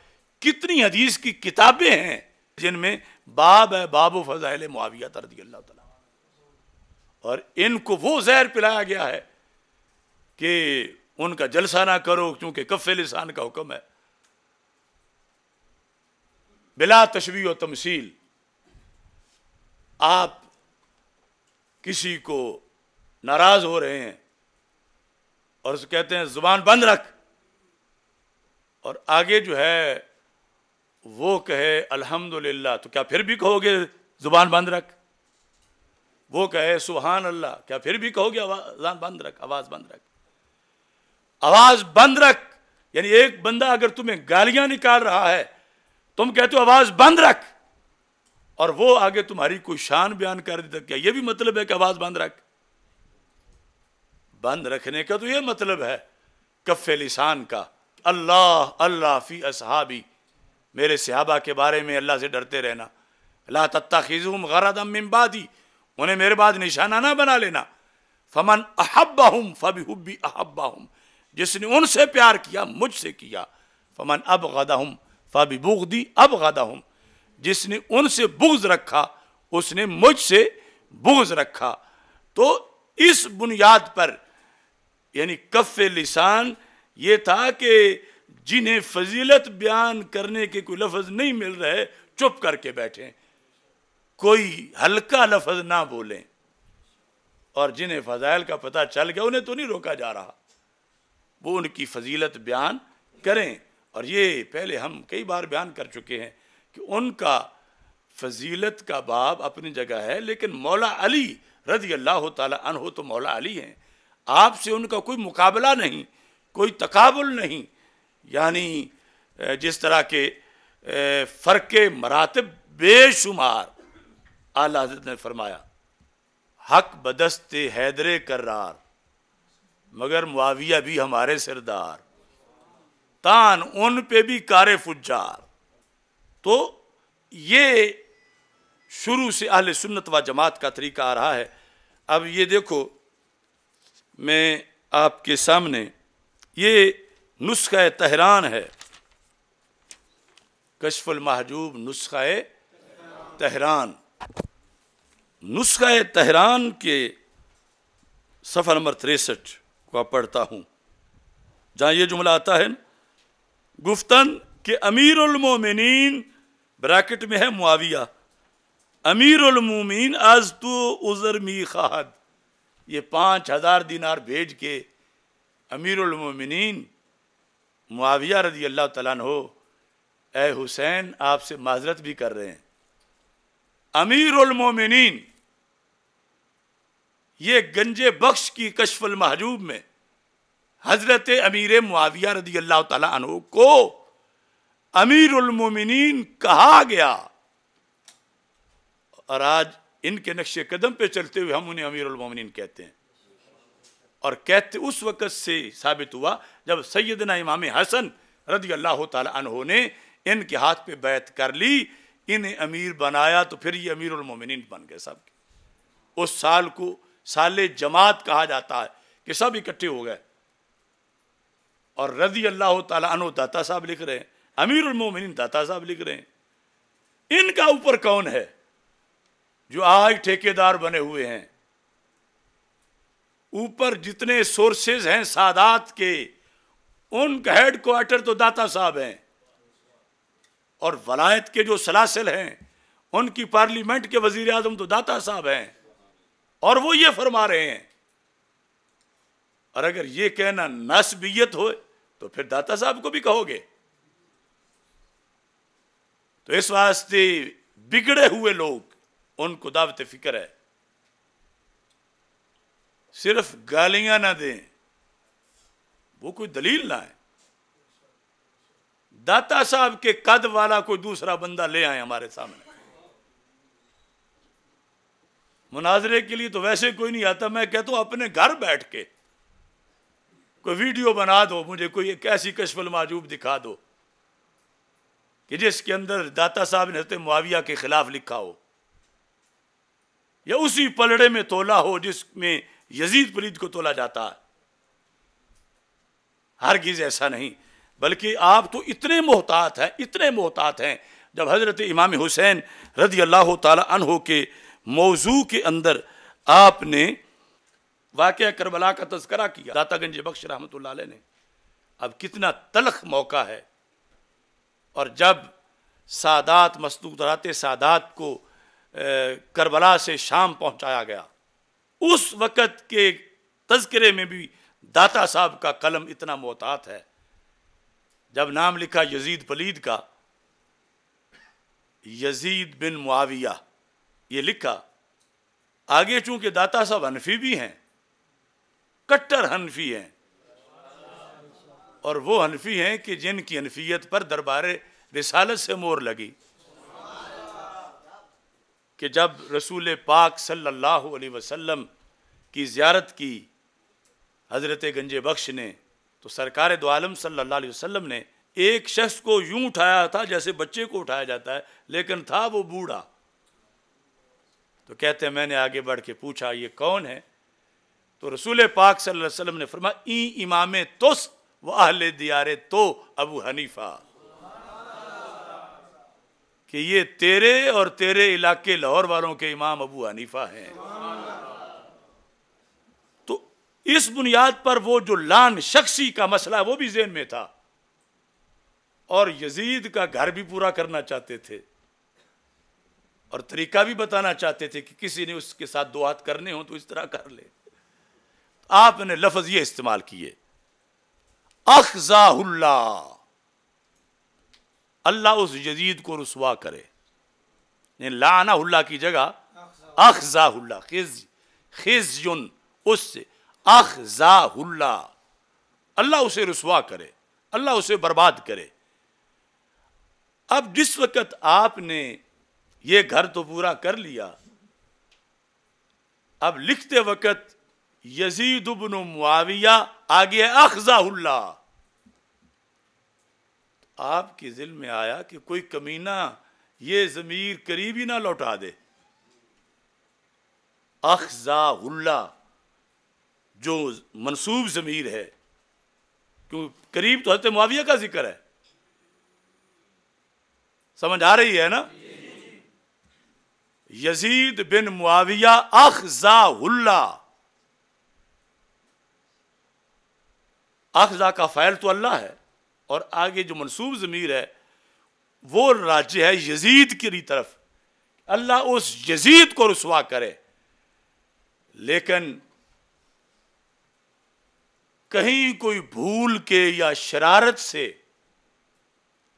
कितनी हदीस की किताबें हैं जिनमें बाब है बाब फ़ज़ाइल मुआविया तरदी अल्लाह तला और इनको वो जहर पिलाया गया है कि उनका जलसा ना करो क्योंकि कफे लिसान का हुक्म है बिला तशवी व तमसील आप किसी को नाराज़ हो रहे हैं और कहते हैं ज़ुबान बंद रख और आगे जो है वो कहे अल्हम्दुलिल्लाह तो क्या फिर भी कहोगे जुबान बंद रख वो कहे सुहान अल्लाह क्या फिर भी कहोगे आवाज बंद रख आवाज बंद रख आवाज बंद रख यानी एक बंदा अगर तुम्हें गालियां निकाल रहा है तुम कहते हो आवाज बंद रख और वो आगे तुम्हारी कोई शान बयान कर देता क्या ये भी मतलब है कि आवाज बंद रख बंद रखने का तो ये मतलब है कफ़े लिसान का अल्लाह अल्लाह फी असहाबी मेरे सहाबा के बारे में अल्लाह से डरते रहना ला तत्ता खीजूम गरदम उन्हें मेरे बाद निशाना ना बना लेना फमन अहब्बा हम फबी हब्बी अहब्बा हम जिसने उनसे प्यार किया मुझसे किया फमन अब गदा हम फबी बुगदी अब गदा हम जिसने उनसे बुग्ज रखा उसने मुझसे बुग्ज रखा तो इस बुनियाद पर यानी कफ़ लिसान ये था कि जिन्हें फजीलत बयान करने के कोई लफज नहीं मिल रहे चुप करके बैठें कोई हल्का लफज ना बोलें और जिन्हें फजाइल का पता चल गया उन्हें तो नहीं रोका जा रहा वो उनकी फजीलत बयान करें और ये पहले हम कई बार बयान कर चुके हैं कि उनका फजीलत का बाब अपनी जगह है लेकिन मौला अली रजी अल्लाह हो तो मौला अली हैं आपसे उनका कोई मुकाबला नहीं कोई तकाबुल नहीं यानी जिस तरह के फ़र्क मरातब बेशुमार आला हजरत ने फरमाया हक बदस्ते हैदर करार मगर मुआविया भी हमारे सिरदार तान उन पे भी कारे फुजार तो ये शुरू से अहल सुन्नत व जमात का तरीका आ रहा है अब ये देखो मैं आपके सामने ये नुस्खा तहरान है कशफुल महजूब नुस्ख तहरान नुस्खा तहरान के सफर नंबर तिरसठ को आप पढ़ता हूं जहां यह जुमला आता है गुफ्तन के अमीर अमीरमिन ब्रैकेट में है मुआविया अमीरमिन आज तो उज़र मी खाद ये पांच हज़ार दिनार भेज के अमीरमिन मुआविया रजी अल्लाह तला हो ए हुसैन आपसे माजरत भी कर रहे हैं उलमोमिन ये गंजे बख्श की कशफल महजूब में हजरत अमीर मुआविया रजी अल्लाह तु को अमीरमिन कहा गया और आज इनके नक्श कदम पे चलते हुए हम उन्हें उलमोमिन कहते हैं और कहते उस वक़्त से साबित हुआ जब सैदना इमाम हसन रदी अल्लाह तहो ने इनके हाथ पे बैत कर ली इन्हें अमीर बनाया तो फिर ये अमीर उलमोमिन बन गए सब उस साल को साल जमात कहा जाता है कि सब इकट्ठे हो गए और रजी अल्लाह तनो दाता साहब लिख रहे हैं अमीर उलमोमिन दाता साहब लिख रहे हैं इनका ऊपर कौन है जो आज ठेकेदार बने हुए हैं ऊपर जितने सोर्सेज हैं सादात के उनका हेड क्वार्टर तो दाता साहब हैं और वलायत के जो सलासिल हैं उनकी पार्लियामेंट के वजीर आजम तो दाता साहब हैं और वो ये फरमा रहे हैं और अगर ये कहना नस्बियत हो तो फिर दाता साहब को भी कहोगे तो इस वास्ते बिगड़े हुए लोग उनको दावत फिक्र है सिर्फ गालियां ना दें वो कोई दलील ना है दाता साहब के कद वाला कोई दूसरा बंदा ले आए हमारे सामने मुनाजरे के लिए तो वैसे कोई नहीं आता मैं कहता हूं अपने घर बैठ के कोई वीडियो बना दो मुझे कोई एक ऐसी कशफल माजूब दिखा दो कि जिसके अंदर दाता साहब ने हते मुआविया के खिलाफ लिखा हो या उसी पलड़े में तोला हो जिसमें यजीद पलीद को तोला जाता है हरगिज़ ऐसा नहीं बल्कि आप तो इतने मोहतात हैं इतने मोहतात हैं जब हज़रत इमाम हुसैन रदी अल्लाह तहो के मौजू के अंदर आपने वाक़ करबला का तस्करा किया दातागंज बख्श रहमत ने अब कितना तलख मौका है और जब सादात मस्तूक रात सादात को करबला से शाम पहुंचाया गया उस वक़्त के तस्करे में भी दाता साहब का कलम इतना मोहतात है जब नाम लिखा यजीद पलीद का यजीद बिन मुआविया ये लिखा आगे चूंकि दाता साहब हनफी भी हैं कट्टर हनफी हैं और वो हनफी हैं कि जिनकी हनफियत पर दरबार रिसालत से मोर लगी कि जब रसूल पाक सल्लल्लाहु अलैहि वसल्लम की ज़्यारत की हज़रत गंजे बख्श ने तो सरकार दो आलम सल्ला वसम ने एक शख्स को यूं उठाया था जैसे बच्चे को उठाया जाता है लेकिन था वो बूढ़ा तो कहते हैं मैंने आगे बढ़ के पूछा ये कौन है तो रसूल पाक सल्लल्लाहु अलैहि वसल्लम ने फरमा ई इमाम तुस व अहले दियारे तो अबू हनीफा कि ये तेरे और तेरे इलाके लाहौर वालों के इमाम अबू हनीफा हैं इस बुनियाद पर वो जो लान शख्सी का मसला वो भी जेन में था और यजीद का घर भी पूरा करना चाहते थे और तरीका भी बताना चाहते थे कि किसी ने उसके साथ दो हाथ करने हो तो इस तरह कर ले आपने लफज ये इस्तेमाल किए अखजाहुल्ला अल्लाह उस यजीद को रसवा करे लाना की जगह अखजाहुल्ला खिज खिजुन उससे अखजाहुल्ला अल्लाह उसे रसुआ करे अल्लाह उसे बर्बाद करे अब जिस वक्त आपने ये घर तो पूरा कर लिया अब लिखते वक्त यजीद उबन मुआविया आगे अखजाउल्ला आपके दिल में आया कि कोई कमीना ये जमीर करीब ही ना लौटा दे अखजाउल्ला जो मनसूब ज़मीर है क्यों करीब तो हजरत मुआविया का जिक्र है समझ आ रही है ना यजीद बिन मुआविया अखजाउल्ला अखजा का फ़ैल तो अल्लाह है और आगे जो मनसूब ज़मीर है वो राज्य है यजीद की तरफ अल्लाह उस यजीद को रसुआ करे लेकिन कहीं कोई भूल के या शरारत से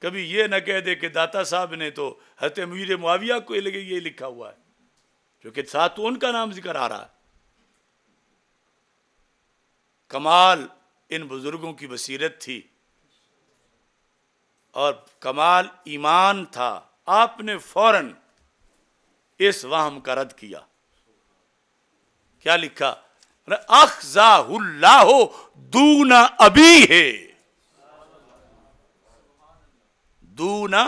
कभी ये ना कह दे कि दाता साहब ने तो हत मीर मुआविया को लगे ये लिखा हुआ है क्योंकि साथ तो उनका नाम जिक्र आ रहा है कमाल इन बुजुर्गों की बसीरत थी और कमाल ईमान था आपने फौरन इस वाहम का रद्द किया क्या लिखा अखजाहुल्लाहो दूना अभी है दूना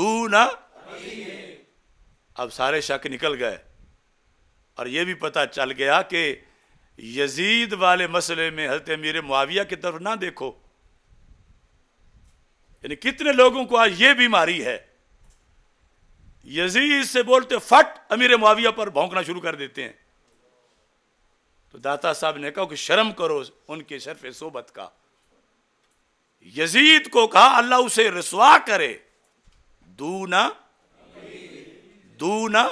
दूना अब सारे शक निकल गए और यह भी पता चल गया कि यजीद वाले मसले में हजरत मीर मुआविया की तरफ ना देखो यानी कितने लोगों को आज ये बीमारी है यजीद से बोलते फट अमीर मुआविया पर भौंकना शुरू कर देते हैं तो दाता साहब ने कहा कि शर्म करो उनके शर्फ सोबत का यजीद को कहा अल्लाह उसे रसुआ करे दू ना दू ना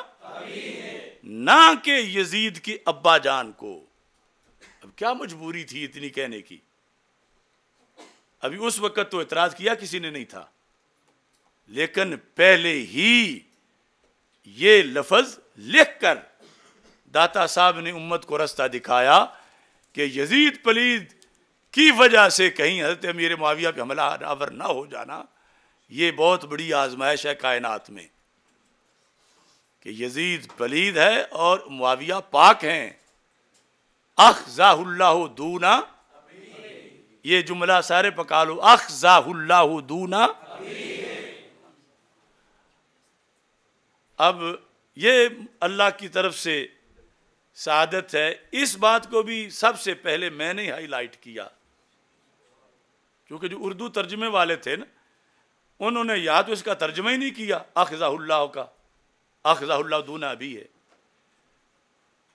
के यजीद की अब्बा जान को अब क्या मजबूरी थी इतनी कहने की अभी उस वक्त तो इतराज किया किसी ने नहीं था लेकिन पहले ही ये लफज लिखकर दाता साहब ने उम्मत को रास्ता दिखाया कि यजीद पलीद की वजह से कहीं हजरत अमीर माविया पे हमला आवर ना हो जाना ये बहुत बड़ी आजमाइश है कायनात में कि यजीद पलीद है और माविया पाक हैं अखजाहुल्लाह दूना ये जुमला सारे पका लो अख अखजाहुल्लाह दूना अब ये अल्लाह की तरफ से सादत है इस बात को भी सबसे पहले मैंने ही हाईलाइट किया क्योंकि जो उर्दू तर्जमे वाले थे ना उन्होंने या तो इसका तर्जमा ही नहीं किया अखजाउल्लाह का अखजाउल्ला दूना भी है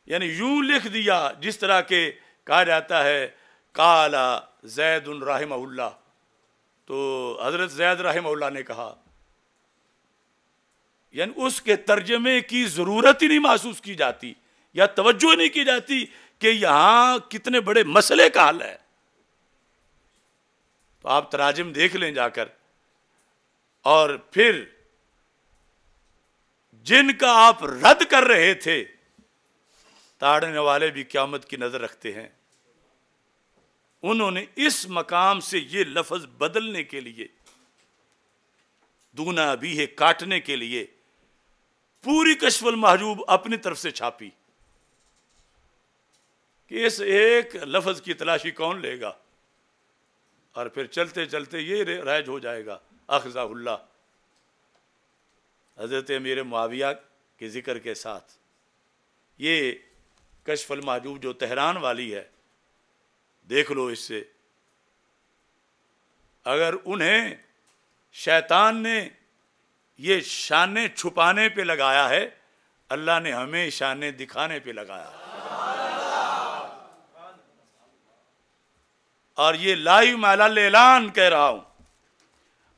यानी यूं लिख दिया जिस तरह के कहा जाता है काला जैद उन राहिमउल्ला तो हज़रत जैद राहिमउल्ला ने कहा यानी उसके तर्जमे की ज़रूरत ही नहीं महसूस की जाती या तवज्जो नहीं की जाती कि यहां कितने बड़े मसले का हल है तो आप तराजिम देख लें जाकर और फिर जिनका आप रद्द कर रहे थे ताड़ने वाले भी क्यामत की नज़र रखते हैं उन्होंने इस मकाम से ये लफज बदलने के लिए दूना भी है काटने के लिए पूरी कश्मल महजूब अपनी तरफ से छापी कि इस एक लफ्ज की तलाशी कौन लेगा और फिर चलते चलते ये राइज हो जाएगा अखजाउल्ला हजरत मेरे माविया के ज़िक्र के साथ ये कशफल महजूब जो तहरान वाली है देख लो इससे अगर उन्हें शैतान ने ये शान छुपाने पे लगाया है अल्लाह ने हमें शान दिखाने पे लगाया है और ये लाइव मालाल ऐलान कह रहा हूं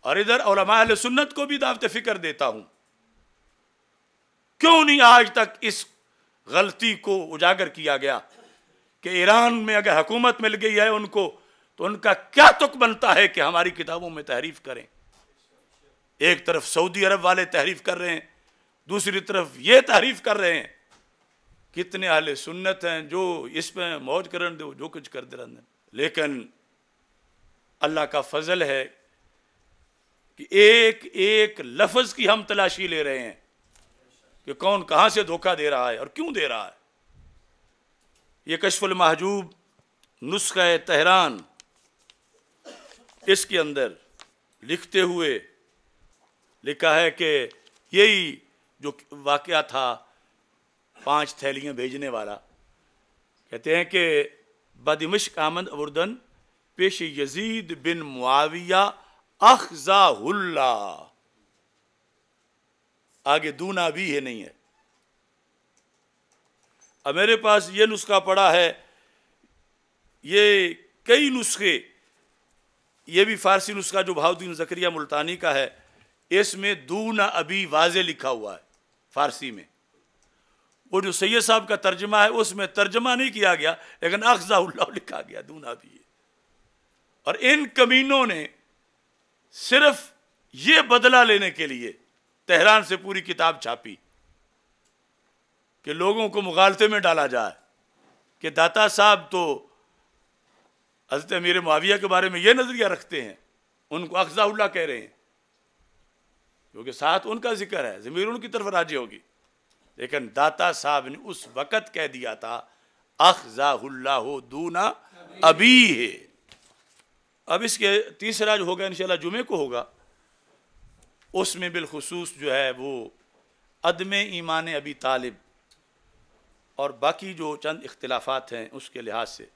और इधर और सुन्नत को भी दावत फ़िक्र देता हूं क्यों नहीं आज तक इस गलती को उजागर किया गया कि ईरान में अगर हुकूमत मिल गई है उनको तो उनका क्या तुक बनता है कि हमारी किताबों में तहरीफ करें एक तरफ सऊदी अरब वाले तहरीफ कर रहे हैं दूसरी तरफ ये तहरीफ कर रहे हैं कितने आले सुन्नत हैं जो इसमें मौज करन दो जो कुछ कर दे हैं लेकिन अल्लाह का फजल है कि एक एक लफज की हम तलाशी ले रहे हैं कि कौन कहाँ से धोखा दे रहा है और क्यों दे रहा है ये कशफुल महजूब नुस्ख तहरान इसके अंदर लिखते हुए लिखा है कि यही जो वाक़ था पांच थैलियाँ भेजने वाला कहते हैं कि बदमश्क आमद अवर्दन पेश यजीद बिन मुआविया अखजाहुल्ला आगे दूना भी है नहीं है अब मेरे पास ये नुस्खा पड़ा है ये कई नुस्खे ये भी फारसी नुस्खा जो भाउद्दीन जकरिया मुल्तानी का है इसमें दूना अभी वाज लिखा हुआ है फारसी में वो जो सैयद साहब का तर्जमा है उसमें तर्जमा नहीं किया गया लेकिन अगजाउल्ला लिखा गया दूना भी और इन कमीनों ने सिर्फ ये बदला लेने के लिए तेहरान से पूरी किताब छापी कि लोगों को मुगालते में डाला जाए कि दाता साहब तो हजरत अमीर माविया के बारे में ये नज़रिया रखते हैं उनको अगजाउल्ला कह रहे हैं क्योंकि साथ उनका जिक्र है ज़मीर उनकी तरफ राजी होगी लेकिन दाता साहब ने उस वक़्त कह दिया था अखजाहुल्ला दूना अभी है अब इसके तीसरा जो होगा इन जुमे को होगा उसमें बिलखसूस जो है वो अदम ईमान अभी तालिब और बाकी जो चंद इख्तलाफात हैं उसके लिहाज से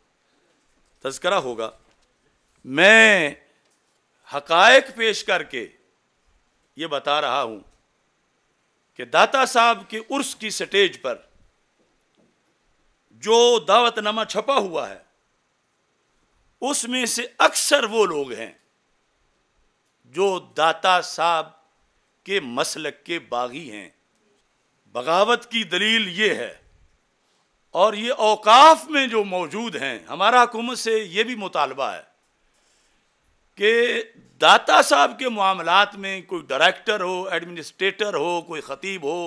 तस्करा होगा मैं हकायक पेश करके ये बता रहा हूँ कि दाता साहब के उर्स की स्टेज पर जो दावतनामा छपा हुआ है उसमें से अक्सर वो लोग हैं जो दाता साहब के मसलक के बागी हैं बगावत की दलील ये है और ये अवकाफ में जो मौजूद हैं हमारा हुकूमत से ये भी मुतालबा है कि दाता साहब के मामलात में कोई डायरेक्टर हो एडमिनिस्ट्रेटर हो कोई ख़तीब हो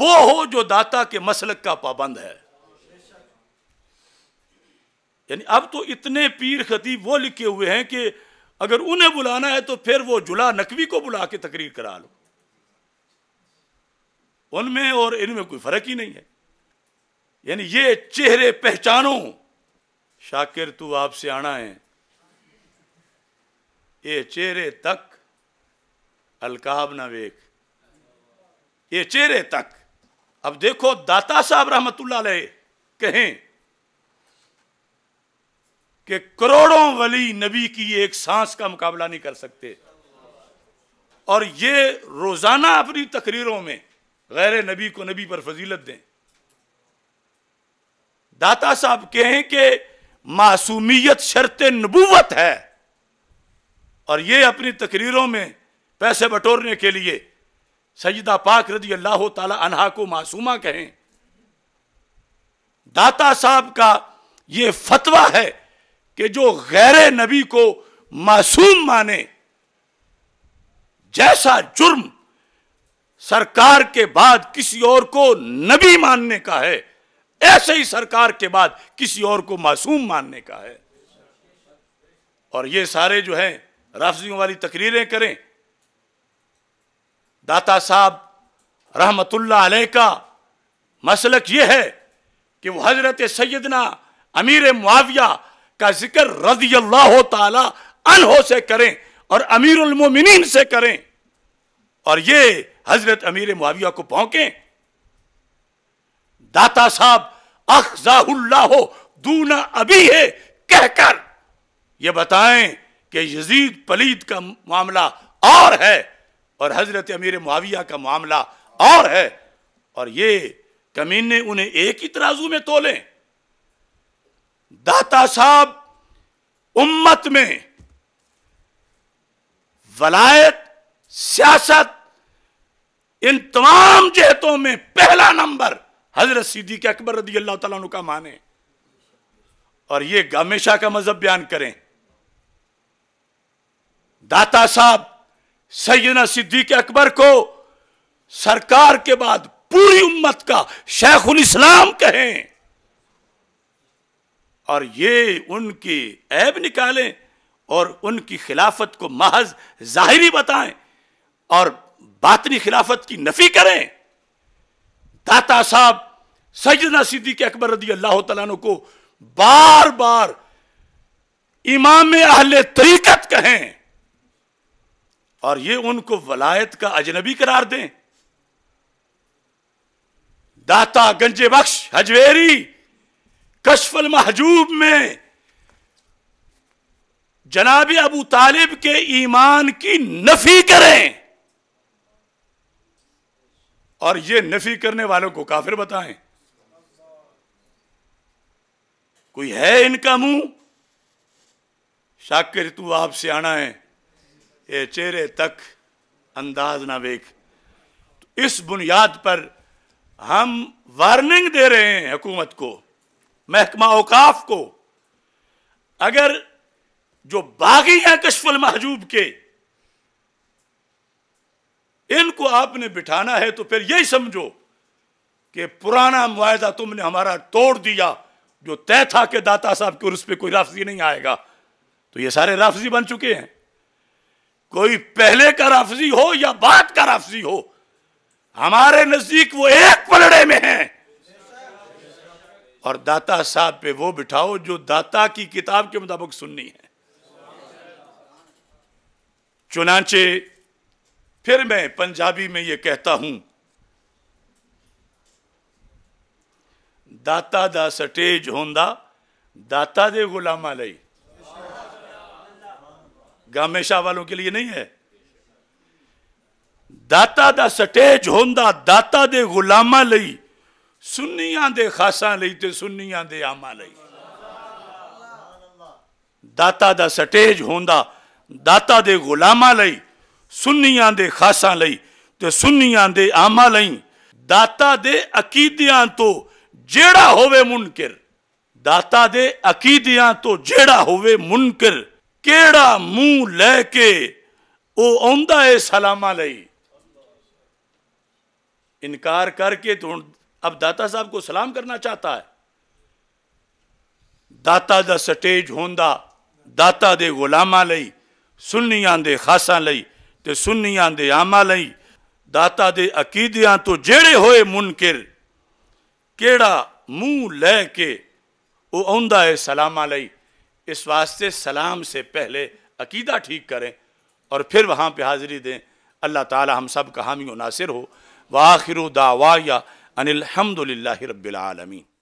वो हो जो दाता के मसलक का पाबंद है यानी अब तो इतने पीर खतीब वो लिखे हुए हैं कि अगर उन्हें बुलाना है तो फिर वो जुला नकवी को बुला के तकरीर करा लो उनमें और इनमें कोई फ़र्क ही नहीं है यानी ये चेहरे पहचानो शाकिर तू आपसे आना है ये चेहरे तक अलकाब ना वेख ये चेहरे तक अब देखो दाता साहब रहमतुल्ला कहें कि करोड़ों वली नबी की एक सांस का मुकाबला नहीं कर सकते और ये रोजाना अपनी तकरीरों में गैर नबी को नबी पर फजीलत दें दाता साहब कहें कि मासूमियत शर्त नबूवत है और ये अपनी तकरीरों में पैसे बटोरने के लिए सजदा पाक रजी अल्लाह तहा को मासूमा कहें दाता साहब का ये फतवा है कि जो गैर नबी को मासूम माने जैसा जुर्म सरकार के बाद किसी और को नबी मानने का है ऐसे ही सरकार के बाद किसी और को मासूम मानने का है और ये सारे जो हैं लफ्जियों वाली तकरीरें करें दाता साहब रहमतुल्ला अलैह का मसलक यह है कि वह हजरत सैदना अमीर मुआविया का जिक्र रजी अल्लाह तहो से करें और अमीरमिन से करें और ये हजरत अमीर मुआविया को पहुंके दाता साहब अखजाउल्लाह दूना अभी है कहकर यह बताएं कि यजीद पलीद का मामला और है और हज़रत अमीर मुआविया का मामला और है और ये कमीने उन्हें एक ही तराजू में तोले दाता साहब उम्मत में वलायत सियासत इन तमाम जहतों में पहला नंबर हजरत सिद्दीक अकबर रदी अल्लाह तला का माने और ये गामेशा का मजहब बयान करें दाता साहब सैदना सिद्दीक अकबर को सरकार के बाद पूरी उम्मत का शेखुल इस्लाम कहें और ये उनकी ऐब निकालें और उनकी खिलाफत को महज जाहिरी बताएं और बातनी खिलाफत की नफी करें दाता साहब सजना सिद्दीक अकबर रदी अल्लाह तला को बार बार इमाम अहले तरीकत कहें और ये उनको वलायत का अजनबी करार दें दाता गंजे बख्श हजवेरी कशफल महजूब में जनाब अबू तालिब के ईमान की नफी करें और ये नफी करने वालों को काफिर बताएं कोई है इनका मुंह शाकिर तू आपसे आना है ये चेहरे तक अंदाज ना वेख तो इस बुनियाद पर हम वार्निंग दे रहे हैं हुकूमत को महकमा अवकाफ को अगर जो बागी हैं कशफुल महजूब के इनको आपने बिठाना है तो फिर यही समझो कि पुराना मुआदा तुमने हमारा तोड़ दिया जो तय था कि दाता साहब के उस पर कोई राफजी नहीं आएगा तो ये सारे राफजी बन चुके हैं कोई पहले का राफजी हो या बाद का राफजी हो हमारे नजदीक वो एक पलड़े में है और दाता साहब पे वो बिठाओ जो दाता की किताब के मुताबिक सुननी है चुनाचे फिर मैं पंजाबी में ये कहता हूं दाता दा सटेज होंदा दाता दे गुलामा लई गमेशा वालों के लिए नहीं है दाता दा सटेज होंदा दाता दे गुलामा लई सुनिया दे खासा लई ते सुनिया दे आमा लई दाता दा सटेज होंदा दाता दे गुलामा लई सुनिया दे खासा लई ते सुनिया दे आमा लई दाता दे अकीदिया तो जेड़ा होवे मुनकिर दाता दे अकीदिया तो जेड़ा होवे मुनकर केड़ा मुंह लैके आंदा है सलामा लई इनकार करके तो अब दाता साहब को सलाम करना चाहता है दाता दा स्टेज होंदा दाता दे गुलामा लई सुनिया दे खासा लई ते सुनिया दे आमा लई दाता दे अकीदियां तो जेड़े होए मुनकिर केड़ा मुंह लैके आंदा है सलामा लई इस वास्ते सलाम से पहले अकीदा ठीक करें और फिर वहाँ पर हाज़िरी दें अल्लाह ताला हम सब का हामी नासिर हो वाखिर दावा या अनिलहमदिल्ला रबालमीन